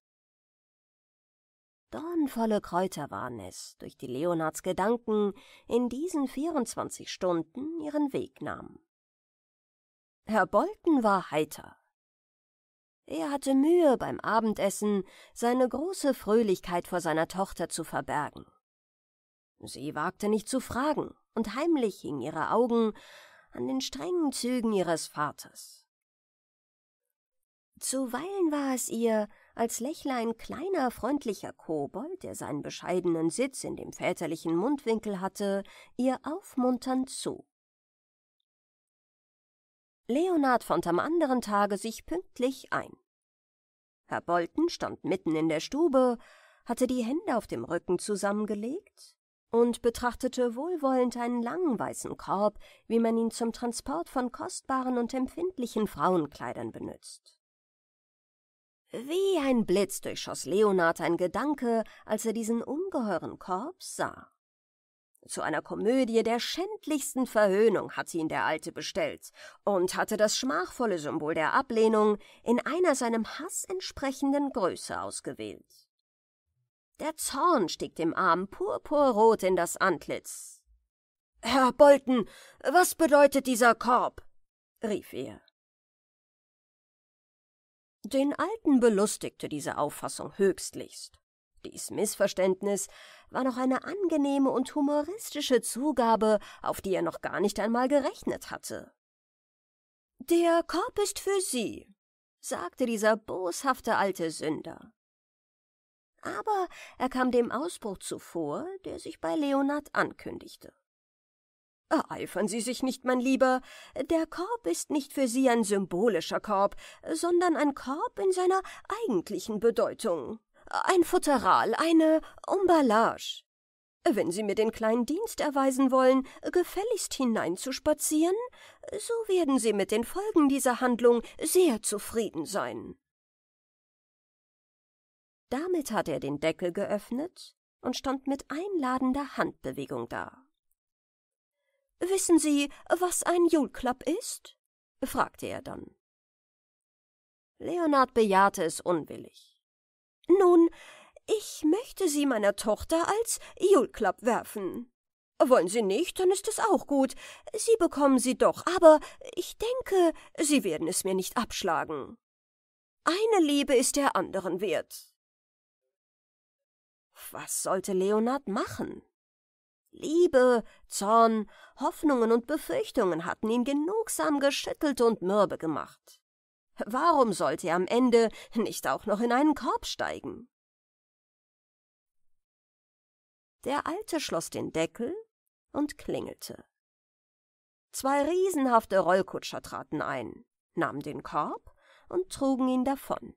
Dornvolle Kräuter waren es, durch die Leonards Gedanken in diesen 24 Stunden ihren Weg nahmen. Herr Bolton war heiter. Er hatte Mühe, beim Abendessen seine große Fröhlichkeit vor seiner Tochter zu verbergen. Sie wagte nicht zu fragen, und heimlich hingen ihre Augen an den strengen Zügen ihres Vaters. Zuweilen war es ihr, als lächle ein kleiner, freundlicher Kobold, der seinen bescheidenen Sitz in dem väterlichen Mundwinkel hatte, ihr aufmunternd zu. Leonard fand am anderen Tage sich pünktlich ein. Herr Bolton stand mitten in der Stube, hatte die Hände auf dem Rücken zusammengelegt, und betrachtete wohlwollend einen langen weißen Korb, wie man ihn zum Transport von kostbaren und empfindlichen Frauenkleidern benützt. Wie ein Blitz durchschoss Leonard ein Gedanke, als er diesen ungeheuren Korb sah. Zu einer Komödie der schändlichsten Verhöhnung hatte ihn der Alte bestellt und hatte das schmachvolle Symbol der Ablehnung in einer seinem Hass entsprechenden Größe ausgewählt. Der Zorn stieg dem Arm purpurrot in das Antlitz. Herr Bolton, was bedeutet dieser Korb? rief er. Den Alten belustigte diese Auffassung höchstlichst. Dies Missverständnis war noch eine angenehme und humoristische Zugabe, auf die er noch gar nicht einmal gerechnet hatte. Der Korb ist für Sie, sagte dieser boshafte alte Sünder aber er kam dem Ausbruch zuvor, der sich bei Leonard ankündigte. Ereifern Sie sich nicht, mein Lieber, der Korb ist nicht für Sie ein symbolischer Korb, sondern ein Korb in seiner eigentlichen Bedeutung. Ein Futteral, eine Umballage. Wenn Sie mir den kleinen Dienst erweisen wollen, gefälligst hineinzuspazieren, so werden Sie mit den Folgen dieser Handlung sehr zufrieden sein. Damit hatte er den Deckel geöffnet und stand mit einladender Handbewegung da. Wissen Sie, was ein Julklapp ist? fragte er dann. Leonard bejahte es unwillig. Nun, ich möchte Sie meiner Tochter als Julklapp werfen. Wollen Sie nicht, dann ist es auch gut. Sie bekommen sie doch, aber ich denke, Sie werden es mir nicht abschlagen. Eine Liebe ist der anderen wert was sollte Leonard machen? Liebe, Zorn, Hoffnungen und Befürchtungen hatten ihn genugsam geschüttelt und mürbe gemacht. Warum sollte er am Ende nicht auch noch in einen Korb steigen? Der Alte schloss den Deckel und klingelte. Zwei riesenhafte Rollkutscher traten ein, nahmen den Korb und trugen ihn davon.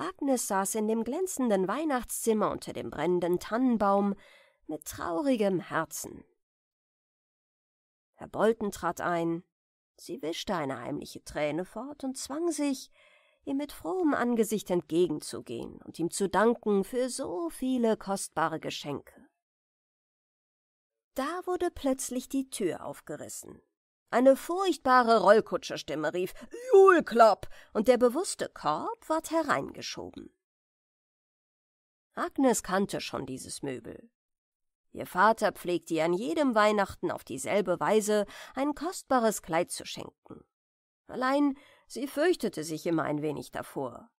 Agnes saß in dem glänzenden Weihnachtszimmer unter dem brennenden Tannenbaum mit traurigem Herzen. Herr Bolten trat ein, sie wischte eine heimliche Träne fort und zwang sich, ihm mit frohem Angesicht entgegenzugehen und ihm zu danken für so viele kostbare Geschenke. Da wurde plötzlich die Tür aufgerissen. Eine furchtbare Rollkutscherstimme rief Julklapp, und der bewusste Korb ward hereingeschoben. Agnes kannte schon dieses Möbel. Ihr Vater pflegte ihr an jedem Weihnachten auf dieselbe Weise ein kostbares Kleid zu schenken. Allein sie fürchtete sich immer ein wenig davor,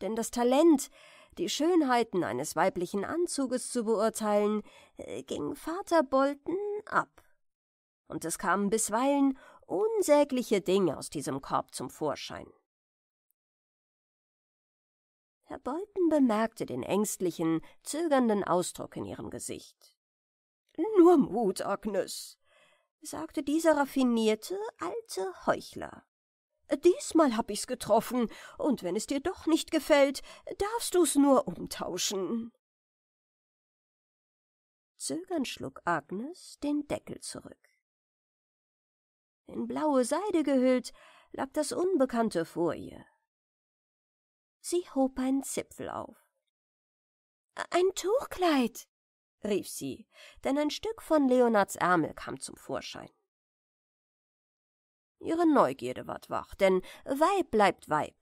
denn das Talent, die Schönheiten eines weiblichen Anzuges zu beurteilen, äh, ging Vater Bolten ab und es kamen bisweilen unsägliche Dinge aus diesem Korb zum Vorschein. Herr Bolton bemerkte den ängstlichen, zögernden Ausdruck in ihrem Gesicht. Nur Mut, Agnes, sagte dieser raffinierte, alte Heuchler. Diesmal hab ich's getroffen, und wenn es dir doch nicht gefällt, darfst du's nur umtauschen. Zögernd schlug Agnes den Deckel zurück. In blaue Seide gehüllt, lag das Unbekannte vor ihr. Sie hob einen Zipfel auf. Ein Tuchkleid, rief sie, denn ein Stück von Leonards Ärmel kam zum Vorschein. Ihre Neugierde ward wach, denn Weib bleibt Weib.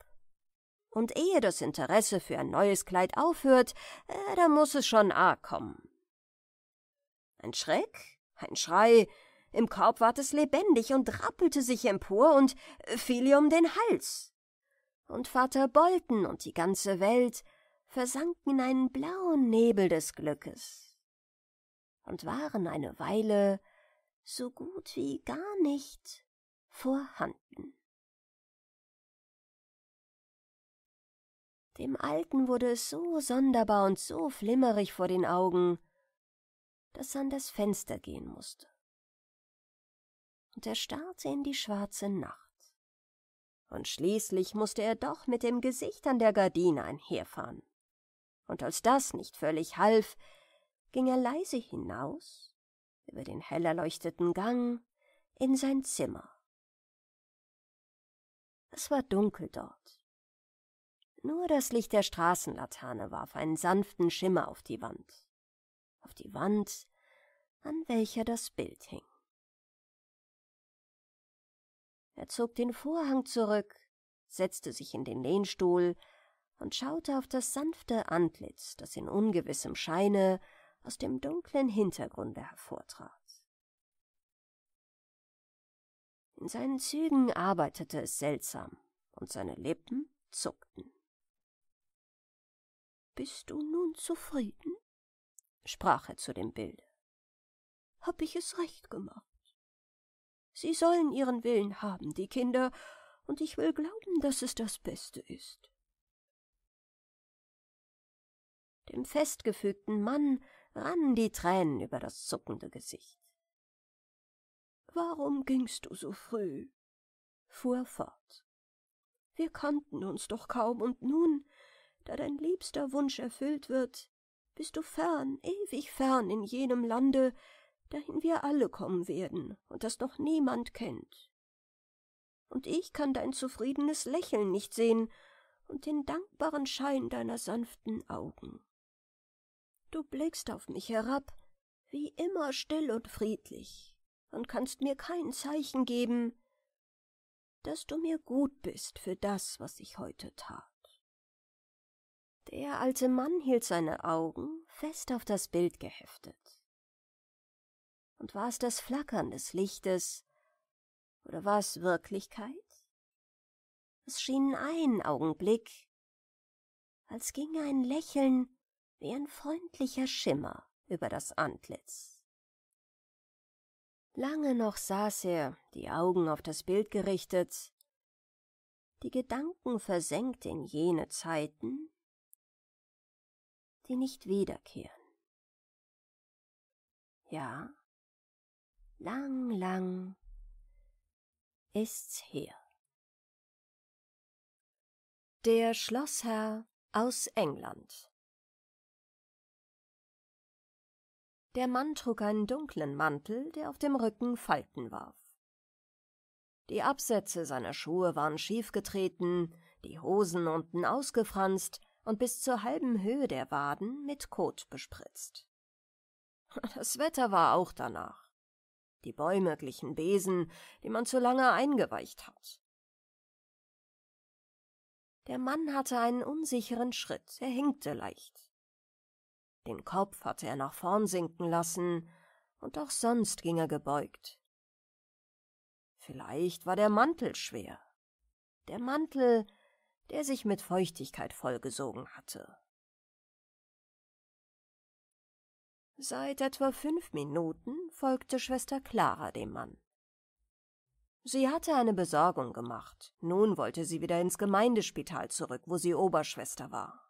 Und ehe das Interesse für ein neues Kleid aufhört, äh, da muss es schon arg kommen. Ein Schreck, ein Schrei, im Korb ward es lebendig und rappelte sich empor und äh, fiel ihr um den Hals. Und Vater Bolten und die ganze Welt versanken in einen blauen Nebel des Glückes und waren eine Weile so gut wie gar nicht vorhanden. Dem Alten wurde es so sonderbar und so flimmerig vor den Augen, dass er an das Fenster gehen musste und er starrte in die schwarze Nacht. Und schließlich musste er doch mit dem Gesicht an der Gardine einherfahren. Und als das nicht völlig half, ging er leise hinaus, über den hell erleuchteten Gang, in sein Zimmer. Es war dunkel dort. Nur das Licht der Straßenlaterne warf einen sanften Schimmer auf die Wand, auf die Wand, an welcher das Bild hing. Er zog den Vorhang zurück, setzte sich in den Lehnstuhl und schaute auf das sanfte Antlitz, das in ungewissem Scheine aus dem dunklen Hintergrunde hervortrat. In seinen Zügen arbeitete es seltsam und seine Lippen zuckten. Bist du nun zufrieden? sprach er zu dem Bilde. Hab ich es recht gemacht? Sie sollen ihren Willen haben, die Kinder, und ich will glauben, dass es das Beste ist. Dem festgefügten Mann rannen die Tränen über das zuckende Gesicht. Warum gingst du so früh? fuhr fort. Wir kannten uns doch kaum, und nun, da dein liebster Wunsch erfüllt wird, bist du fern, ewig fern in jenem Lande, dahin wir alle kommen werden und das noch niemand kennt. Und ich kann dein zufriedenes Lächeln nicht sehen und den dankbaren Schein deiner sanften Augen. Du blickst auf mich herab, wie immer still und friedlich, und kannst mir kein Zeichen geben, dass du mir gut bist für das, was ich heute tat. Der alte Mann hielt seine Augen fest auf das Bild geheftet. Und war es das Flackern des Lichtes? Oder war es Wirklichkeit? Es schien ein Augenblick, als ginge ein Lächeln wie ein freundlicher Schimmer über das Antlitz. Lange noch saß er, die Augen auf das Bild gerichtet, die Gedanken versenkt in jene Zeiten, die nicht wiederkehren. Ja, lang, lang ist's her. Der Schlossherr aus England Der Mann trug einen dunklen Mantel, der auf dem Rücken Falten warf. Die Absätze seiner Schuhe waren schiefgetreten, die Hosen unten ausgefranst und bis zur halben Höhe der Waden mit Kot bespritzt. Das Wetter war auch danach. Die Bäume glichen Besen, die man zu lange eingeweicht hat. Der Mann hatte einen unsicheren Schritt, er hinkte leicht. Den Kopf hatte er nach vorn sinken lassen, und auch sonst ging er gebeugt. Vielleicht war der Mantel schwer. Der Mantel, der sich mit Feuchtigkeit vollgesogen hatte. Seit etwa fünf Minuten folgte Schwester Clara dem Mann. Sie hatte eine Besorgung gemacht. Nun wollte sie wieder ins Gemeindespital zurück, wo sie Oberschwester war.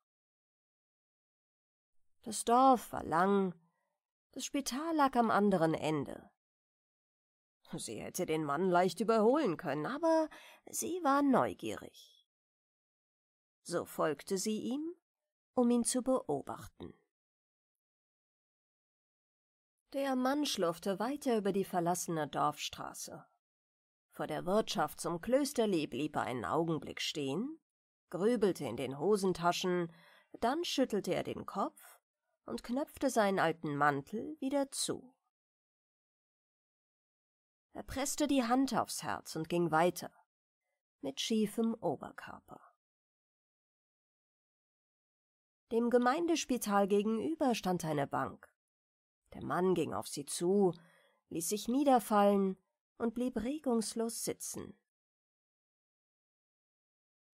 Das Dorf war lang, das Spital lag am anderen Ende. Sie hätte den Mann leicht überholen können, aber sie war neugierig. So folgte sie ihm, um ihn zu beobachten. Der Mann schlurfte weiter über die verlassene Dorfstraße. Vor der Wirtschaft zum Klösterli blieb er einen Augenblick stehen, grübelte in den Hosentaschen, dann schüttelte er den Kopf und knöpfte seinen alten Mantel wieder zu. Er presste die Hand aufs Herz und ging weiter, mit schiefem Oberkörper. Dem Gemeindespital gegenüber stand eine Bank. Der Mann ging auf sie zu, ließ sich niederfallen und blieb regungslos sitzen.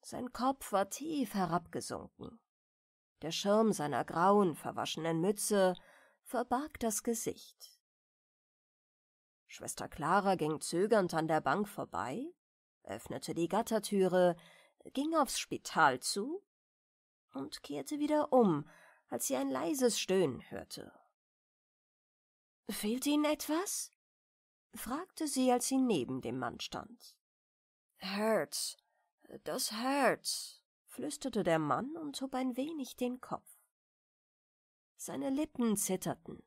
Sein Kopf war tief herabgesunken. Der Schirm seiner grauen, verwaschenen Mütze verbarg das Gesicht. Schwester Clara ging zögernd an der Bank vorbei, öffnete die Gattertüre, ging aufs Spital zu und kehrte wieder um, als sie ein leises Stöhnen hörte. Fehlt Ihnen etwas? fragte sie, als sie neben dem Mann stand. Herz, das Herz, flüsterte der Mann und hob ein wenig den Kopf. Seine Lippen zitterten.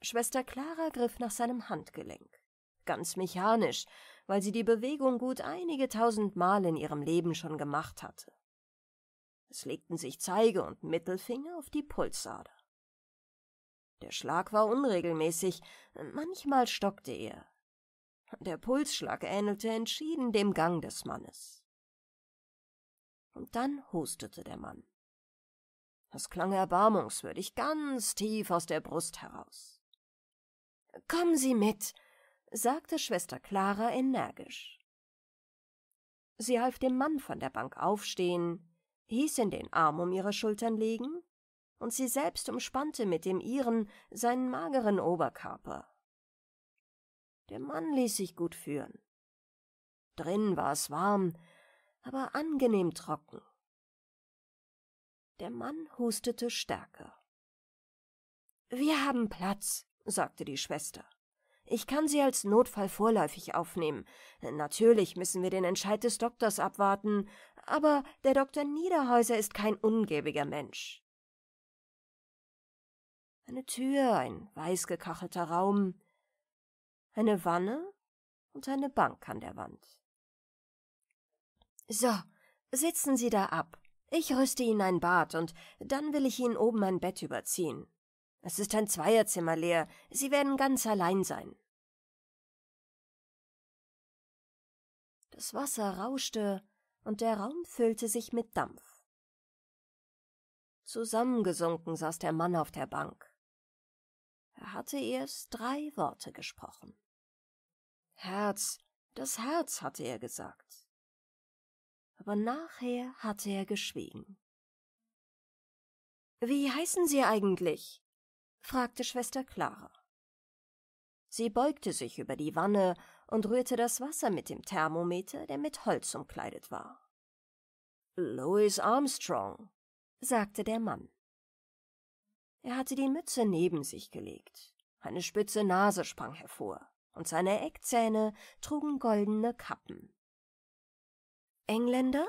Schwester Clara griff nach seinem Handgelenk. Ganz mechanisch, weil sie die Bewegung gut einige tausend Mal in ihrem Leben schon gemacht hatte. Es legten sich Zeige und Mittelfinger auf die Pulsader. Der Schlag war unregelmäßig, manchmal stockte er. Der Pulsschlag ähnelte entschieden dem Gang des Mannes. Und dann hustete der Mann. Das klang erbarmungswürdig, ganz tief aus der Brust heraus. Kommen Sie mit, sagte Schwester Clara energisch. Sie half dem Mann von der Bank aufstehen, hieß ihn den Arm um ihre Schultern legen und sie selbst umspannte mit dem ihren seinen mageren Oberkörper. Der Mann ließ sich gut führen. Drin war es warm, aber angenehm trocken. Der Mann hustete stärker. Wir haben Platz, sagte die Schwester. Ich kann sie als Notfall vorläufig aufnehmen. Natürlich müssen wir den Entscheid des Doktors abwarten, aber der Doktor Niederhäuser ist kein ungäbiger Mensch eine Tür, ein weißgekachelter Raum, eine Wanne und eine Bank an der Wand. So, sitzen Sie da ab. Ich rüste Ihnen ein Bad und dann will ich Ihnen oben ein Bett überziehen. Es ist ein Zweierzimmer leer. Sie werden ganz allein sein. Das Wasser rauschte und der Raum füllte sich mit Dampf. Zusammengesunken saß der Mann auf der Bank hatte erst drei Worte gesprochen. Herz, das Herz hatte er gesagt. Aber nachher hatte er geschwiegen. Wie heißen Sie eigentlich? fragte Schwester Clara. Sie beugte sich über die Wanne und rührte das Wasser mit dem Thermometer, der mit Holz umkleidet war. Louis Armstrong, sagte der Mann. Er hatte die Mütze neben sich gelegt. Eine spitze Nase sprang hervor, und seine Eckzähne trugen goldene Kappen. Engländer?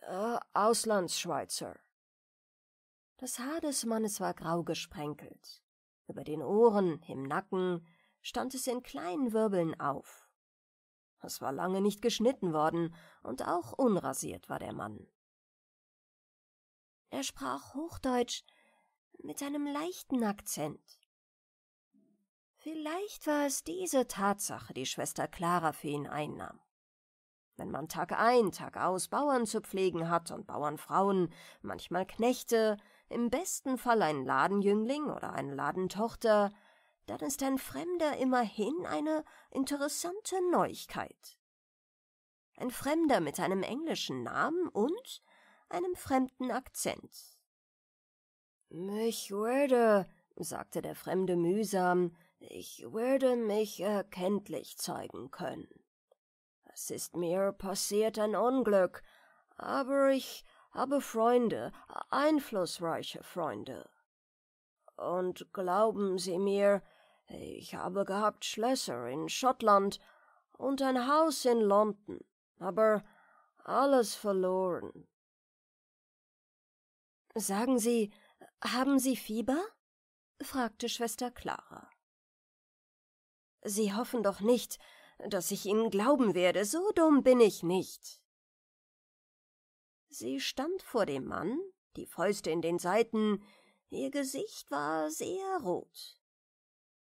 Äh, Auslandsschweizer. Das Haar des Mannes war grau gesprenkelt. Über den Ohren, im Nacken, stand es in kleinen Wirbeln auf. Es war lange nicht geschnitten worden und auch unrasiert war der Mann. Er sprach Hochdeutsch, mit einem leichten Akzent. Vielleicht war es diese Tatsache, die Schwester Clara für ihn einnahm. Wenn man Tag ein, Tag aus Bauern zu pflegen hat und Bauernfrauen, manchmal Knechte, im besten Fall einen Ladenjüngling oder eine Ladentochter, dann ist ein Fremder immerhin eine interessante Neuigkeit. Ein Fremder mit einem englischen Namen und einem fremden Akzent. »Ich würde«, sagte der Fremde mühsam, »ich würde mich erkenntlich äh, zeigen können. Es ist mir passiert ein Unglück, aber ich habe Freunde, einflussreiche Freunde. Und glauben Sie mir, ich habe gehabt Schlösser in Schottland und ein Haus in London, aber alles verloren. Sagen Sie, haben Sie Fieber? fragte Schwester Clara. Sie hoffen doch nicht, dass ich Ihnen glauben werde, so dumm bin ich nicht. Sie stand vor dem Mann, die Fäuste in den Seiten, ihr Gesicht war sehr rot.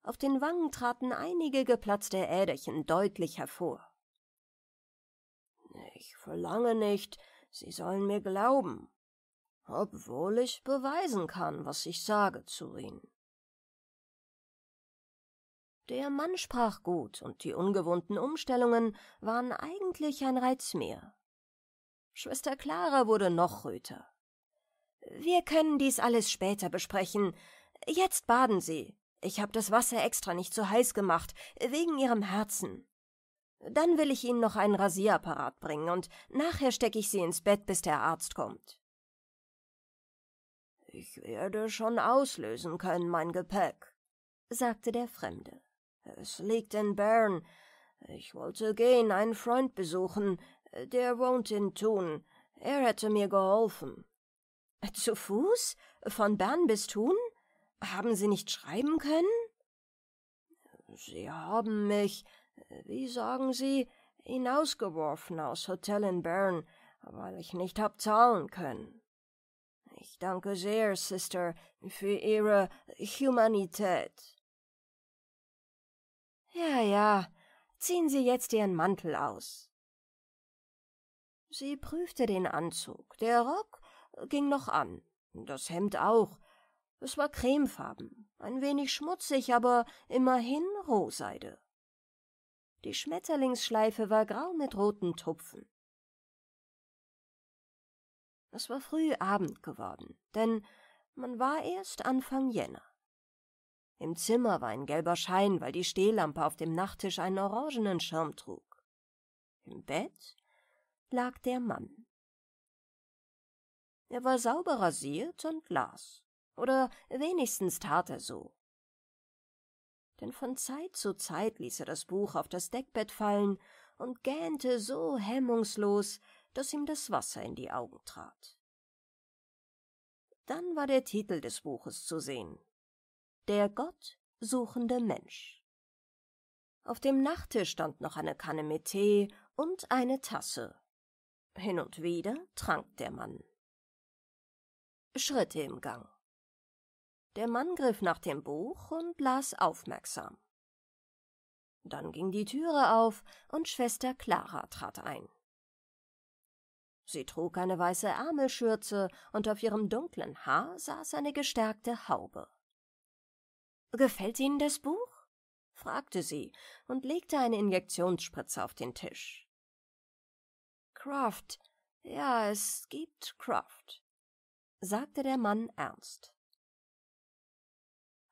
Auf den Wangen traten einige geplatzte Äderchen deutlich hervor. Ich verlange nicht, Sie sollen mir glauben, obwohl ich beweisen kann, was ich sage zu ihnen. Der Mann sprach gut, und die ungewohnten Umstellungen waren eigentlich ein Reiz mehr. Schwester Clara wurde noch röter. Wir können dies alles später besprechen. Jetzt baden Sie. Ich habe das Wasser extra nicht so heiß gemacht, wegen Ihrem Herzen. Dann will ich Ihnen noch einen Rasierapparat bringen und nachher stecke ich Sie ins Bett, bis der Arzt kommt. Ich werde schon auslösen können, mein Gepäck, sagte der Fremde. Es liegt in Bern. Ich wollte gehen, einen Freund besuchen, der wohnt in Thun. Er hätte mir geholfen. Zu Fuß? Von Bern bis Thun? Haben Sie nicht schreiben können? Sie haben mich, wie sagen Sie, hinausgeworfen aus Hotel in Bern, weil ich nicht hab zahlen können. Ich danke sehr, Sister, für Ihre Humanität. Ja, ja, ziehen Sie jetzt Ihren Mantel aus. Sie prüfte den Anzug. Der Rock ging noch an, das Hemd auch. Es war cremefarben, ein wenig schmutzig, aber immerhin Rohseide. Die Schmetterlingsschleife war grau mit roten Tupfen. Es war früh Abend geworden, denn man war erst Anfang Jänner. Im Zimmer war ein gelber Schein, weil die Stehlampe auf dem Nachttisch einen orangenen Schirm trug. Im Bett lag der Mann. Er war sauber rasiert und las, oder wenigstens tat er so. Denn von Zeit zu Zeit ließ er das Buch auf das Deckbett fallen und gähnte so hemmungslos, dass ihm das Wasser in die Augen trat. Dann war der Titel des Buches zu sehen. Der Gott suchende Mensch. Auf dem Nachttisch stand noch eine Kanne mit Tee und eine Tasse. Hin und wieder trank der Mann. Schritte im Gang. Der Mann griff nach dem Buch und las aufmerksam. Dann ging die Türe auf und Schwester Clara trat ein. Sie trug eine weiße Ärmelschürze und auf ihrem dunklen Haar saß eine gestärkte Haube. Gefällt Ihnen das Buch? fragte sie und legte eine Injektionsspritze auf den Tisch. Croft, ja, es gibt Croft, sagte der Mann ernst.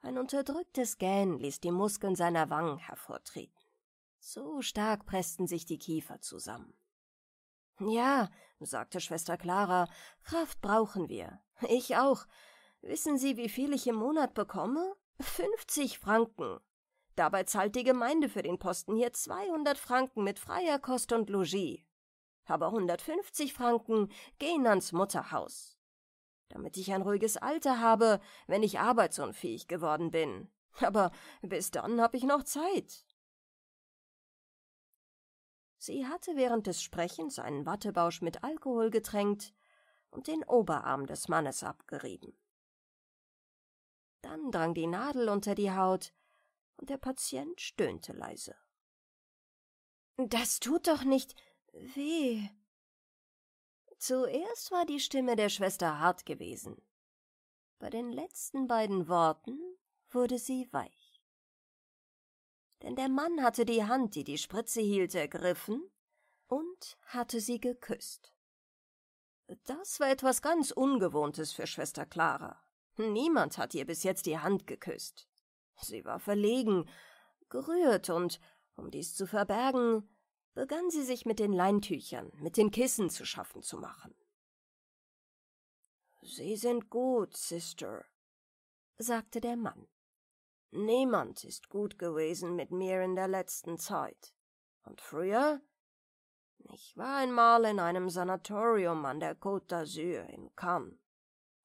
Ein unterdrücktes Gähnen ließ die Muskeln seiner Wangen hervortreten. So stark pressten sich die Kiefer zusammen. Ja, sagte Schwester Clara, Kraft brauchen wir. Ich auch. Wissen Sie, wie viel ich im Monat bekomme? 50 Franken. Dabei zahlt die Gemeinde für den Posten hier 200 Franken mit freier Kost und Logis. Aber 150 Franken gehen ans Mutterhaus. Damit ich ein ruhiges Alter habe, wenn ich arbeitsunfähig geworden bin. Aber bis dann habe ich noch Zeit. Sie hatte während des Sprechens einen Wattebausch mit Alkohol getränkt und den Oberarm des Mannes abgerieben. Dann drang die Nadel unter die Haut und der Patient stöhnte leise. Das tut doch nicht weh. Zuerst war die Stimme der Schwester hart gewesen. Bei den letzten beiden Worten wurde sie weich denn der Mann hatte die Hand, die die Spritze hielt, ergriffen und hatte sie geküsst. Das war etwas ganz Ungewohntes für Schwester Clara. Niemand hat ihr bis jetzt die Hand geküsst. Sie war verlegen, gerührt und, um dies zu verbergen, begann sie sich mit den Leintüchern, mit den Kissen zu schaffen zu machen. Sie sind gut, Sister, sagte der Mann. Niemand ist gut gewesen mit mir in der letzten Zeit. Und früher? Ich war einmal in einem Sanatorium an der Côte d'Azur in Cannes.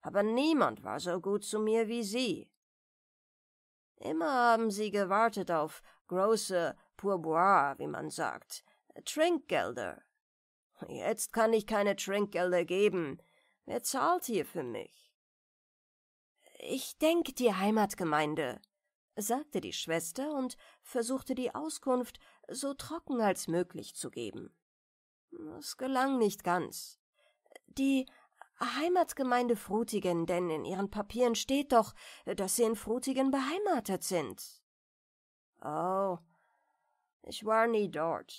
Aber niemand war so gut zu mir wie Sie. Immer haben Sie gewartet auf große Pourboire, wie man sagt, Trinkgelder. Jetzt kann ich keine Trinkgelder geben. Wer zahlt hier für mich? Ich denke, die Heimatgemeinde, sagte die Schwester und versuchte die Auskunft so trocken als möglich zu geben. Es gelang nicht ganz. Die Heimatgemeinde Frutigen, denn in ihren Papieren steht doch, dass sie in Frutigen beheimatet sind. Oh, ich war nie dort.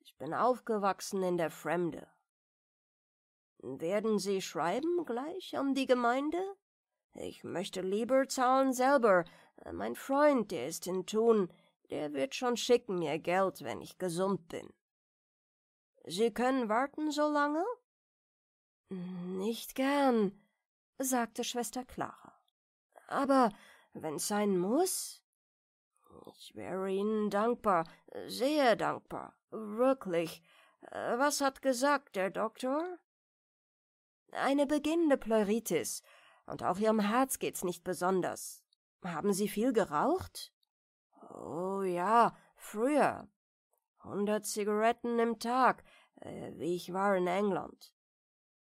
Ich bin aufgewachsen in der Fremde. Werden Sie schreiben gleich an die Gemeinde? Ich möchte lieber zahlen selber, äh, mein Freund, der ist in Thun, der wird schon schicken mir Geld, wenn ich gesund bin. Sie können warten so lange? Nicht gern, sagte Schwester Clara. Aber wenn's sein muss? Ich wäre Ihnen dankbar, sehr dankbar, wirklich. Äh, was hat gesagt der Doktor? Eine beginnende Pleuritis, und auch Ihrem Herz geht's nicht besonders. Haben Sie viel geraucht? Oh ja, früher. Hundert Zigaretten im Tag, äh, wie ich war in England.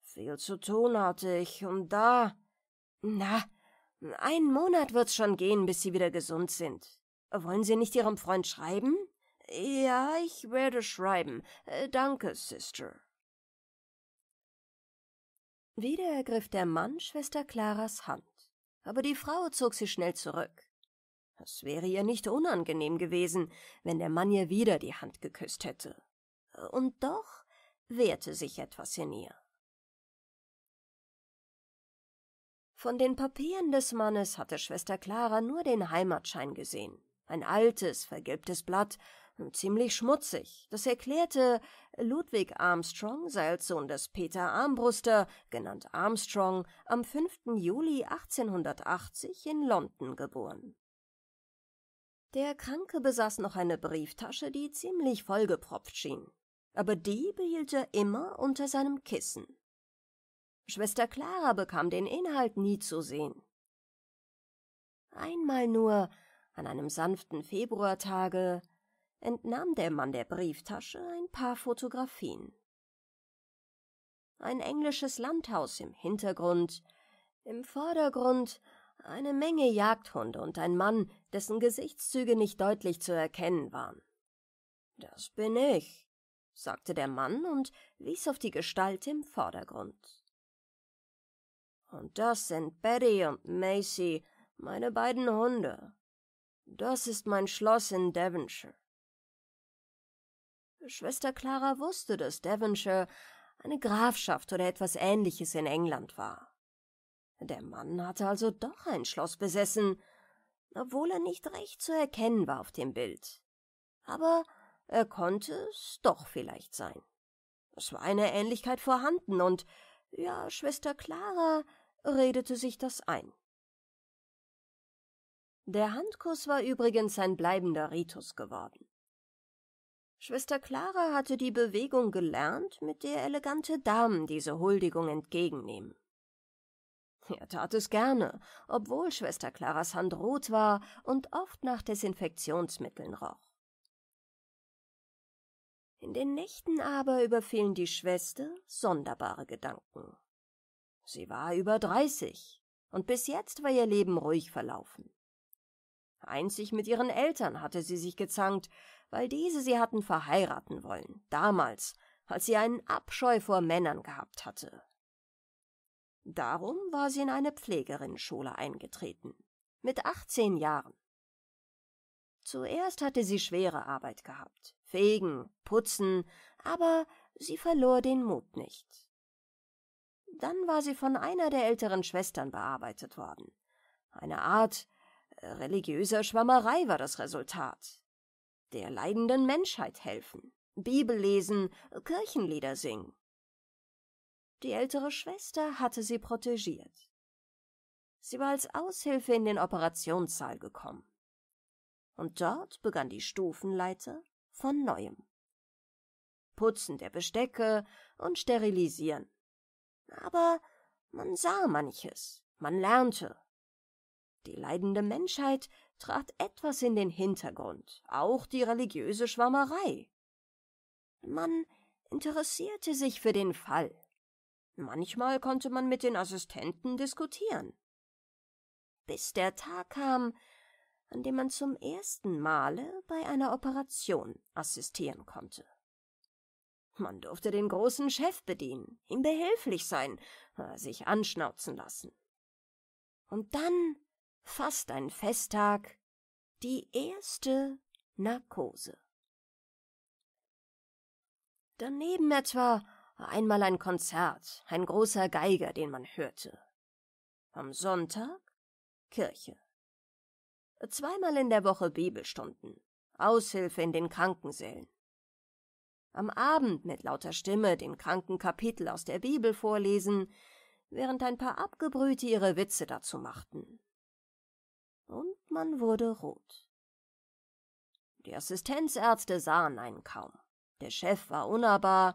Viel zu tun hatte ich und da. Na, einen Monat wird's schon gehen, bis Sie wieder gesund sind. Wollen Sie nicht Ihrem Freund schreiben? Ja, ich werde schreiben. Äh, danke, Sister. Wieder ergriff der Mann Schwester Claras Hand aber die Frau zog sie schnell zurück. Es wäre ihr nicht unangenehm gewesen, wenn der Mann ihr wieder die Hand geküsst hätte. Und doch wehrte sich etwas in ihr. Von den Papieren des Mannes hatte Schwester Clara nur den Heimatschein gesehen, ein altes, vergilbtes Blatt, ziemlich schmutzig. Das erklärte Ludwig Armstrong, Sohn des Peter Armbruster, genannt Armstrong, am 5. Juli 1880 in London geboren. Der Kranke besaß noch eine Brieftasche, die ziemlich vollgepropft schien, aber die behielt er immer unter seinem Kissen. Schwester Clara bekam den Inhalt nie zu sehen. Einmal nur, an einem sanften Februartage, entnahm der Mann der Brieftasche ein paar Fotografien. Ein englisches Landhaus im Hintergrund, im Vordergrund eine Menge Jagdhunde und ein Mann, dessen Gesichtszüge nicht deutlich zu erkennen waren. Das bin ich, sagte der Mann und wies auf die Gestalt im Vordergrund. Und das sind Betty und Macy, meine beiden Hunde. Das ist mein Schloss in Devonshire. Schwester Clara wusste, dass Devonshire eine Grafschaft oder etwas ähnliches in England war. Der Mann hatte also doch ein Schloss besessen, obwohl er nicht recht zu erkennen war auf dem Bild. Aber er konnte es doch vielleicht sein. Es war eine Ähnlichkeit vorhanden und, ja, Schwester Clara redete sich das ein. Der Handkuss war übrigens ein bleibender Ritus geworden. Schwester Clara hatte die Bewegung gelernt, mit der elegante Damen diese Huldigung entgegennehmen. Er tat es gerne, obwohl Schwester Claras Hand rot war und oft nach Desinfektionsmitteln roch. In den Nächten aber überfielen die Schwester sonderbare Gedanken. Sie war über dreißig, und bis jetzt war ihr Leben ruhig verlaufen. Einzig mit ihren Eltern hatte sie sich gezankt, weil diese sie hatten verheiraten wollen, damals, als sie einen Abscheu vor Männern gehabt hatte. Darum war sie in eine Pflegerinnenschule eingetreten, mit 18 Jahren. Zuerst hatte sie schwere Arbeit gehabt, fegen, putzen, aber sie verlor den Mut nicht. Dann war sie von einer der älteren Schwestern bearbeitet worden. Eine Art äh, religiöser Schwammerei war das Resultat der leidenden Menschheit helfen, Bibel lesen, Kirchenlieder singen. Die ältere Schwester hatte sie protegiert. Sie war als Aushilfe in den Operationssaal gekommen. Und dort begann die Stufenleiter von neuem. Putzen der Bestecke und Sterilisieren. Aber man sah manches, man lernte. Die leidende Menschheit trat etwas in den Hintergrund, auch die religiöse Schwammerei. Man interessierte sich für den Fall. Manchmal konnte man mit den Assistenten diskutieren. Bis der Tag kam, an dem man zum ersten Male bei einer Operation assistieren konnte. Man durfte den großen Chef bedienen, ihm behilflich sein, sich anschnauzen lassen. Und dann fast ein Festtag, die erste Narkose. Daneben etwa einmal ein Konzert, ein großer Geiger, den man hörte. Am Sonntag Kirche. Zweimal in der Woche Bibelstunden, Aushilfe in den Krankensälen. Am Abend mit lauter Stimme den kranken Kapitel aus der Bibel vorlesen, während ein paar Abgebrühte ihre Witze dazu machten und man wurde rot. Die Assistenzärzte sahen einen kaum. Der Chef war unnahbar.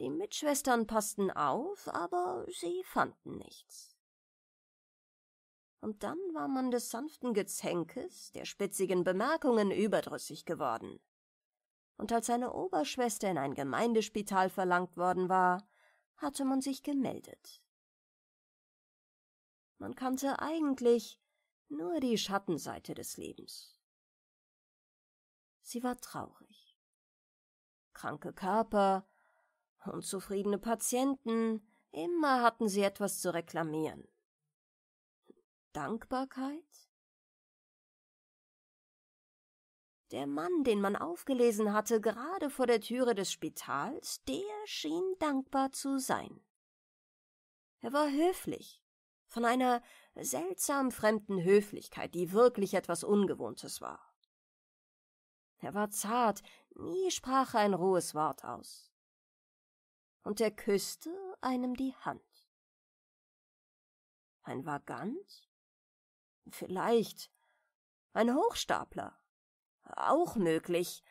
Die Mitschwestern passten auf, aber sie fanden nichts. Und dann war man des sanften Gezänkes, der spitzigen Bemerkungen überdrüssig geworden. Und als seine Oberschwester in ein Gemeindespital verlangt worden war, hatte man sich gemeldet. Man kannte eigentlich nur die Schattenseite des Lebens. Sie war traurig. Kranke Körper, unzufriedene Patienten, immer hatten sie etwas zu reklamieren. Dankbarkeit? Der Mann, den man aufgelesen hatte, gerade vor der Türe des Spitals, der schien dankbar zu sein. Er war höflich, von einer seltsam fremden Höflichkeit, die wirklich etwas Ungewohntes war. Er war zart, nie sprach er ein rohes Wort aus. Und er küsste einem die Hand. Ein Vagant? Vielleicht. Ein Hochstapler? Auch möglich.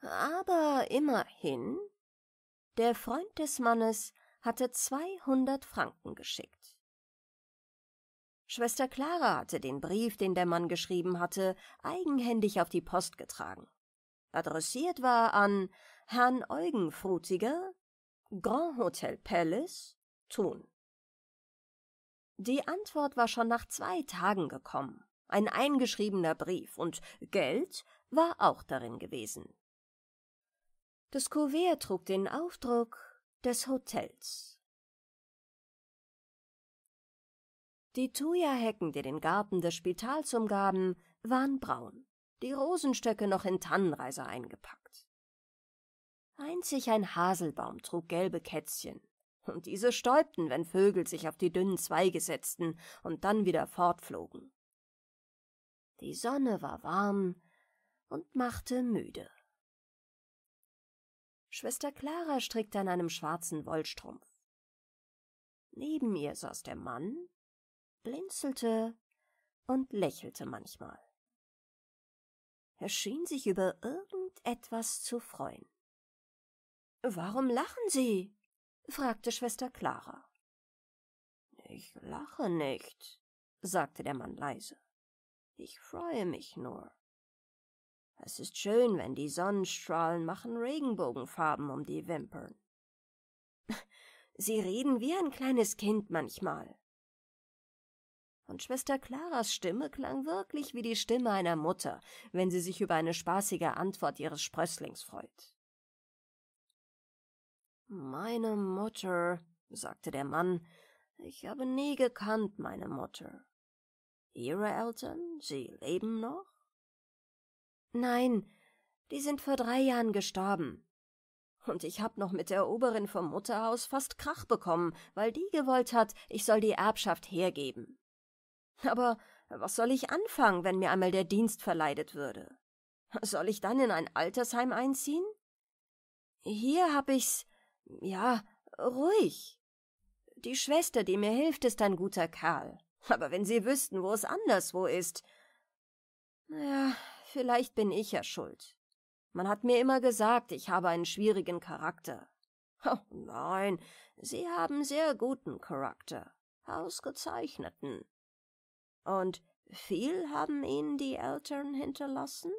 Aber immerhin, der Freund des Mannes hatte 200 Franken geschickt. Schwester Clara hatte den Brief, den der Mann geschrieben hatte, eigenhändig auf die Post getragen. Adressiert war an Herrn Eugen Frutiger, Grand Hotel Palace, Thun. Die Antwort war schon nach zwei Tagen gekommen, ein eingeschriebener Brief, und Geld war auch darin gewesen. Das Kuvert trug den Aufdruck des Hotels. Die Thuja-Hecken, die den Garten des Spitals umgaben, waren braun, die Rosenstöcke noch in Tannenreiser eingepackt. Einzig ein Haselbaum trug gelbe Kätzchen, und diese stäubten, wenn Vögel sich auf die dünnen Zweige setzten und dann wieder fortflogen. Die Sonne war warm und machte müde. Schwester Clara strickte an einem schwarzen Wollstrumpf. Neben ihr saß der Mann blinzelte und lächelte manchmal. Er schien sich über irgendetwas zu freuen. Warum lachen Sie? fragte Schwester Clara. Ich lache nicht, sagte der Mann leise. Ich freue mich nur. Es ist schön, wenn die Sonnenstrahlen machen Regenbogenfarben um die Wimpern. Sie reden wie ein kleines Kind manchmal, und Schwester Claras Stimme klang wirklich wie die Stimme einer Mutter, wenn sie sich über eine spaßige Antwort ihres Sprösslings freut. Meine Mutter, sagte der Mann, ich habe nie gekannt meine Mutter. Ihre Eltern, sie leben noch? Nein, die sind vor drei Jahren gestorben. Und ich hab noch mit der Oberin vom Mutterhaus fast Krach bekommen, weil die gewollt hat, ich soll die Erbschaft hergeben. Aber was soll ich anfangen, wenn mir einmal der Dienst verleidet würde? Soll ich dann in ein Altersheim einziehen? Hier hab ich's, ja, ruhig. Die Schwester, die mir hilft, ist ein guter Kerl. Aber wenn Sie wüssten, wo es anderswo ist. Ja, vielleicht bin ich ja schuld. Man hat mir immer gesagt, ich habe einen schwierigen Charakter. Oh, nein, Sie haben sehr guten Charakter. Ausgezeichneten. Und viel haben Ihnen die Eltern hinterlassen?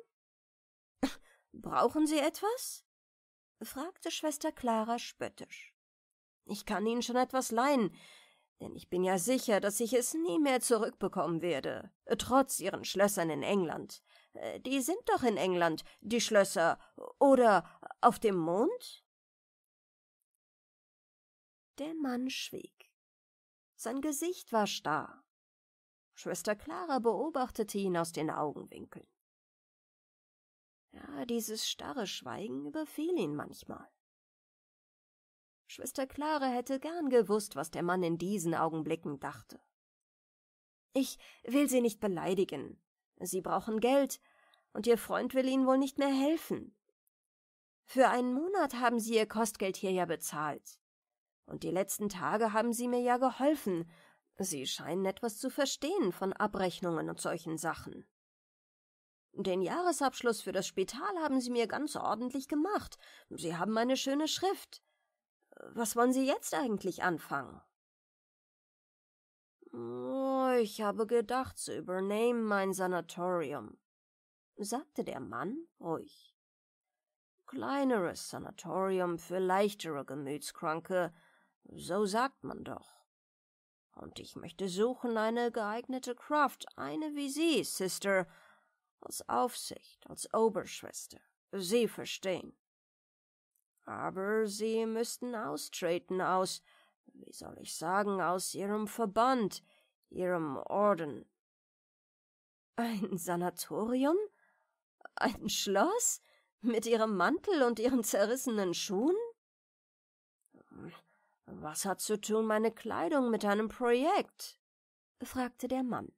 Brauchen Sie etwas? fragte Schwester Clara spöttisch. Ich kann Ihnen schon etwas leihen, denn ich bin ja sicher, dass ich es nie mehr zurückbekommen werde, trotz Ihren Schlössern in England. Äh, die sind doch in England, die Schlösser, oder auf dem Mond? Der Mann schwieg. Sein Gesicht war starr. Schwester Clara beobachtete ihn aus den Augenwinkeln. Ja, dieses starre Schweigen überfiel ihn manchmal. Schwester Clara hätte gern gewusst, was der Mann in diesen Augenblicken dachte. Ich will Sie nicht beleidigen. Sie brauchen Geld, und Ihr Freund will Ihnen wohl nicht mehr helfen. Für einen Monat haben Sie Ihr Kostgeld hier ja bezahlt. Und die letzten Tage haben Sie mir ja geholfen, Sie scheinen etwas zu verstehen von Abrechnungen und solchen Sachen. Den Jahresabschluss für das Spital haben Sie mir ganz ordentlich gemacht. Sie haben eine schöne Schrift. Was wollen Sie jetzt eigentlich anfangen? Oh, ich habe gedacht, zu übernehmen mein Sanatorium, sagte der Mann ruhig. Kleineres Sanatorium für leichtere Gemütskranke, so sagt man doch und ich möchte suchen eine geeignete Kraft, eine wie Sie, Sister, als Aufsicht, als Oberschwester. Sie verstehen. Aber Sie müssten austreten aus, wie soll ich sagen, aus Ihrem Verband, Ihrem Orden. Ein Sanatorium? Ein Schloss? Mit Ihrem Mantel und Ihren zerrissenen Schuhen? Was hat zu tun meine Kleidung mit einem Projekt? fragte der Mann.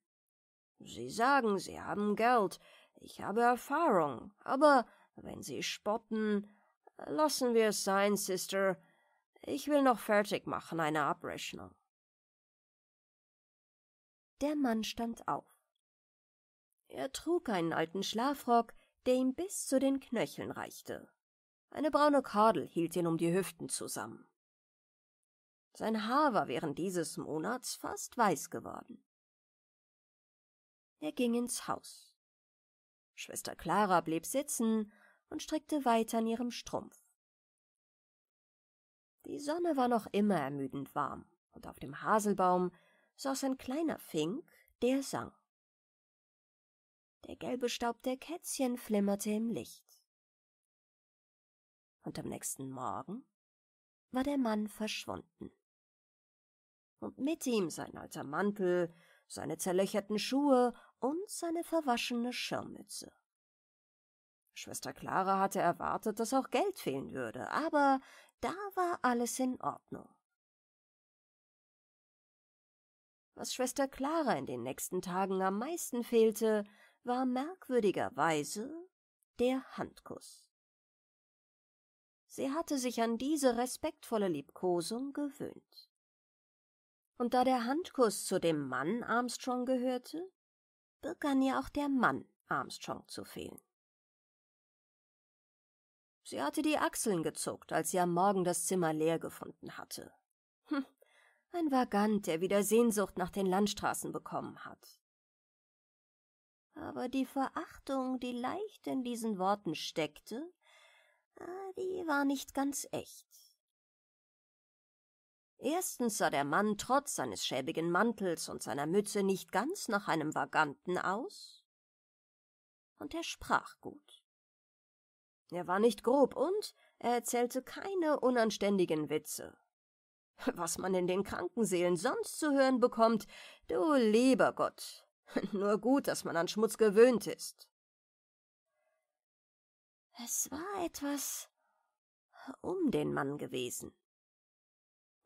Sie sagen, Sie haben Geld, ich habe Erfahrung, aber wenn Sie spotten, lassen wir es sein, Sister. Ich will noch fertig machen eine Abrechnung. Der Mann stand auf. Er trug einen alten Schlafrock, der ihm bis zu den Knöcheln reichte. Eine braune Kordel hielt ihn um die Hüften zusammen. Sein Haar war während dieses Monats fast weiß geworden. Er ging ins Haus. Schwester Clara blieb sitzen und strickte weiter an ihrem Strumpf. Die Sonne war noch immer ermüdend warm, und auf dem Haselbaum saß ein kleiner Fink, der sang. Der gelbe Staub der Kätzchen flimmerte im Licht. Und am nächsten Morgen war der Mann verschwunden und mit ihm sein alter Mantel, seine zerlöcherten Schuhe und seine verwaschene Schirmmütze. Schwester Clara hatte erwartet, dass auch Geld fehlen würde, aber da war alles in Ordnung. Was Schwester Clara in den nächsten Tagen am meisten fehlte, war merkwürdigerweise der Handkuss. Sie hatte sich an diese respektvolle Liebkosung gewöhnt. Und da der Handkuss zu dem Mann Armstrong gehörte, begann ihr auch der Mann Armstrong zu fehlen. Sie hatte die Achseln gezuckt, als sie am Morgen das Zimmer leer gefunden hatte. Hm, ein Vagant, der wieder Sehnsucht nach den Landstraßen bekommen hat. Aber die Verachtung, die leicht in diesen Worten steckte, ah, die war nicht ganz echt. Erstens sah der Mann trotz seines schäbigen Mantels und seiner Mütze nicht ganz nach einem Vaganten aus, und er sprach gut. Er war nicht grob und er erzählte keine unanständigen Witze. Was man in den Krankenseelen sonst zu hören bekommt, du lieber Gott, nur gut, dass man an Schmutz gewöhnt ist. Es war etwas um den Mann gewesen.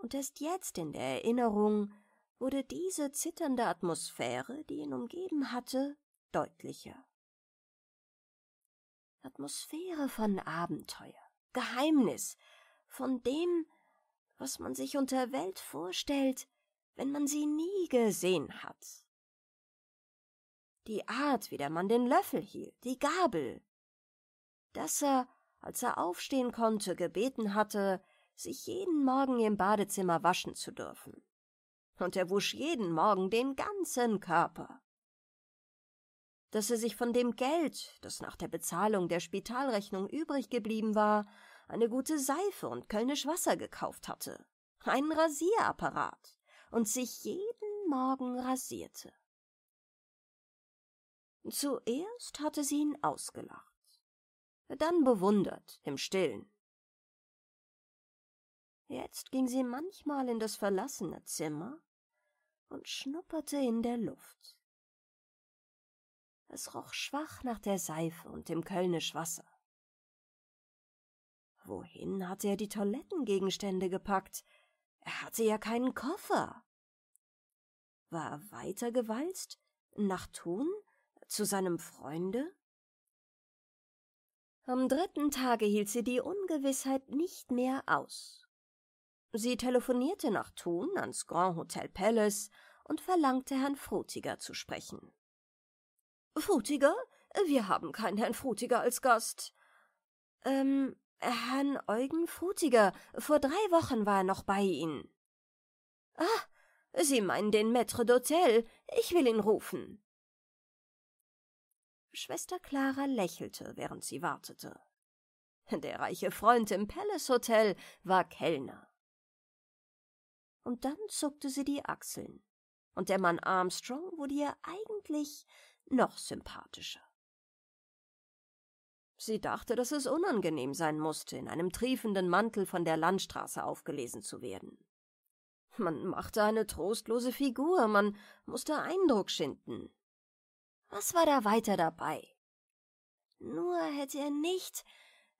Und erst jetzt in der Erinnerung wurde diese zitternde Atmosphäre, die ihn umgeben hatte, deutlicher. Atmosphäre von Abenteuer, Geheimnis, von dem, was man sich unter Welt vorstellt, wenn man sie nie gesehen hat. Die Art, wie der Mann den Löffel hielt, die Gabel, dass er, als er aufstehen konnte, gebeten hatte, sich jeden Morgen im Badezimmer waschen zu dürfen. Und er wusch jeden Morgen den ganzen Körper. Dass er sich von dem Geld, das nach der Bezahlung der Spitalrechnung übrig geblieben war, eine gute Seife und Kölnisch Wasser gekauft hatte, einen Rasierapparat und sich jeden Morgen rasierte. Zuerst hatte sie ihn ausgelacht, dann bewundert im Stillen. Jetzt ging sie manchmal in das verlassene Zimmer und schnupperte in der Luft. Es roch schwach nach der Seife und dem Kölnisch Wasser. Wohin hatte er die Toilettengegenstände gepackt? Er hatte ja keinen Koffer. War er weitergewalzt? Nach Thun? Zu seinem Freunde? Am dritten Tage hielt sie die Ungewissheit nicht mehr aus. Sie telefonierte nach Thun ans Grand Hotel Palace und verlangte Herrn Frutiger zu sprechen. Frutiger? Wir haben keinen Herrn Frutiger als Gast. Ähm, Herrn Eugen Frutiger, vor drei Wochen war er noch bei Ihnen. Ah, Sie meinen den Maître d'Hôtel, ich will ihn rufen. Schwester Clara lächelte, während sie wartete. Der reiche Freund im Palace Hotel war Kellner und dann zuckte sie die Achseln. Und der Mann Armstrong wurde ihr eigentlich noch sympathischer. Sie dachte, dass es unangenehm sein musste, in einem triefenden Mantel von der Landstraße aufgelesen zu werden. Man machte eine trostlose Figur, man musste Eindruck schinden. Was war da weiter dabei? Nur hätte er nicht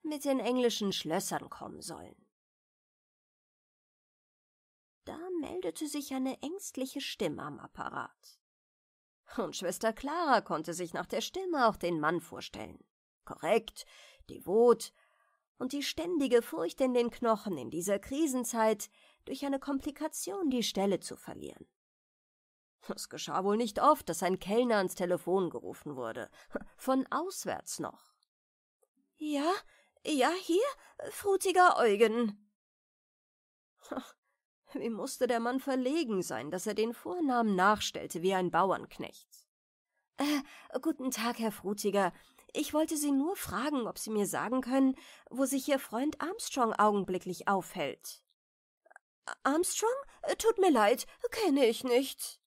mit den englischen Schlössern kommen sollen. Da meldete sich eine ängstliche Stimme am Apparat. Und Schwester Clara konnte sich nach der Stimme auch den Mann vorstellen. Korrekt, devot und die ständige Furcht in den Knochen in dieser Krisenzeit, durch eine Komplikation die Stelle zu verlieren. Es geschah wohl nicht oft, dass ein Kellner ans Telefon gerufen wurde, von auswärts noch. Ja, ja, hier, äh, frutiger Eugen. Wie musste der Mann verlegen sein, dass er den Vornamen nachstellte wie ein Bauernknecht? Äh, guten Tag, Herr Frutiger. Ich wollte Sie nur fragen, ob Sie mir sagen können, wo sich Ihr Freund Armstrong augenblicklich aufhält. Armstrong? Äh, tut mir leid, kenne ich nicht.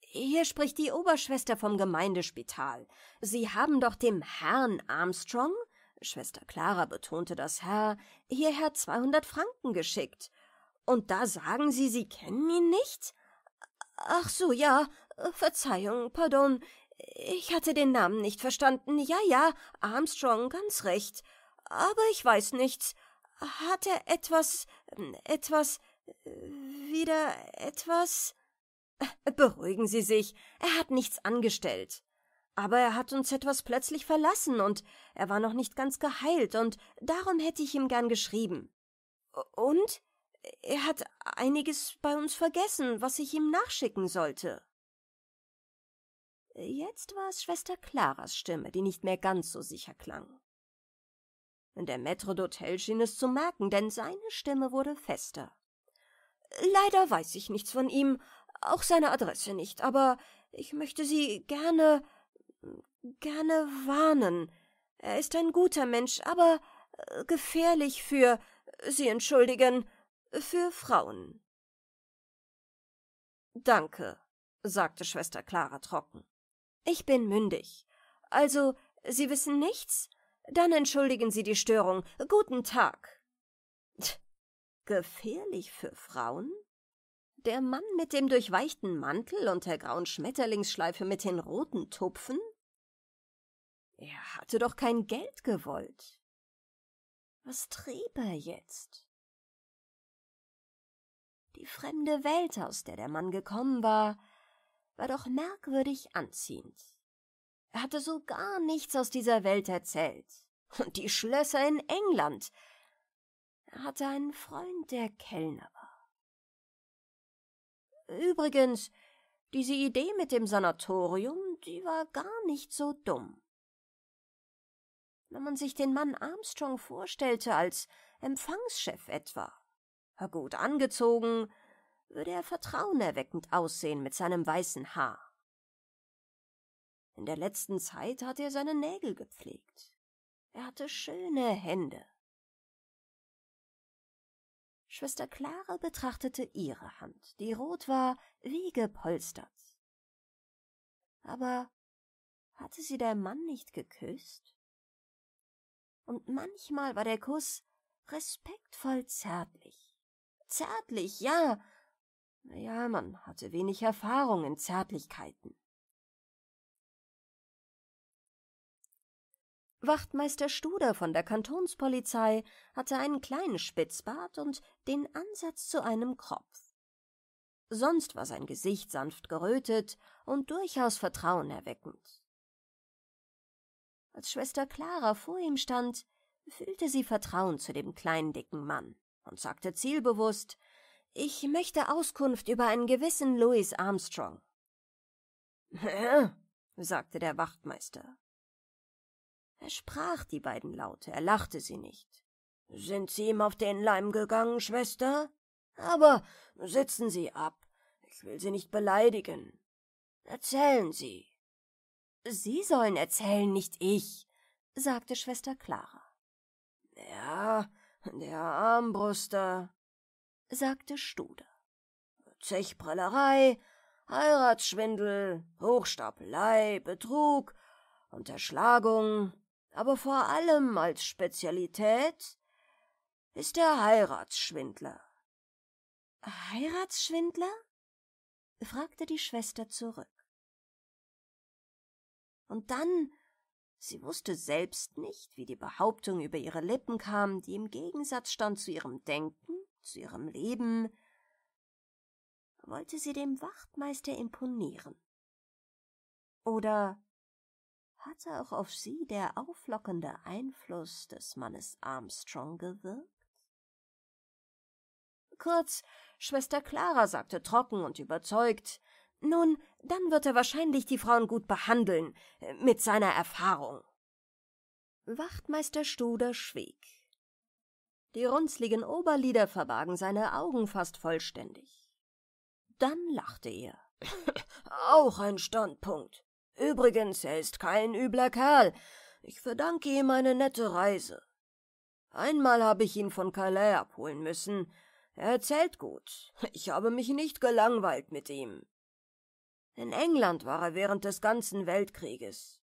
Hier spricht die Oberschwester vom Gemeindespital. Sie haben doch dem Herrn Armstrong, Schwester Clara betonte das Herr, hierher 200 Franken geschickt. Und da sagen Sie, Sie kennen ihn nicht? Ach so, ja. Verzeihung, pardon. Ich hatte den Namen nicht verstanden. Ja, ja, Armstrong, ganz recht. Aber ich weiß nichts. Hat er etwas, etwas, wieder etwas? Beruhigen Sie sich, er hat nichts angestellt. Aber er hat uns etwas plötzlich verlassen und er war noch nicht ganz geheilt und darum hätte ich ihm gern geschrieben. Und? er hat einiges bei uns vergessen, was ich ihm nachschicken sollte. Jetzt war es Schwester Claras Stimme, die nicht mehr ganz so sicher klang. Der Maître d'Hôtel schien es zu merken, denn seine Stimme wurde fester. Leider weiß ich nichts von ihm, auch seine Adresse nicht, aber ich möchte Sie gerne, gerne warnen. Er ist ein guter Mensch, aber äh, gefährlich für, Sie entschuldigen, für Frauen. Danke, sagte Schwester Clara trocken. Ich bin mündig. Also, Sie wissen nichts? Dann entschuldigen Sie die Störung. Guten Tag. Tch, gefährlich für Frauen? Der Mann mit dem durchweichten Mantel und der grauen Schmetterlingsschleife mit den roten Tupfen? Er hatte doch kein Geld gewollt. Was trieb er jetzt? Die fremde Welt, aus der der Mann gekommen war, war doch merkwürdig anziehend. Er hatte so gar nichts aus dieser Welt erzählt. Und die Schlösser in England. Er hatte einen Freund, der Kellner war. Übrigens, diese Idee mit dem Sanatorium, die war gar nicht so dumm. Wenn man sich den Mann Armstrong vorstellte als Empfangschef etwa, Gut angezogen, würde er vertrauenerweckend aussehen mit seinem weißen Haar. In der letzten Zeit hatte er seine Nägel gepflegt. Er hatte schöne Hände. Schwester Clara betrachtete ihre Hand, die rot war wie gepolstert. Aber hatte sie der Mann nicht geküsst? Und manchmal war der Kuss respektvoll zärtlich. Zärtlich, ja. Naja, man hatte wenig Erfahrung in Zärtlichkeiten. Wachtmeister Studer von der Kantonspolizei hatte einen kleinen Spitzbart und den Ansatz zu einem Kropf. Sonst war sein Gesicht sanft gerötet und durchaus vertrauenerweckend. Als Schwester Clara vor ihm stand, fühlte sie Vertrauen zu dem kleinen dicken Mann und sagte zielbewusst, ich möchte Auskunft über einen gewissen Louis Armstrong. Hä? sagte der Wachtmeister. Er sprach die beiden Laute, er lachte sie nicht. Sind Sie ihm auf den Leim gegangen, Schwester? Aber sitzen Sie ab. Ich will Sie nicht beleidigen. Erzählen Sie. Sie sollen erzählen, nicht ich, sagte Schwester Clara. Ja, der Armbruster, sagte Studer. Zechprellerei, Heiratsschwindel, Hochstapelei, Betrug, Unterschlagung, aber vor allem als Spezialität ist der Heiratsschwindler. Heiratsschwindler? fragte die Schwester zurück. Und dann Sie wusste selbst nicht, wie die Behauptung über ihre Lippen kam, die im Gegensatz stand zu ihrem Denken, zu ihrem Leben. Wollte sie dem Wachtmeister imponieren? Oder hatte auch auf sie der auflockende Einfluss des Mannes Armstrong gewirkt? Kurz, Schwester Clara sagte trocken und überzeugt, nun, dann wird er wahrscheinlich die Frauen gut behandeln, äh, mit seiner Erfahrung. Wachtmeister Studer schwieg. Die runzligen Oberlider verbargen seine Augen fast vollständig. Dann lachte er. Auch ein Standpunkt. Übrigens, er ist kein übler Kerl. Ich verdanke ihm eine nette Reise. Einmal habe ich ihn von Calais abholen müssen. Er erzählt gut. Ich habe mich nicht gelangweilt mit ihm. In England war er während des ganzen Weltkrieges.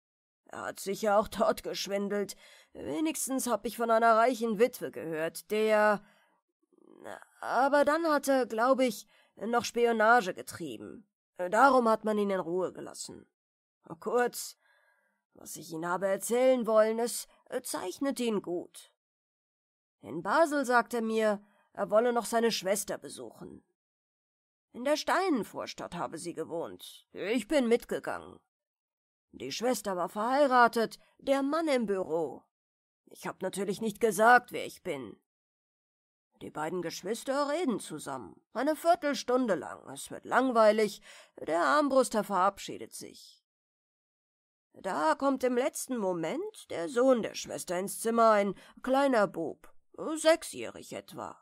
Er hat sicher auch dort geschwindelt. Wenigstens hab ich von einer reichen Witwe gehört, der. Aber dann hat er, glaube ich, noch Spionage getrieben. Darum hat man ihn in Ruhe gelassen. Kurz, was ich Ihnen habe erzählen wollen, es zeichnet ihn gut. In Basel sagt er mir, er wolle noch seine Schwester besuchen. In der Steinenvorstadt habe sie gewohnt. Ich bin mitgegangen. Die Schwester war verheiratet, der Mann im Büro. Ich habe natürlich nicht gesagt, wer ich bin. Die beiden Geschwister reden zusammen, eine Viertelstunde lang. Es wird langweilig, der Armbruster verabschiedet sich. Da kommt im letzten Moment der Sohn der Schwester ins Zimmer, ein kleiner Bub, sechsjährig etwa.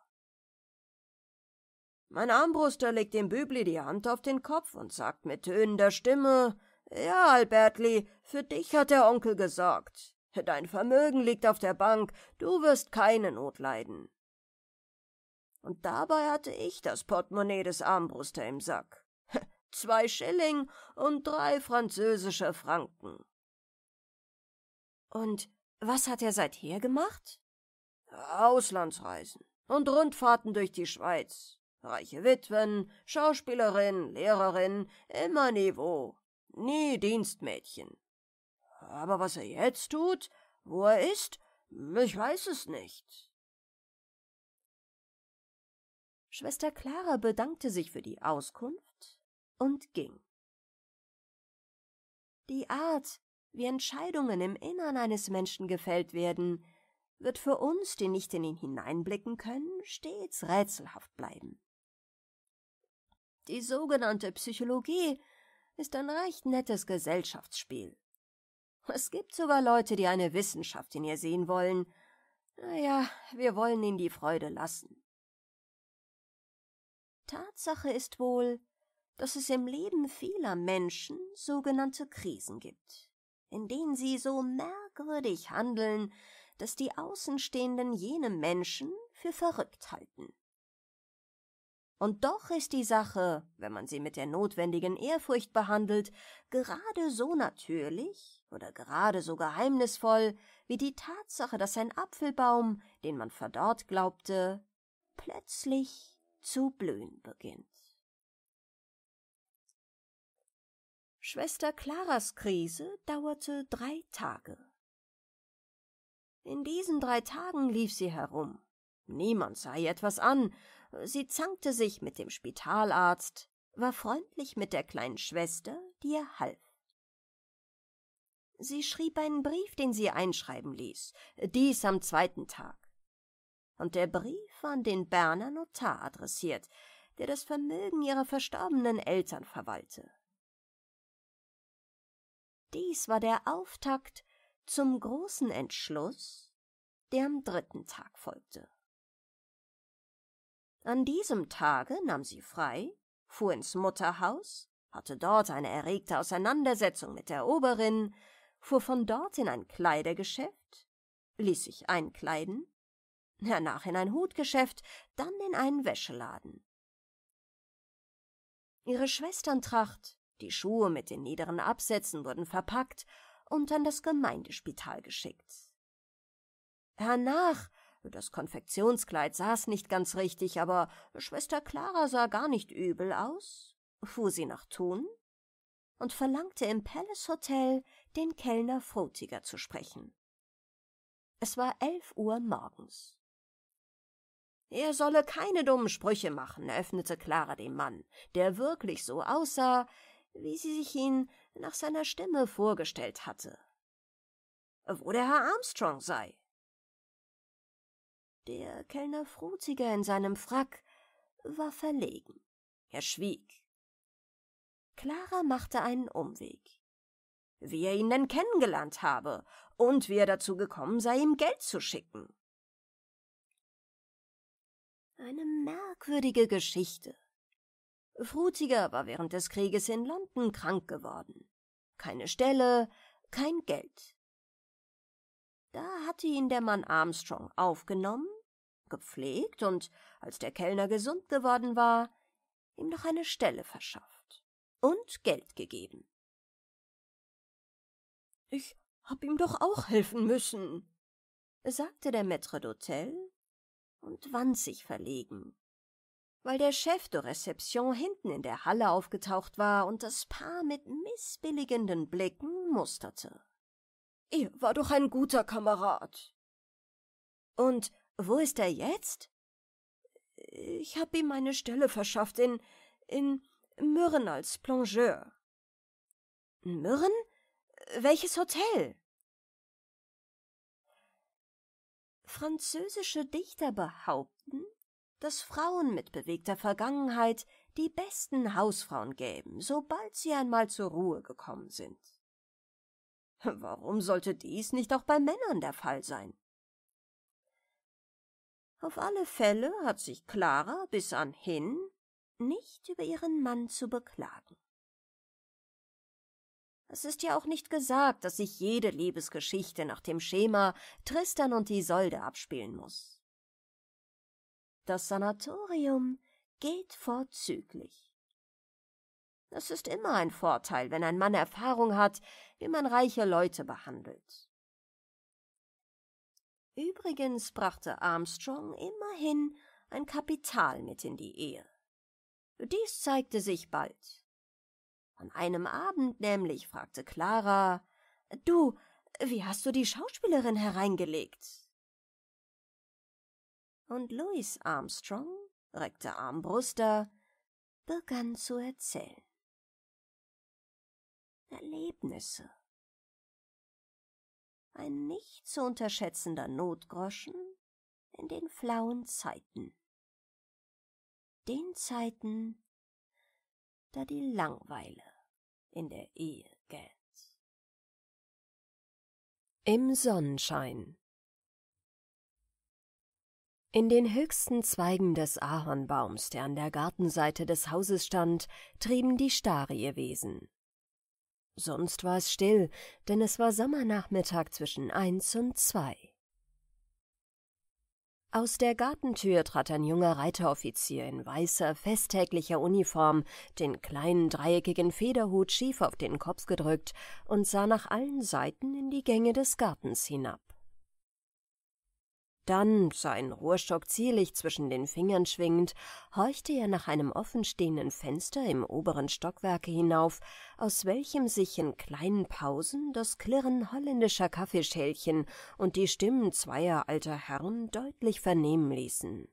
Mein Armbruster legt dem Bübli die Hand auf den Kopf und sagt mit tönender Stimme Ja, Albertli, für dich hat der Onkel gesorgt. Dein Vermögen liegt auf der Bank, du wirst keine Not leiden. Und dabei hatte ich das Portemonnaie des Armbruster im Sack. Zwei Schilling und drei französische Franken. Und was hat er seither gemacht? Auslandsreisen und Rundfahrten durch die Schweiz reiche Witwen, Schauspielerin, Lehrerin, immer Niveau, nie Dienstmädchen. Aber was er jetzt tut, wo er ist, ich weiß es nicht. Schwester Clara bedankte sich für die Auskunft und ging. Die Art, wie Entscheidungen im Innern eines Menschen gefällt werden, wird für uns, die nicht in ihn hineinblicken können, stets rätselhaft bleiben. Die sogenannte Psychologie ist ein recht nettes Gesellschaftsspiel. Es gibt sogar Leute, die eine Wissenschaft in ihr sehen wollen. Naja, wir wollen ihnen die Freude lassen. Tatsache ist wohl, dass es im Leben vieler Menschen sogenannte Krisen gibt, in denen sie so merkwürdig handeln, dass die Außenstehenden jene Menschen für verrückt halten. Und doch ist die Sache, wenn man sie mit der notwendigen Ehrfurcht behandelt, gerade so natürlich oder gerade so geheimnisvoll wie die Tatsache, dass ein Apfelbaum, den man verdorrt glaubte, plötzlich zu blühen beginnt. Schwester Claras Krise dauerte drei Tage. In diesen drei Tagen lief sie herum. Niemand sah ihr etwas an, Sie zankte sich mit dem Spitalarzt, war freundlich mit der kleinen Schwester, die ihr half. Sie schrieb einen Brief, den sie einschreiben ließ, dies am zweiten Tag. Und der Brief war an den Berner Notar adressiert, der das Vermögen ihrer verstorbenen Eltern verwalte. Dies war der Auftakt zum großen Entschluss, der am dritten Tag folgte. An diesem Tage nahm sie frei, fuhr ins Mutterhaus, hatte dort eine erregte Auseinandersetzung mit der Oberin, fuhr von dort in ein Kleidergeschäft, ließ sich einkleiden, hernach in ein Hutgeschäft, dann in einen Wäscheladen. Ihre Schwesterntracht, die Schuhe mit den niederen Absätzen wurden verpackt und an das Gemeindespital geschickt. Hernach das Konfektionskleid saß nicht ganz richtig, aber Schwester Clara sah gar nicht übel aus, fuhr sie nach Thun und verlangte im Palace Hotel, den Kellner Frotiger zu sprechen. Es war elf Uhr morgens. Er solle keine dummen Sprüche machen, öffnete Clara dem Mann, der wirklich so aussah, wie sie sich ihn nach seiner Stimme vorgestellt hatte. Wo der Herr Armstrong sei. Der Kellner Frutiger in seinem Frack war verlegen. Er schwieg. Clara machte einen Umweg. Wie er ihn denn kennengelernt habe und wie er dazu gekommen sei, ihm Geld zu schicken. Eine merkwürdige Geschichte. Frutiger war während des Krieges in London krank geworden. Keine Stelle, kein Geld. Da hatte ihn der Mann Armstrong aufgenommen gepflegt und, als der Kellner gesund geworden war, ihm noch eine Stelle verschafft und Geld gegeben. Ich hab ihm doch auch helfen müssen, sagte der Maître d'Hôtel und wand sich verlegen, weil der Chef de Reception hinten in der Halle aufgetaucht war und das Paar mit missbilligenden Blicken musterte. Ihr war doch ein guter Kamerad. Und wo ist er jetzt? Ich habe ihm eine Stelle verschafft in in Mürren als Plongeur. Mürren? Welches Hotel? Französische Dichter behaupten, dass Frauen mit bewegter Vergangenheit die besten Hausfrauen gäben, sobald sie einmal zur Ruhe gekommen sind. Warum sollte dies nicht auch bei Männern der Fall sein? Auf alle Fälle hat sich Clara bis anhin nicht über ihren Mann zu beklagen. Es ist ja auch nicht gesagt, dass sich jede Liebesgeschichte nach dem Schema Tristan und Isolde abspielen muss. Das Sanatorium geht vorzüglich. Es ist immer ein Vorteil, wenn ein Mann Erfahrung hat, wie man reiche Leute behandelt. Übrigens brachte Armstrong immerhin ein Kapital mit in die Ehe. Dies zeigte sich bald. An einem Abend nämlich fragte Clara Du, wie hast du die Schauspielerin hereingelegt? Und Louis Armstrong, reckte Armbruster, begann zu erzählen. Erlebnisse ein nicht zu unterschätzender Notgroschen in den flauen Zeiten. Den Zeiten, da die Langweile in der Ehe gält. Im Sonnenschein in den höchsten Zweigen des Ahornbaums, der an der Gartenseite des Hauses stand, trieben die Stare Sonst war es still, denn es war Sommernachmittag zwischen eins und zwei. Aus der Gartentür trat ein junger Reiteroffizier in weißer, festtäglicher Uniform, den kleinen dreieckigen Federhut schief auf den Kopf gedrückt, und sah nach allen Seiten in die Gänge des Gartens hinab. Dann, seinen Rohrstock zierlich zwischen den Fingern schwingend, horchte er nach einem offenstehenden Fenster im oberen Stockwerke hinauf, aus welchem sich in kleinen Pausen das Klirren holländischer Kaffeeschälchen und die Stimmen zweier alter Herren deutlich vernehmen ließen.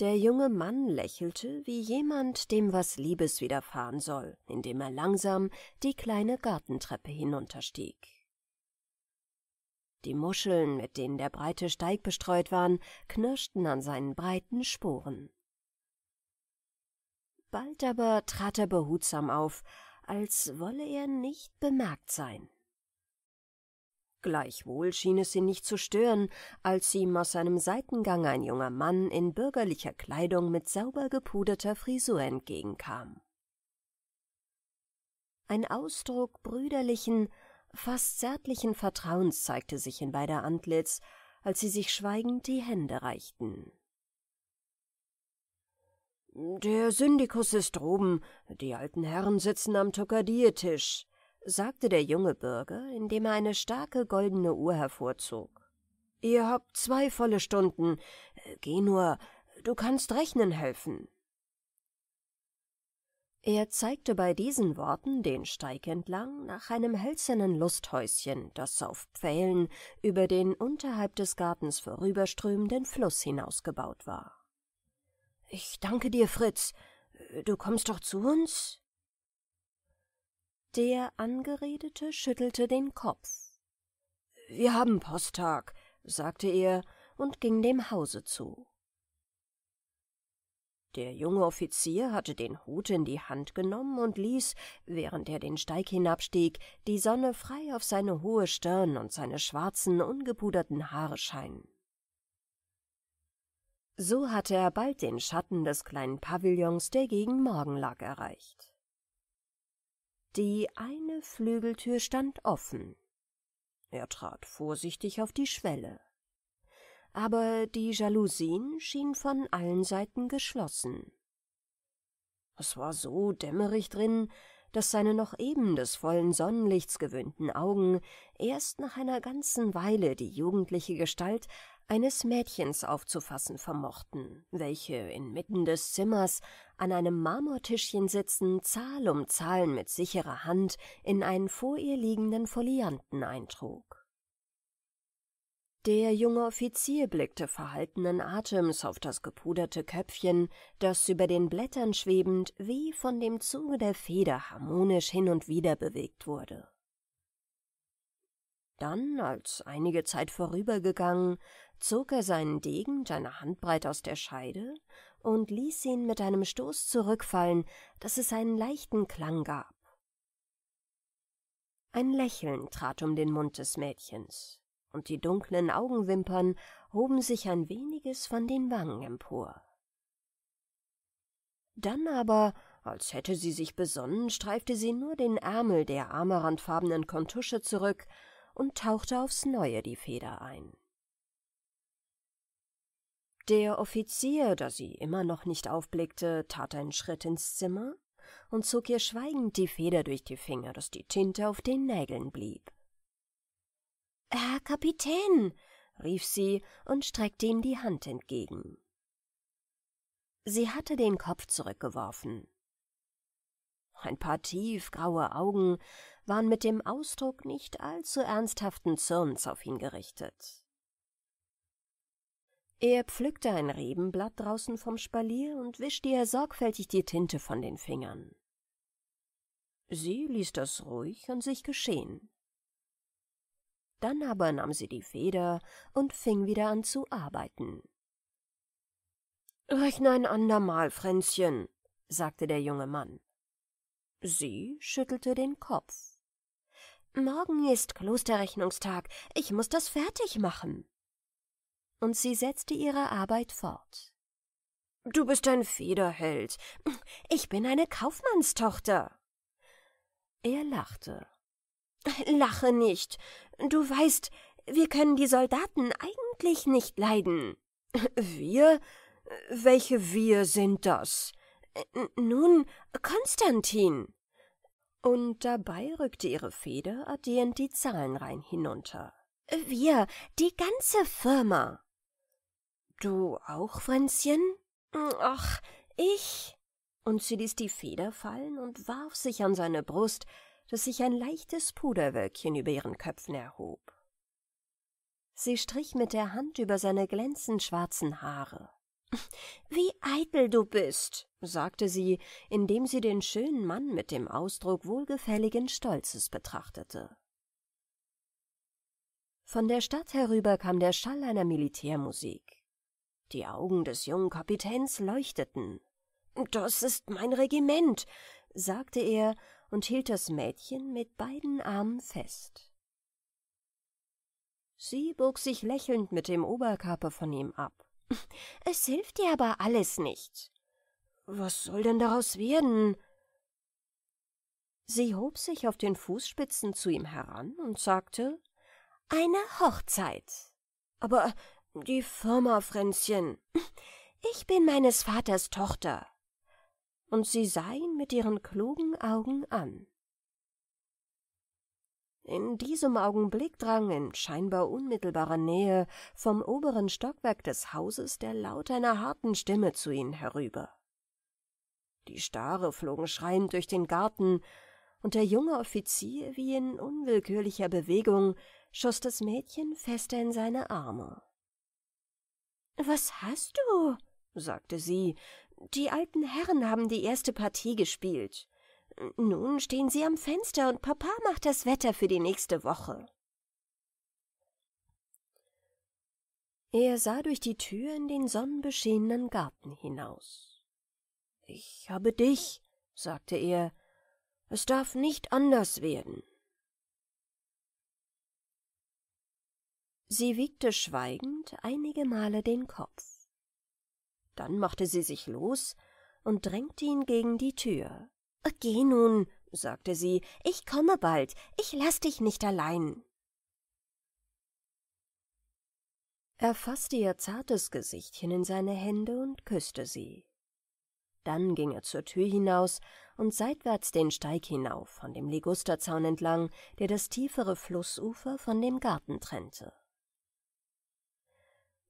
Der junge Mann lächelte wie jemand, dem was Liebes widerfahren soll, indem er langsam die kleine Gartentreppe hinunterstieg. Die Muscheln, mit denen der breite Steig bestreut waren, knirschten an seinen breiten Sporen. Bald aber trat er behutsam auf, als wolle er nicht bemerkt sein. Gleichwohl schien es ihn nicht zu stören, als ihm aus seinem Seitengang ein junger Mann in bürgerlicher Kleidung mit sauber gepuderter Frisur entgegenkam. Ein Ausdruck brüderlichen, Fast zärtlichen Vertrauens zeigte sich in beider Antlitz, als sie sich schweigend die Hände reichten. Der Syndikus ist droben, die alten Herren sitzen am Tokadiertisch, sagte der junge Bürger, indem er eine starke goldene Uhr hervorzog. Ihr habt zwei volle Stunden. Geh nur, du kannst rechnen helfen. Er zeigte bei diesen Worten den Steig entlang nach einem hölzernen Lusthäuschen, das auf Pfählen über den unterhalb des Gartens vorüberströmenden Fluss hinausgebaut war. »Ich danke dir, Fritz. Du kommst doch zu uns?« Der Angeredete schüttelte den Kopf. »Wir haben Posttag«, sagte er und ging dem Hause zu der junge offizier hatte den hut in die hand genommen und ließ während er den steig hinabstieg die sonne frei auf seine hohe stirn und seine schwarzen ungepuderten haare scheinen so hatte er bald den schatten des kleinen pavillons der gegen morgen lag erreicht die eine flügeltür stand offen er trat vorsichtig auf die schwelle aber die Jalousien schien von allen Seiten geschlossen. Es war so dämmerig drin, dass seine noch eben des vollen Sonnenlichts gewöhnten Augen erst nach einer ganzen Weile die jugendliche Gestalt eines Mädchens aufzufassen vermochten, welche inmitten des Zimmers an einem Marmortischchen sitzen, Zahl um Zahlen mit sicherer Hand in einen vor ihr liegenden Folianten eintrug. Der junge Offizier blickte verhaltenen Atems auf das gepuderte Köpfchen, das über den Blättern schwebend wie von dem Zuge der Feder harmonisch hin und wieder bewegt wurde. Dann, als einige Zeit vorübergegangen, zog er seinen Degen eine Handbreit aus der Scheide und ließ ihn mit einem Stoß zurückfallen, dass es einen leichten Klang gab. Ein Lächeln trat um den Mund des Mädchens und die dunklen Augenwimpern hoben sich ein weniges von den Wangen empor. Dann aber, als hätte sie sich besonnen, streifte sie nur den Ärmel der amarantfarbenen Kontusche zurück und tauchte aufs Neue die Feder ein. Der Offizier, da sie immer noch nicht aufblickte, tat einen Schritt ins Zimmer und zog ihr schweigend die Feder durch die Finger, dass die Tinte auf den Nägeln blieb. Herr Kapitän, rief sie und streckte ihm die Hand entgegen. Sie hatte den Kopf zurückgeworfen. Ein paar tiefgraue Augen waren mit dem Ausdruck nicht allzu ernsthaften Zürns auf ihn gerichtet. Er pflückte ein Rebenblatt draußen vom Spalier und wischte ihr sorgfältig die Tinte von den Fingern. Sie ließ das ruhig an sich geschehen dann aber nahm sie die Feder und fing wieder an zu arbeiten. Rechne ein andermal, Fränzchen, sagte der junge Mann. Sie schüttelte den Kopf. Morgen ist Klosterrechnungstag, ich muss das fertig machen. Und sie setzte ihre Arbeit fort. Du bist ein Federheld. Ich bin eine Kaufmannstochter. Er lachte. Lache nicht. Du weißt, wir können die Soldaten eigentlich nicht leiden. Wir? Welche wir sind das? Nun, Konstantin. Und dabei rückte ihre Feder addierend die Zahlenreihen hinunter. Wir, die ganze Firma. Du auch, Fränzchen? Ach, ich. Und sie ließ die Feder fallen und warf sich an seine Brust, dass sich ein leichtes Puderwölkchen über ihren Köpfen erhob. Sie strich mit der Hand über seine glänzend schwarzen Haare. Wie eitel du bist, sagte sie, indem sie den schönen Mann mit dem Ausdruck wohlgefälligen Stolzes betrachtete. Von der Stadt herüber kam der Schall einer Militärmusik. Die Augen des jungen Kapitäns leuchteten. Das ist mein Regiment, sagte er und hielt das Mädchen mit beiden Armen fest. Sie bog sich lächelnd mit dem Oberkörper von ihm ab. Es hilft dir aber alles nicht. Was soll denn daraus werden? Sie hob sich auf den Fußspitzen zu ihm heran und sagte, »Eine Hochzeit.« »Aber die Firma, Fränzchen.« »Ich bin meines Vaters Tochter und sie sah ihn mit ihren klugen Augen an. In diesem Augenblick drang in scheinbar unmittelbarer Nähe vom oberen Stockwerk des Hauses der Laut einer harten Stimme zu ihnen herüber. Die Stare flogen schreiend durch den Garten, und der junge Offizier, wie in unwillkürlicher Bewegung, schoss das Mädchen fester in seine Arme. Was hast du? sagte sie, die alten Herren haben die erste Partie gespielt. Nun stehen sie am Fenster und Papa macht das Wetter für die nächste Woche. Er sah durch die Tür in den sonnenbeschäenen Garten hinaus. Ich habe dich, sagte er, es darf nicht anders werden. Sie wiegte schweigend einige Male den Kopf. Dann machte sie sich los und drängte ihn gegen die Tür. Geh nun, sagte sie, ich komme bald, ich lass dich nicht allein. Er faßte ihr zartes Gesichtchen in seine Hände und küßte sie. Dann ging er zur Tür hinaus und seitwärts den Steig hinauf, an dem Ligusterzaun entlang, der das tiefere Flussufer von dem Garten trennte.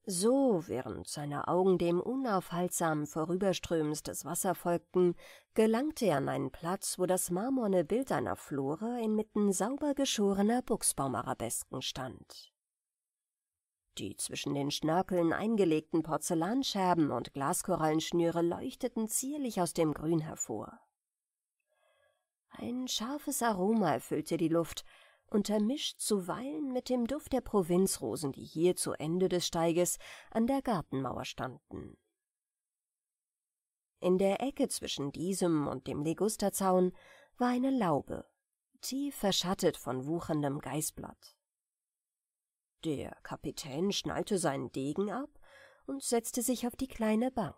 So, während seine Augen dem unaufhaltsamen Vorüberströmens des Wasser folgten, gelangte er an einen Platz, wo das marmorne Bild einer Flora inmitten sauber geschorener Buchsbaumarabesken stand. Die zwischen den Schnörkeln eingelegten Porzellanscherben und Glaskorallenschnüre leuchteten zierlich aus dem Grün hervor. Ein scharfes Aroma erfüllte die Luft, untermischt zuweilen mit dem Duft der Provinzrosen, die hier zu Ende des Steiges an der Gartenmauer standen. In der Ecke zwischen diesem und dem Legusterzaun war eine Laube, tief verschattet von wucherndem Geißblatt. Der Kapitän schnallte seinen Degen ab und setzte sich auf die kleine Bank.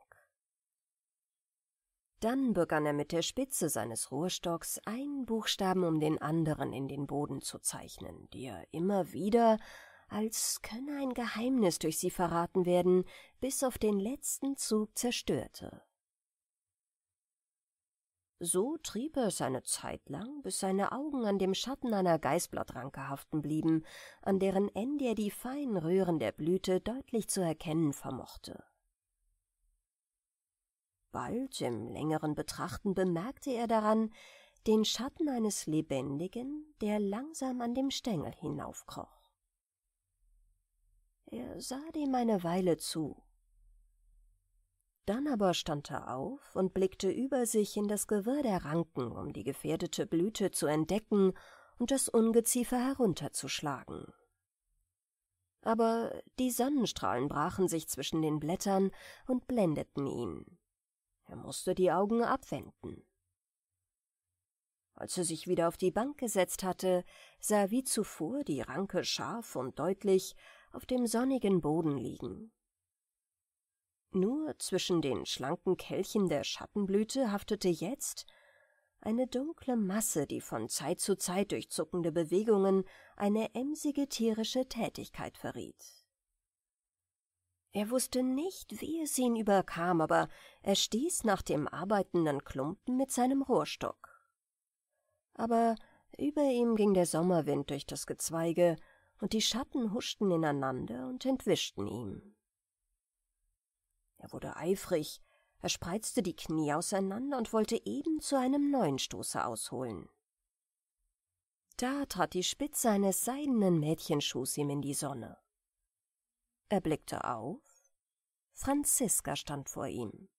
Dann begann er mit der Spitze seines Ruhrstocks einen Buchstaben um den anderen in den Boden zu zeichnen, die er immer wieder, als könne ein Geheimnis durch sie verraten werden, bis auf den letzten Zug zerstörte. So trieb er es eine Zeit lang, bis seine Augen an dem Schatten einer Geißblattranke haften blieben, an deren Ende er die feinen Röhren der Blüte deutlich zu erkennen vermochte. Bald im längeren Betrachten bemerkte er daran den Schatten eines Lebendigen, der langsam an dem Stängel hinaufkroch. Er sah dem eine Weile zu. Dann aber stand er auf und blickte über sich in das Gewirr der Ranken, um die gefährdete Blüte zu entdecken und das Ungeziefer herunterzuschlagen. Aber die Sonnenstrahlen brachen sich zwischen den Blättern und blendeten ihn, er musste die Augen abwenden. Als er sich wieder auf die Bank gesetzt hatte, sah er wie zuvor die Ranke scharf und deutlich auf dem sonnigen Boden liegen. Nur zwischen den schlanken Kelchen der Schattenblüte haftete jetzt eine dunkle Masse, die von Zeit zu Zeit durch zuckende Bewegungen eine emsige tierische Tätigkeit verriet. Er wusste nicht, wie es ihn überkam, aber er stieß nach dem arbeitenden Klumpen mit seinem Rohrstock. Aber über ihm ging der Sommerwind durch das Gezweige, und die Schatten huschten ineinander und entwischten ihm. Er wurde eifrig, er spreizte die Knie auseinander und wollte eben zu einem neuen Stoße ausholen. Da trat die Spitze eines seidenen Mädchenschuhs ihm in die Sonne. Er blickte auf Franziska stand vor ihm.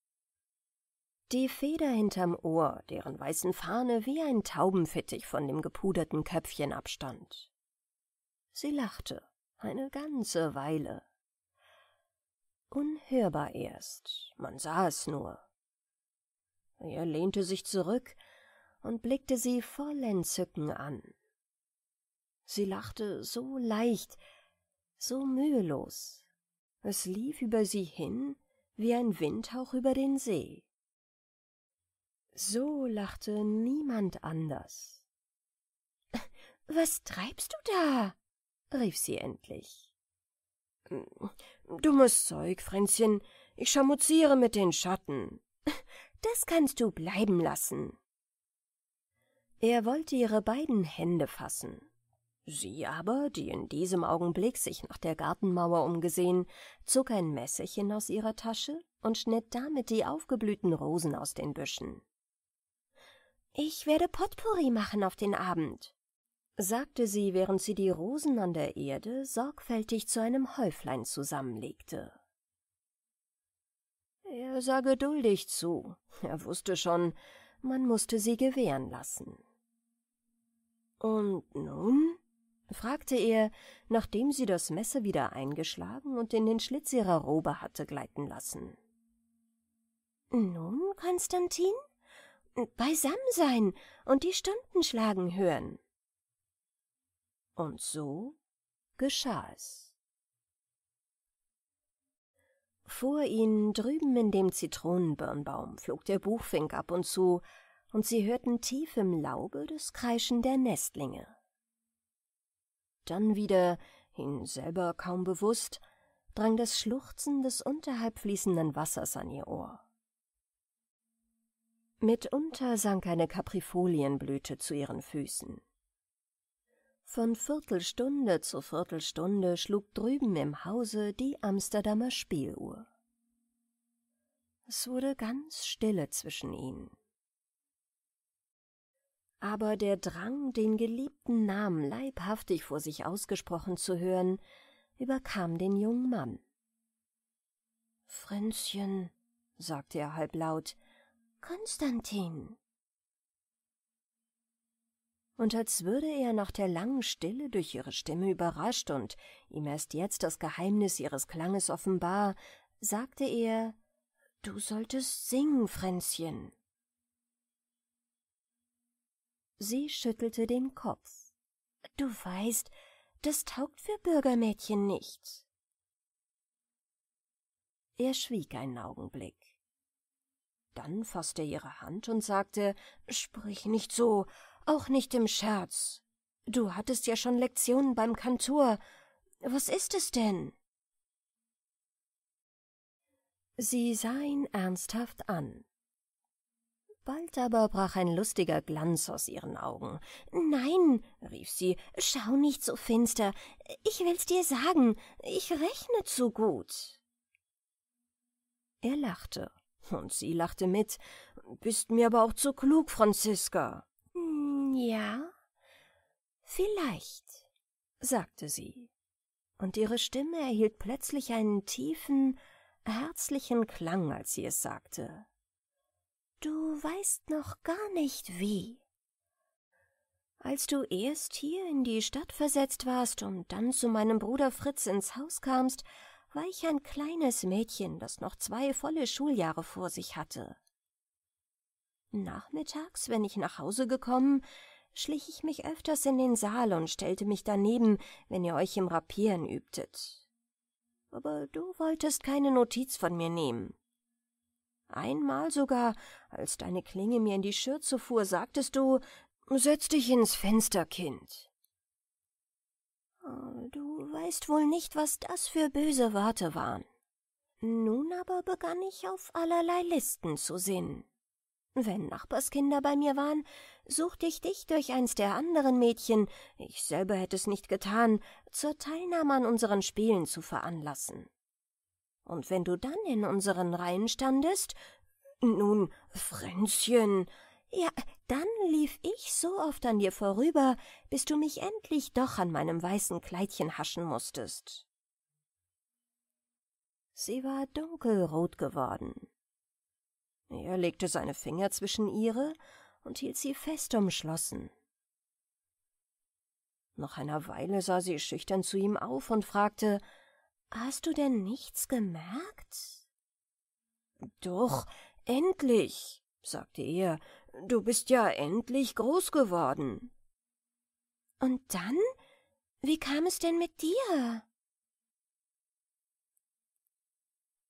Die Feder hinterm Ohr, deren weißen Fahne wie ein Taubenfittich von dem gepuderten Köpfchen abstand. Sie lachte, eine ganze Weile. Unhörbar erst, man sah es nur. Er lehnte sich zurück und blickte sie voll Entzücken an. Sie lachte so leicht, so mühelos, es lief über sie hin wie ein Windhauch über den See. So lachte niemand anders. Was treibst du da? rief sie endlich. Dummes Zeug, Fränzchen, ich schamuziere mit den Schatten. Das kannst du bleiben lassen. Er wollte ihre beiden Hände fassen. Sie aber, die in diesem Augenblick sich nach der Gartenmauer umgesehen, zog ein Messerchen aus ihrer Tasche und schnitt damit die aufgeblühten Rosen aus den Büschen. »Ich werde Potpourri machen auf den Abend«, sagte sie, während sie die Rosen an der Erde sorgfältig zu einem Häuflein zusammenlegte. Er sah geduldig zu, er wusste schon, man musste sie gewähren lassen. »Und nun?« fragte er, nachdem sie das Messer wieder eingeschlagen und in den Schlitz ihrer Robe hatte gleiten lassen. »Nun, Konstantin, beisammen sein und die Stunden schlagen hören.« Und so geschah es. Vor ihnen, drüben in dem Zitronenbirnbaum, flog der Buchfink ab und zu, und sie hörten tief im Laube das Kreischen der Nestlinge. Dann wieder, ihn selber kaum bewusst, drang das Schluchzen des unterhalb fließenden Wassers an ihr Ohr. Mitunter sank eine Kaprifolienblüte zu ihren Füßen. Von Viertelstunde zu Viertelstunde schlug drüben im Hause die Amsterdamer Spieluhr. Es wurde ganz stille zwischen ihnen aber der Drang, den geliebten Namen leibhaftig vor sich ausgesprochen zu hören, überkam den jungen Mann. Fränzchen, sagte er halblaut, Konstantin. Und als würde er nach der langen Stille durch ihre Stimme überrascht und ihm erst jetzt das Geheimnis ihres Klanges offenbar, sagte er, Du solltest singen, Fränzchen. Sie schüttelte den Kopf. Du weißt, das taugt für Bürgermädchen nicht. Er schwieg einen Augenblick. Dann faßte er ihre Hand und sagte, Sprich nicht so, auch nicht im Scherz. Du hattest ja schon Lektionen beim Kantor. Was ist es denn? Sie sah ihn ernsthaft an. Bald aber brach ein lustiger Glanz aus ihren Augen. Nein, rief sie, schau nicht so finster. Ich will's dir sagen, ich rechne zu gut. Er lachte, und sie lachte mit. Bist mir aber auch zu klug, Franziska. Hm, ja, vielleicht, sagte sie, und ihre Stimme erhielt plötzlich einen tiefen, herzlichen Klang, als sie es sagte. Du weißt noch gar nicht wie. Als du erst hier in die Stadt versetzt warst und dann zu meinem Bruder Fritz ins Haus kamst, war ich ein kleines Mädchen, das noch zwei volle Schuljahre vor sich hatte. Nachmittags, wenn ich nach Hause gekommen, schlich ich mich öfters in den Saal und stellte mich daneben, wenn ihr euch im Rapieren übtet. Aber du wolltest keine Notiz von mir nehmen. Einmal sogar, als deine Klinge mir in die Schürze fuhr, sagtest du, setz dich ins Fenster, Kind. Ah, du weißt wohl nicht, was das für böse Worte waren. Nun aber begann ich auf allerlei Listen zu sinnen. Wenn Nachbarskinder bei mir waren, suchte ich dich durch eins der anderen Mädchen, ich selber hätte es nicht getan, zur Teilnahme an unseren Spielen zu veranlassen und wenn du dann in unseren Reihen standest, nun, Fränzchen, ja, dann lief ich so oft an dir vorüber, bis du mich endlich doch an meinem weißen Kleidchen haschen musstest. Sie war dunkelrot geworden. Er legte seine Finger zwischen ihre und hielt sie fest umschlossen. Nach einer Weile sah sie schüchtern zu ihm auf und fragte, Hast du denn nichts gemerkt? Doch, endlich, sagte er, du bist ja endlich groß geworden. Und dann? Wie kam es denn mit dir?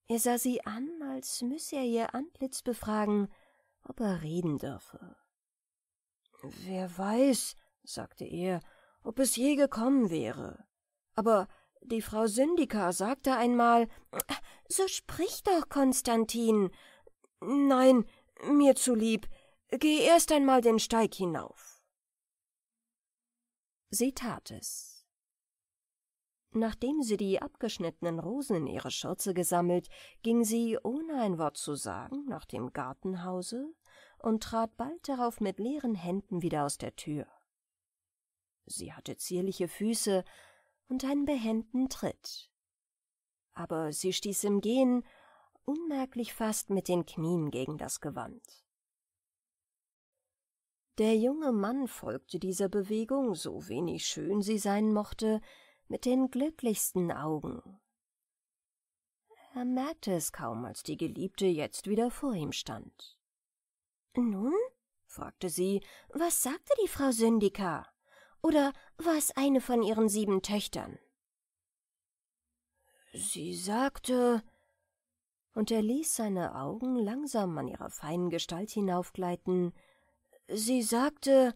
Er sah sie an, als müsse er ihr Antlitz befragen, ob er reden dürfe. Wer weiß, sagte er, ob es je gekommen wäre. Aber die Frau Syndika sagte einmal So sprich doch, Konstantin. Nein, mir zu lieb, Geh erst einmal den Steig hinauf. Sie tat es. Nachdem sie die abgeschnittenen Rosen in ihre Schürze gesammelt, ging sie, ohne ein Wort zu sagen, nach dem Gartenhause und trat bald darauf mit leeren Händen wieder aus der Tür. Sie hatte zierliche Füße, und einen behenden Tritt. Aber sie stieß im Gehen unmerklich fast mit den Knien gegen das Gewand. Der junge Mann folgte dieser Bewegung, so wenig schön sie sein mochte, mit den glücklichsten Augen. Er merkte es kaum, als die Geliebte jetzt wieder vor ihm stand. Nun? fragte sie, was sagte die Frau Syndika? Oder war es eine von ihren sieben Töchtern? Sie sagte. Und er ließ seine Augen langsam an ihrer feinen Gestalt hinaufgleiten. Sie sagte,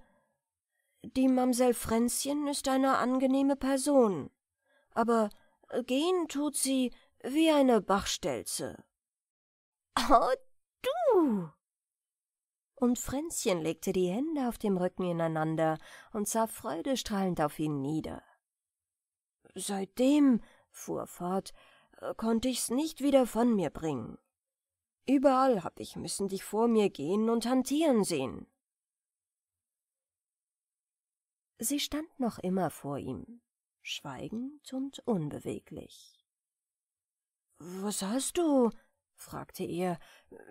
die Mamsell Fränzchen ist eine angenehme Person, aber gehen tut sie wie eine Bachstelze. Oh, du! und Fränzchen legte die Hände auf dem Rücken ineinander und sah freudestrahlend auf ihn nieder. Seitdem, fuhr fort, äh, konnte ich's nicht wieder von mir bringen. Überall hab ich müssen dich vor mir gehen und hantieren sehen. Sie stand noch immer vor ihm, schweigend und unbeweglich. Was hast du? fragte er,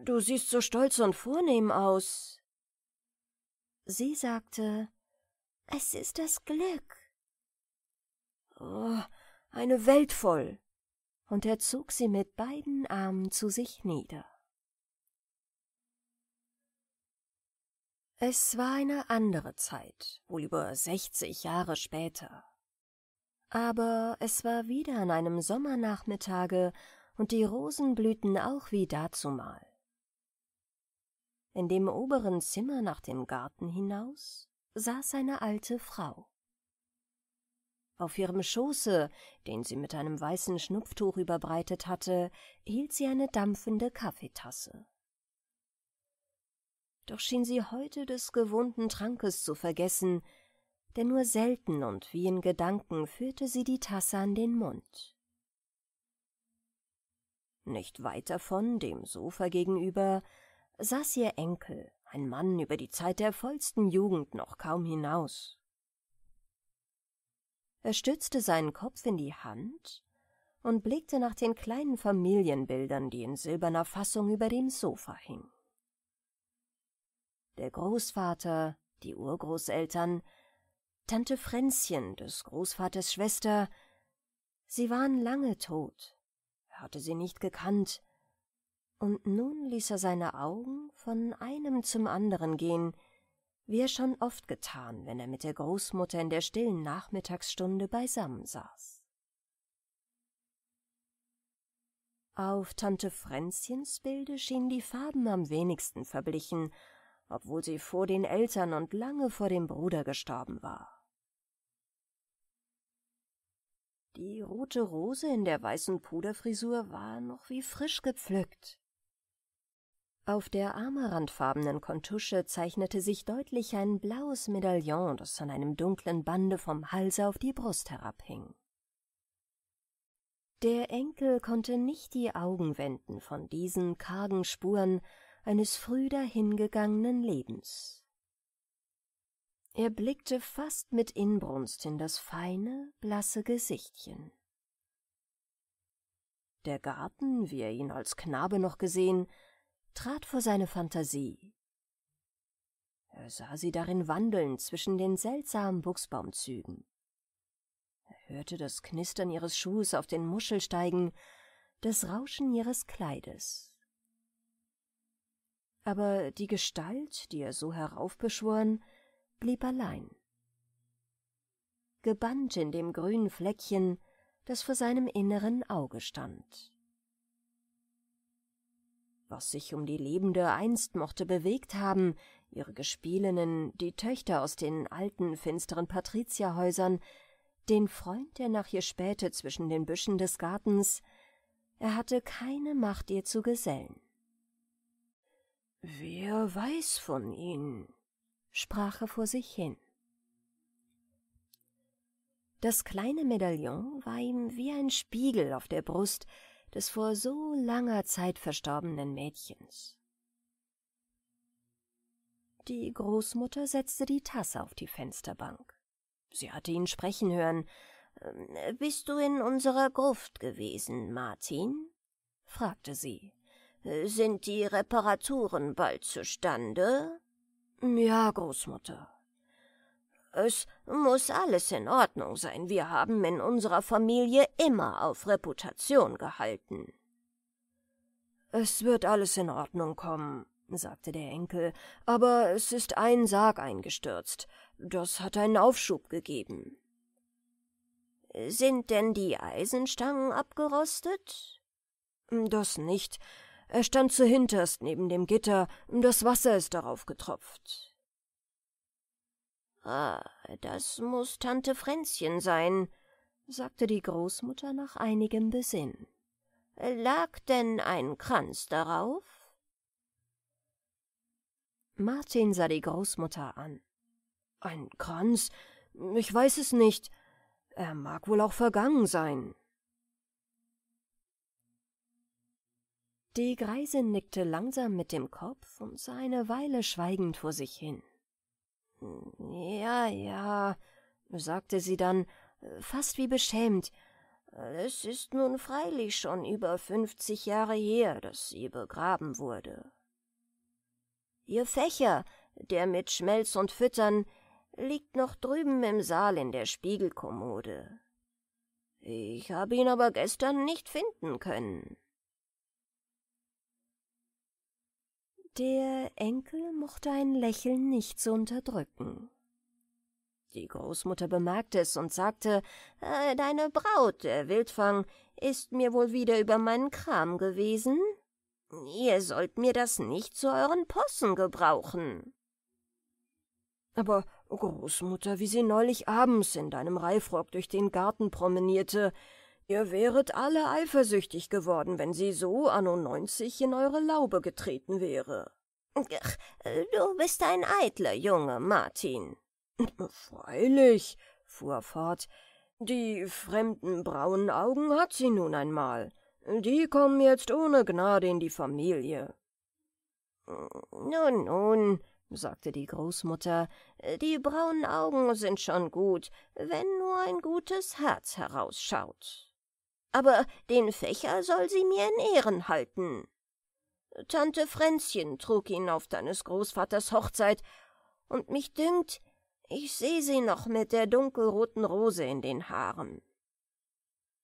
du siehst so stolz und vornehm aus. Sie sagte, es ist das Glück. Oh, eine Welt voll. Und er zog sie mit beiden Armen zu sich nieder. Es war eine andere Zeit, wohl über sechzig Jahre später. Aber es war wieder an einem Sommernachmittage, und die Rosen blühten auch wie dazumal. In dem oberen Zimmer nach dem Garten hinaus saß eine alte Frau. Auf ihrem Schoße, den sie mit einem weißen Schnupftuch überbreitet hatte, hielt sie eine dampfende Kaffeetasse. Doch schien sie heute des gewohnten Trankes zu vergessen, denn nur selten und wie in Gedanken führte sie die Tasse an den Mund. Nicht weit davon, dem Sofa gegenüber, saß ihr Enkel, ein Mann über die Zeit der vollsten Jugend noch kaum hinaus. Er stützte seinen Kopf in die Hand und blickte nach den kleinen Familienbildern, die in silberner Fassung über dem Sofa hingen. Der Großvater, die Urgroßeltern, Tante Fränzchen des Großvaters Schwester, sie waren lange tot, hatte sie nicht gekannt. Und nun ließ er seine Augen von einem zum anderen gehen, wie er schon oft getan, wenn er mit der Großmutter in der stillen Nachmittagsstunde beisammen saß. Auf Tante Fränzchens Bilde schienen die Farben am wenigsten verblichen, obwohl sie vor den Eltern und lange vor dem Bruder gestorben war. Die rote Rose in der weißen Puderfrisur war noch wie frisch gepflückt. Auf der amarantfarbenen Kontusche zeichnete sich deutlich ein blaues Medaillon, das an einem dunklen Bande vom Halse auf die Brust herabhing. Der Enkel konnte nicht die Augen wenden von diesen kargen Spuren eines früh dahingegangenen Lebens. Er blickte fast mit Inbrunst in das feine, blasse Gesichtchen. Der Garten, wie er ihn als Knabe noch gesehen, trat vor seine Fantasie. Er sah sie darin wandeln zwischen den seltsamen Buchsbaumzügen. Er hörte das Knistern ihres Schuhs auf den Muschelsteigen, das Rauschen ihres Kleides. Aber die Gestalt, die er so heraufbeschworen, blieb allein. Gebannt in dem grünen Fleckchen, das vor seinem inneren Auge stand. Was sich um die Lebende einst mochte bewegt haben, ihre Gespielinnen, die Töchter aus den alten, finsteren Patrizierhäusern, den Freund, der nach ihr spähte zwischen den Büschen des Gartens, er hatte keine Macht, ihr zu gesellen. »Wer weiß von ihnen?« sprach er vor sich hin. Das kleine Medaillon war ihm wie ein Spiegel auf der Brust des vor so langer Zeit verstorbenen Mädchens. Die Großmutter setzte die Tasse auf die Fensterbank. Sie hatte ihn sprechen hören. Ähm, bist du in unserer Gruft gewesen, Martin? fragte sie. Sind die Reparaturen bald zustande? Ja, Großmutter. Es muss alles in Ordnung sein. Wir haben in unserer Familie immer auf Reputation gehalten. Es wird alles in Ordnung kommen, sagte der Enkel, aber es ist ein Sarg eingestürzt. Das hat einen Aufschub gegeben. Sind denn die Eisenstangen abgerostet? Das nicht, er stand zuhinterst neben dem Gitter, das Wasser ist darauf getropft. Ah, das muß Tante Fränzchen sein, sagte die Großmutter nach einigem Besinn. Lag denn ein Kranz darauf? Martin sah die Großmutter an. Ein Kranz? Ich weiß es nicht. Er mag wohl auch vergangen sein. Die Greisin nickte langsam mit dem Kopf und sah eine Weile schweigend vor sich hin. Ja, ja, sagte sie dann, fast wie beschämt. Es ist nun freilich schon über fünfzig Jahre her, dass sie begraben wurde. Ihr Fächer, der mit Schmelz und Füttern, liegt noch drüben im Saal in der Spiegelkommode. Ich habe ihn aber gestern nicht finden können. Der Enkel mochte ein Lächeln nicht zu unterdrücken. Die Großmutter bemerkte es und sagte, äh, »Deine Braut, der Wildfang, ist mir wohl wieder über meinen Kram gewesen. Ihr sollt mir das nicht zu euren Possen gebrauchen.« aber, Großmutter, wie sie neulich abends in deinem Reifrock durch den Garten promenierte, Ihr wäret alle eifersüchtig geworden, wenn sie so anno neunzig in eure Laube getreten wäre. Ach, du bist ein eitler Junge, Martin. Freilich, fuhr er fort, die fremden braunen Augen hat sie nun einmal. Die kommen jetzt ohne Gnade in die Familie. Nun, nun, sagte die Großmutter, die braunen Augen sind schon gut, wenn nur ein gutes Herz herausschaut aber den Fächer soll sie mir in Ehren halten. Tante Fränzchen trug ihn auf deines Großvaters Hochzeit, und mich dünkt, ich sehe sie noch mit der dunkelroten Rose in den Haaren.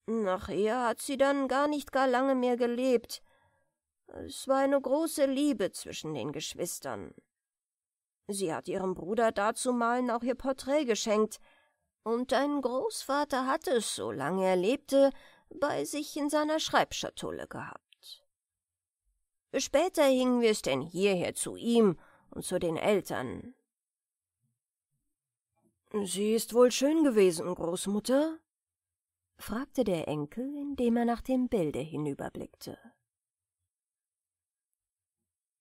Nachher hat sie dann gar nicht gar lange mehr gelebt. Es war eine große Liebe zwischen den Geschwistern. Sie hat ihrem Bruder dazumalen auch ihr Porträt geschenkt, und dein Großvater hat es, solange er lebte, bei sich in seiner Schreibschatulle gehabt. Später hingen wir es denn hierher zu ihm und zu den Eltern. Sie ist wohl schön gewesen, Großmutter? fragte der Enkel, indem er nach dem Bilde hinüberblickte.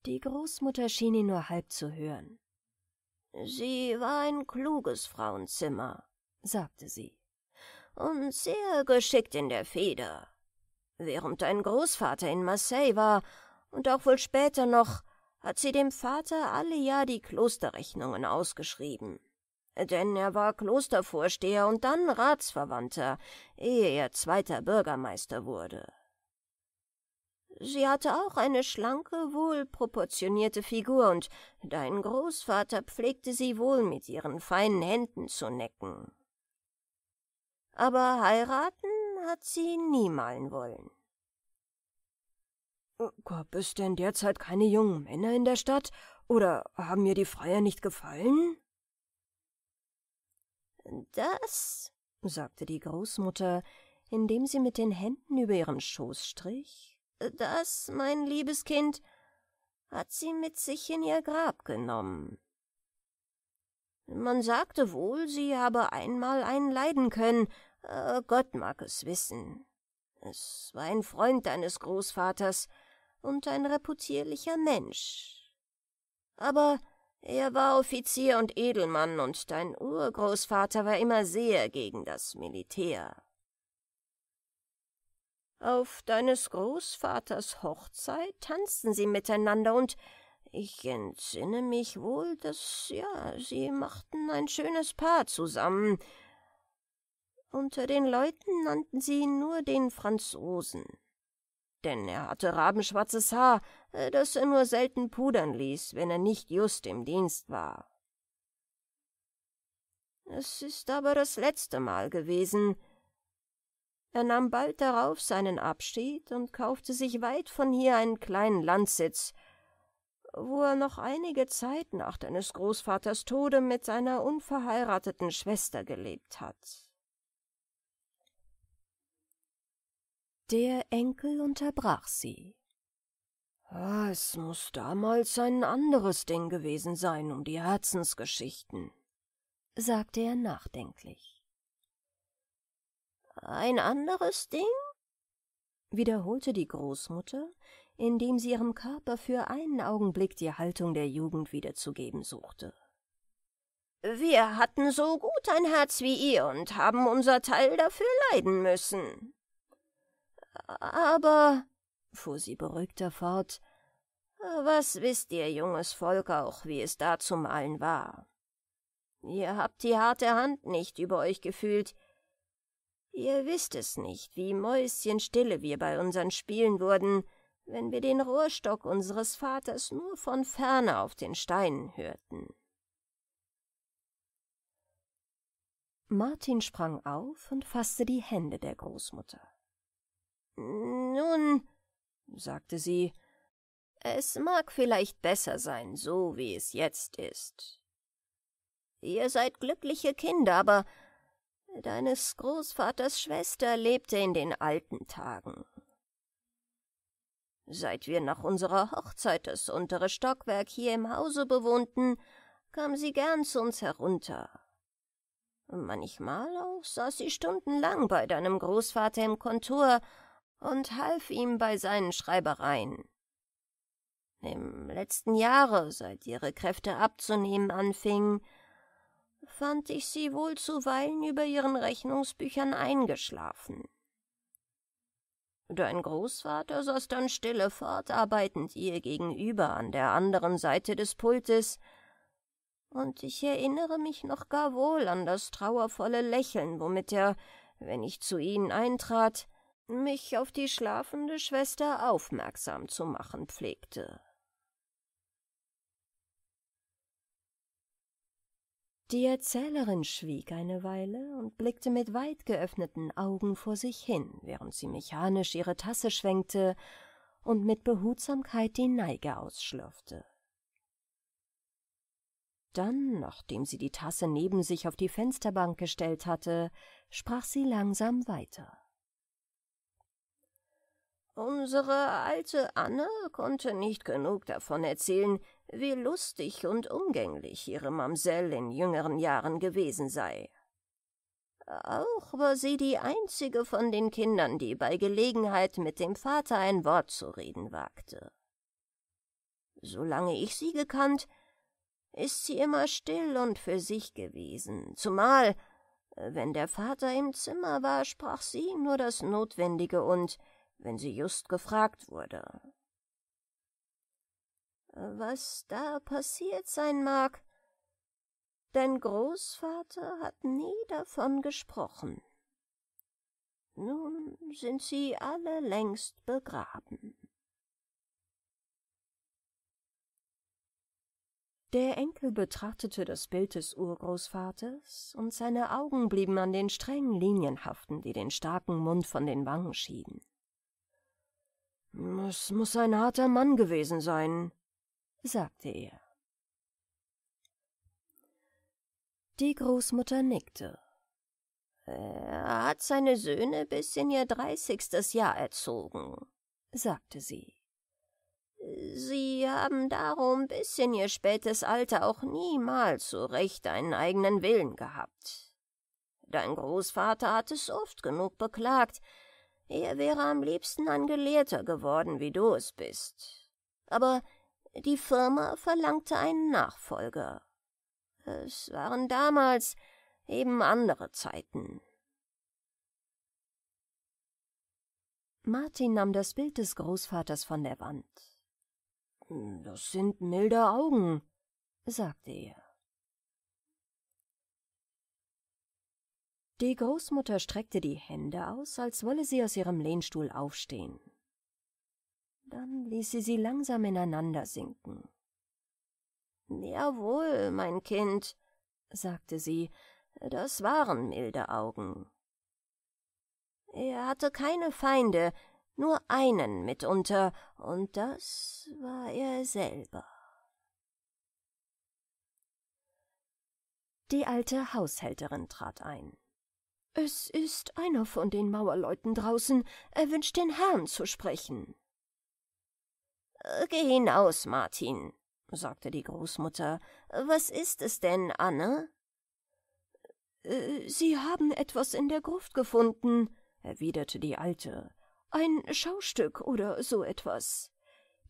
Die Großmutter schien ihn nur halb zu hören. Sie war ein kluges Frauenzimmer, sagte sie und sehr geschickt in der Feder. Während dein Großvater in Marseille war und auch wohl später noch, hat sie dem Vater alle Jahr die Klosterrechnungen ausgeschrieben. Denn er war Klostervorsteher und dann Ratsverwandter, ehe er zweiter Bürgermeister wurde. Sie hatte auch eine schlanke, wohlproportionierte Figur, und dein Großvater pflegte sie wohl mit ihren feinen Händen zu necken aber heiraten hat sie nie malen wollen. Oh Gab es denn derzeit keine jungen Männer in der Stadt, oder haben mir die Freier nicht gefallen? Das, sagte die Großmutter, indem sie mit den Händen über ihren Schoß strich, das, mein liebes Kind, hat sie mit sich in ihr Grab genommen. Man sagte wohl, sie habe einmal einen leiden können, äh, Gott mag es wissen. Es war ein Freund deines Großvaters und ein reputierlicher Mensch. Aber er war Offizier und Edelmann, und dein Urgroßvater war immer sehr gegen das Militär. Auf deines Großvaters Hochzeit tanzten sie miteinander und ich entsinne mich wohl, dass, ja, sie machten ein schönes Paar zusammen. Unter den Leuten nannten sie ihn nur den Franzosen. Denn er hatte rabenschwarzes Haar, äh, das er nur selten pudern ließ, wenn er nicht just im Dienst war. Es ist aber das letzte Mal gewesen. Er nahm bald darauf seinen Abschied und kaufte sich weit von hier einen kleinen Landsitz, wo er noch einige Zeit nach deines Großvaters Tode mit seiner unverheirateten Schwester gelebt hat. Der Enkel unterbrach sie. Ah, es muß damals ein anderes Ding gewesen sein um die Herzensgeschichten, sagte er nachdenklich. Ein anderes Ding? wiederholte die Großmutter, indem sie ihrem Körper für einen Augenblick die Haltung der Jugend wiederzugeben suchte. Wir hatten so gut ein Herz wie ihr und haben unser Teil dafür leiden müssen. Aber, fuhr sie beruhigter fort, was wisst ihr, junges Volk, auch wie es da zum allen war? Ihr habt die harte Hand nicht über euch gefühlt, ihr wisst es nicht, wie mäuschenstille wir bei unseren Spielen wurden, wenn wir den Rohrstock unseres Vaters nur von ferne auf den Steinen hörten. Martin sprang auf und faßte die Hände der Großmutter. Nun, sagte sie, es mag vielleicht besser sein, so wie es jetzt ist. Ihr seid glückliche Kinder, aber deines Großvaters Schwester lebte in den alten Tagen. Seit wir nach unserer Hochzeit das untere Stockwerk hier im Hause bewohnten, kam sie gern zu uns herunter. Manchmal auch saß sie stundenlang bei deinem Großvater im Kontor und half ihm bei seinen Schreibereien. Im letzten Jahre, seit ihre Kräfte abzunehmen anfingen, fand ich sie wohl zuweilen über ihren Rechnungsbüchern eingeschlafen. Dein Großvater saß dann stille fortarbeitend ihr gegenüber an der anderen Seite des Pultes, und ich erinnere mich noch gar wohl an das trauervolle Lächeln, womit er, wenn ich zu ihnen eintrat, mich auf die schlafende Schwester aufmerksam zu machen pflegte. Die Erzählerin schwieg eine Weile und blickte mit weit geöffneten Augen vor sich hin, während sie mechanisch ihre Tasse schwenkte und mit Behutsamkeit die Neige ausschlürfte. Dann, nachdem sie die Tasse neben sich auf die Fensterbank gestellt hatte, sprach sie langsam weiter. Unsere alte Anne konnte nicht genug davon erzählen, wie lustig und umgänglich ihre Mamsell in jüngeren Jahren gewesen sei. Auch war sie die einzige von den Kindern, die bei Gelegenheit mit dem Vater ein Wort zu reden wagte. Solange ich sie gekannt, ist sie immer still und für sich gewesen, zumal, äh, wenn der Vater im Zimmer war, sprach sie nur das Notwendige und wenn sie just gefragt wurde. Was da passiert sein mag, dein Großvater hat nie davon gesprochen. Nun sind sie alle längst begraben. Der Enkel betrachtete das Bild des Urgroßvaters, und seine Augen blieben an den strengen Linien haften, die den starken Mund von den Wangen schieden. Es muß ein harter Mann gewesen sein, sagte er. Die Großmutter nickte. Er hat seine Söhne bis in ihr dreißigstes Jahr erzogen, sagte sie. Sie haben darum bis in ihr spätes Alter auch niemals so recht einen eigenen Willen gehabt. Dein Großvater hat es oft genug beklagt, er wäre am liebsten ein Gelehrter geworden, wie du es bist. Aber die Firma verlangte einen Nachfolger. Es waren damals eben andere Zeiten. Martin nahm das Bild des Großvaters von der Wand. Hm, das sind milde Augen, sagte er. Die Großmutter streckte die Hände aus, als wolle sie aus ihrem Lehnstuhl aufstehen. Dann ließ sie sie langsam ineinander sinken. Jawohl, mein Kind, sagte sie, das waren milde Augen. Er hatte keine Feinde, nur einen mitunter, und das war er selber. Die alte Haushälterin trat ein. Es ist einer von den Mauerleuten draußen. Er wünscht den Herrn zu sprechen. Äh, geh hinaus, Martin, sagte die Großmutter. Was ist es denn, Anne? Äh, Sie haben etwas in der Gruft gefunden, erwiderte die Alte. Ein Schaustück oder so etwas.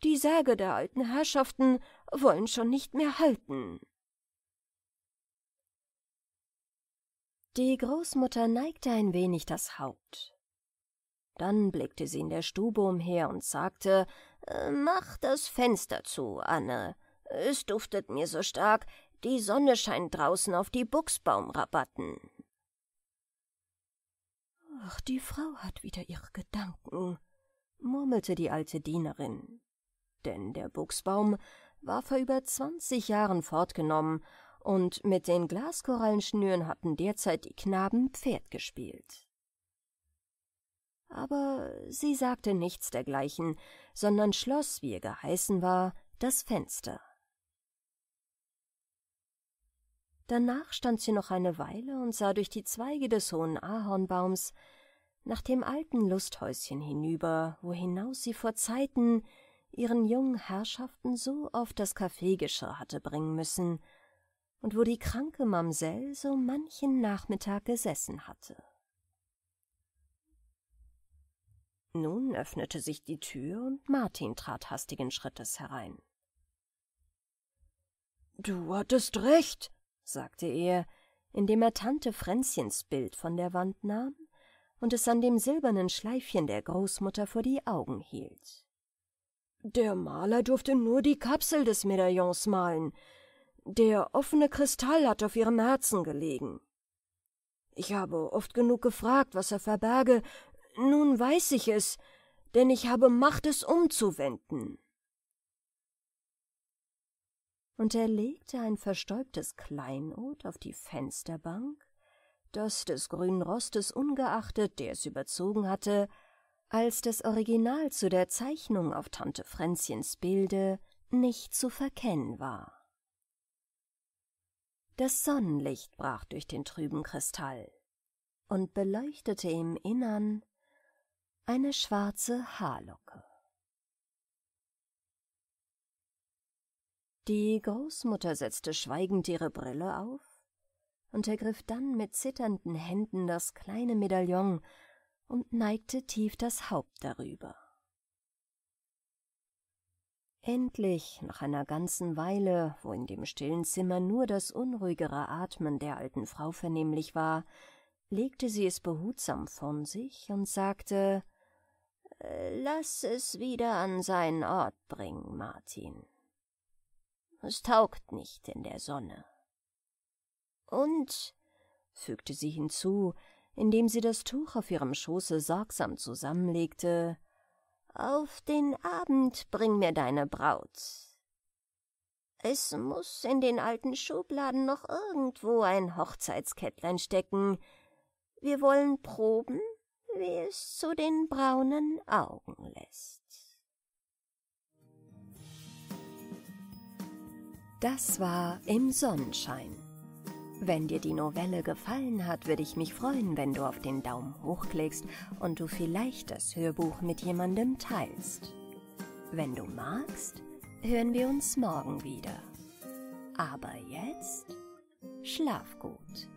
Die Särge der alten Herrschaften wollen schon nicht mehr halten. Die Großmutter neigte ein wenig das Haupt. Dann blickte sie in der Stube umher und sagte, äh, »Mach das Fenster zu, Anne. Es duftet mir so stark. Die Sonne scheint draußen auf die Buchsbaumrabatten.« »Ach, die Frau hat wieder ihre Gedanken«, murmelte die alte Dienerin. Denn der Buchsbaum war vor über zwanzig Jahren fortgenommen und mit den Glaskorallenschnüren hatten derzeit die Knaben Pferd gespielt. Aber sie sagte nichts dergleichen, sondern schloss, wie ihr geheißen war, das Fenster. Danach stand sie noch eine Weile und sah durch die Zweige des hohen Ahornbaums nach dem alten Lusthäuschen hinüber, wo sie vor Zeiten ihren jungen Herrschaften so oft das Kaffeegeschirr hatte bringen müssen – und wo die kranke Mamsell so manchen Nachmittag gesessen hatte. Nun öffnete sich die Tür und Martin trat hastigen Schrittes herein. Du hattest recht, sagte er, indem er Tante Fränzchens Bild von der Wand nahm und es an dem silbernen Schleifchen der Großmutter vor die Augen hielt. Der Maler durfte nur die Kapsel des Medaillons malen, der offene Kristall hat auf ihrem Herzen gelegen. Ich habe oft genug gefragt, was er verberge. Nun weiß ich es, denn ich habe Macht, es umzuwenden. Und er legte ein verstäubtes Kleinod auf die Fensterbank, das des grünen Rostes ungeachtet, der es überzogen hatte, als das Original zu der Zeichnung auf Tante Fränzchens Bilde nicht zu verkennen war. Das Sonnenlicht brach durch den trüben Kristall und beleuchtete im Innern eine schwarze Haarlocke. Die Großmutter setzte schweigend ihre Brille auf und ergriff dann mit zitternden Händen das kleine Medaillon und neigte tief das Haupt darüber. Endlich, nach einer ganzen Weile, wo in dem stillen Zimmer nur das unruhigere Atmen der alten Frau vernehmlich war, legte sie es behutsam von sich und sagte äh, Lass es wieder an seinen Ort bringen, Martin. Es taugt nicht in der Sonne. Und, fügte sie hinzu, indem sie das Tuch auf ihrem Schoße sorgsam zusammenlegte, auf den Abend bring mir deine Braut. Es muß in den alten Schubladen noch irgendwo ein Hochzeitskettlein stecken. Wir wollen proben, wie es zu den braunen Augen lässt. Das war Im Sonnenschein. Wenn dir die Novelle gefallen hat, würde ich mich freuen, wenn du auf den Daumen hoch klickst und du vielleicht das Hörbuch mit jemandem teilst. Wenn du magst, hören wir uns morgen wieder. Aber jetzt schlaf gut.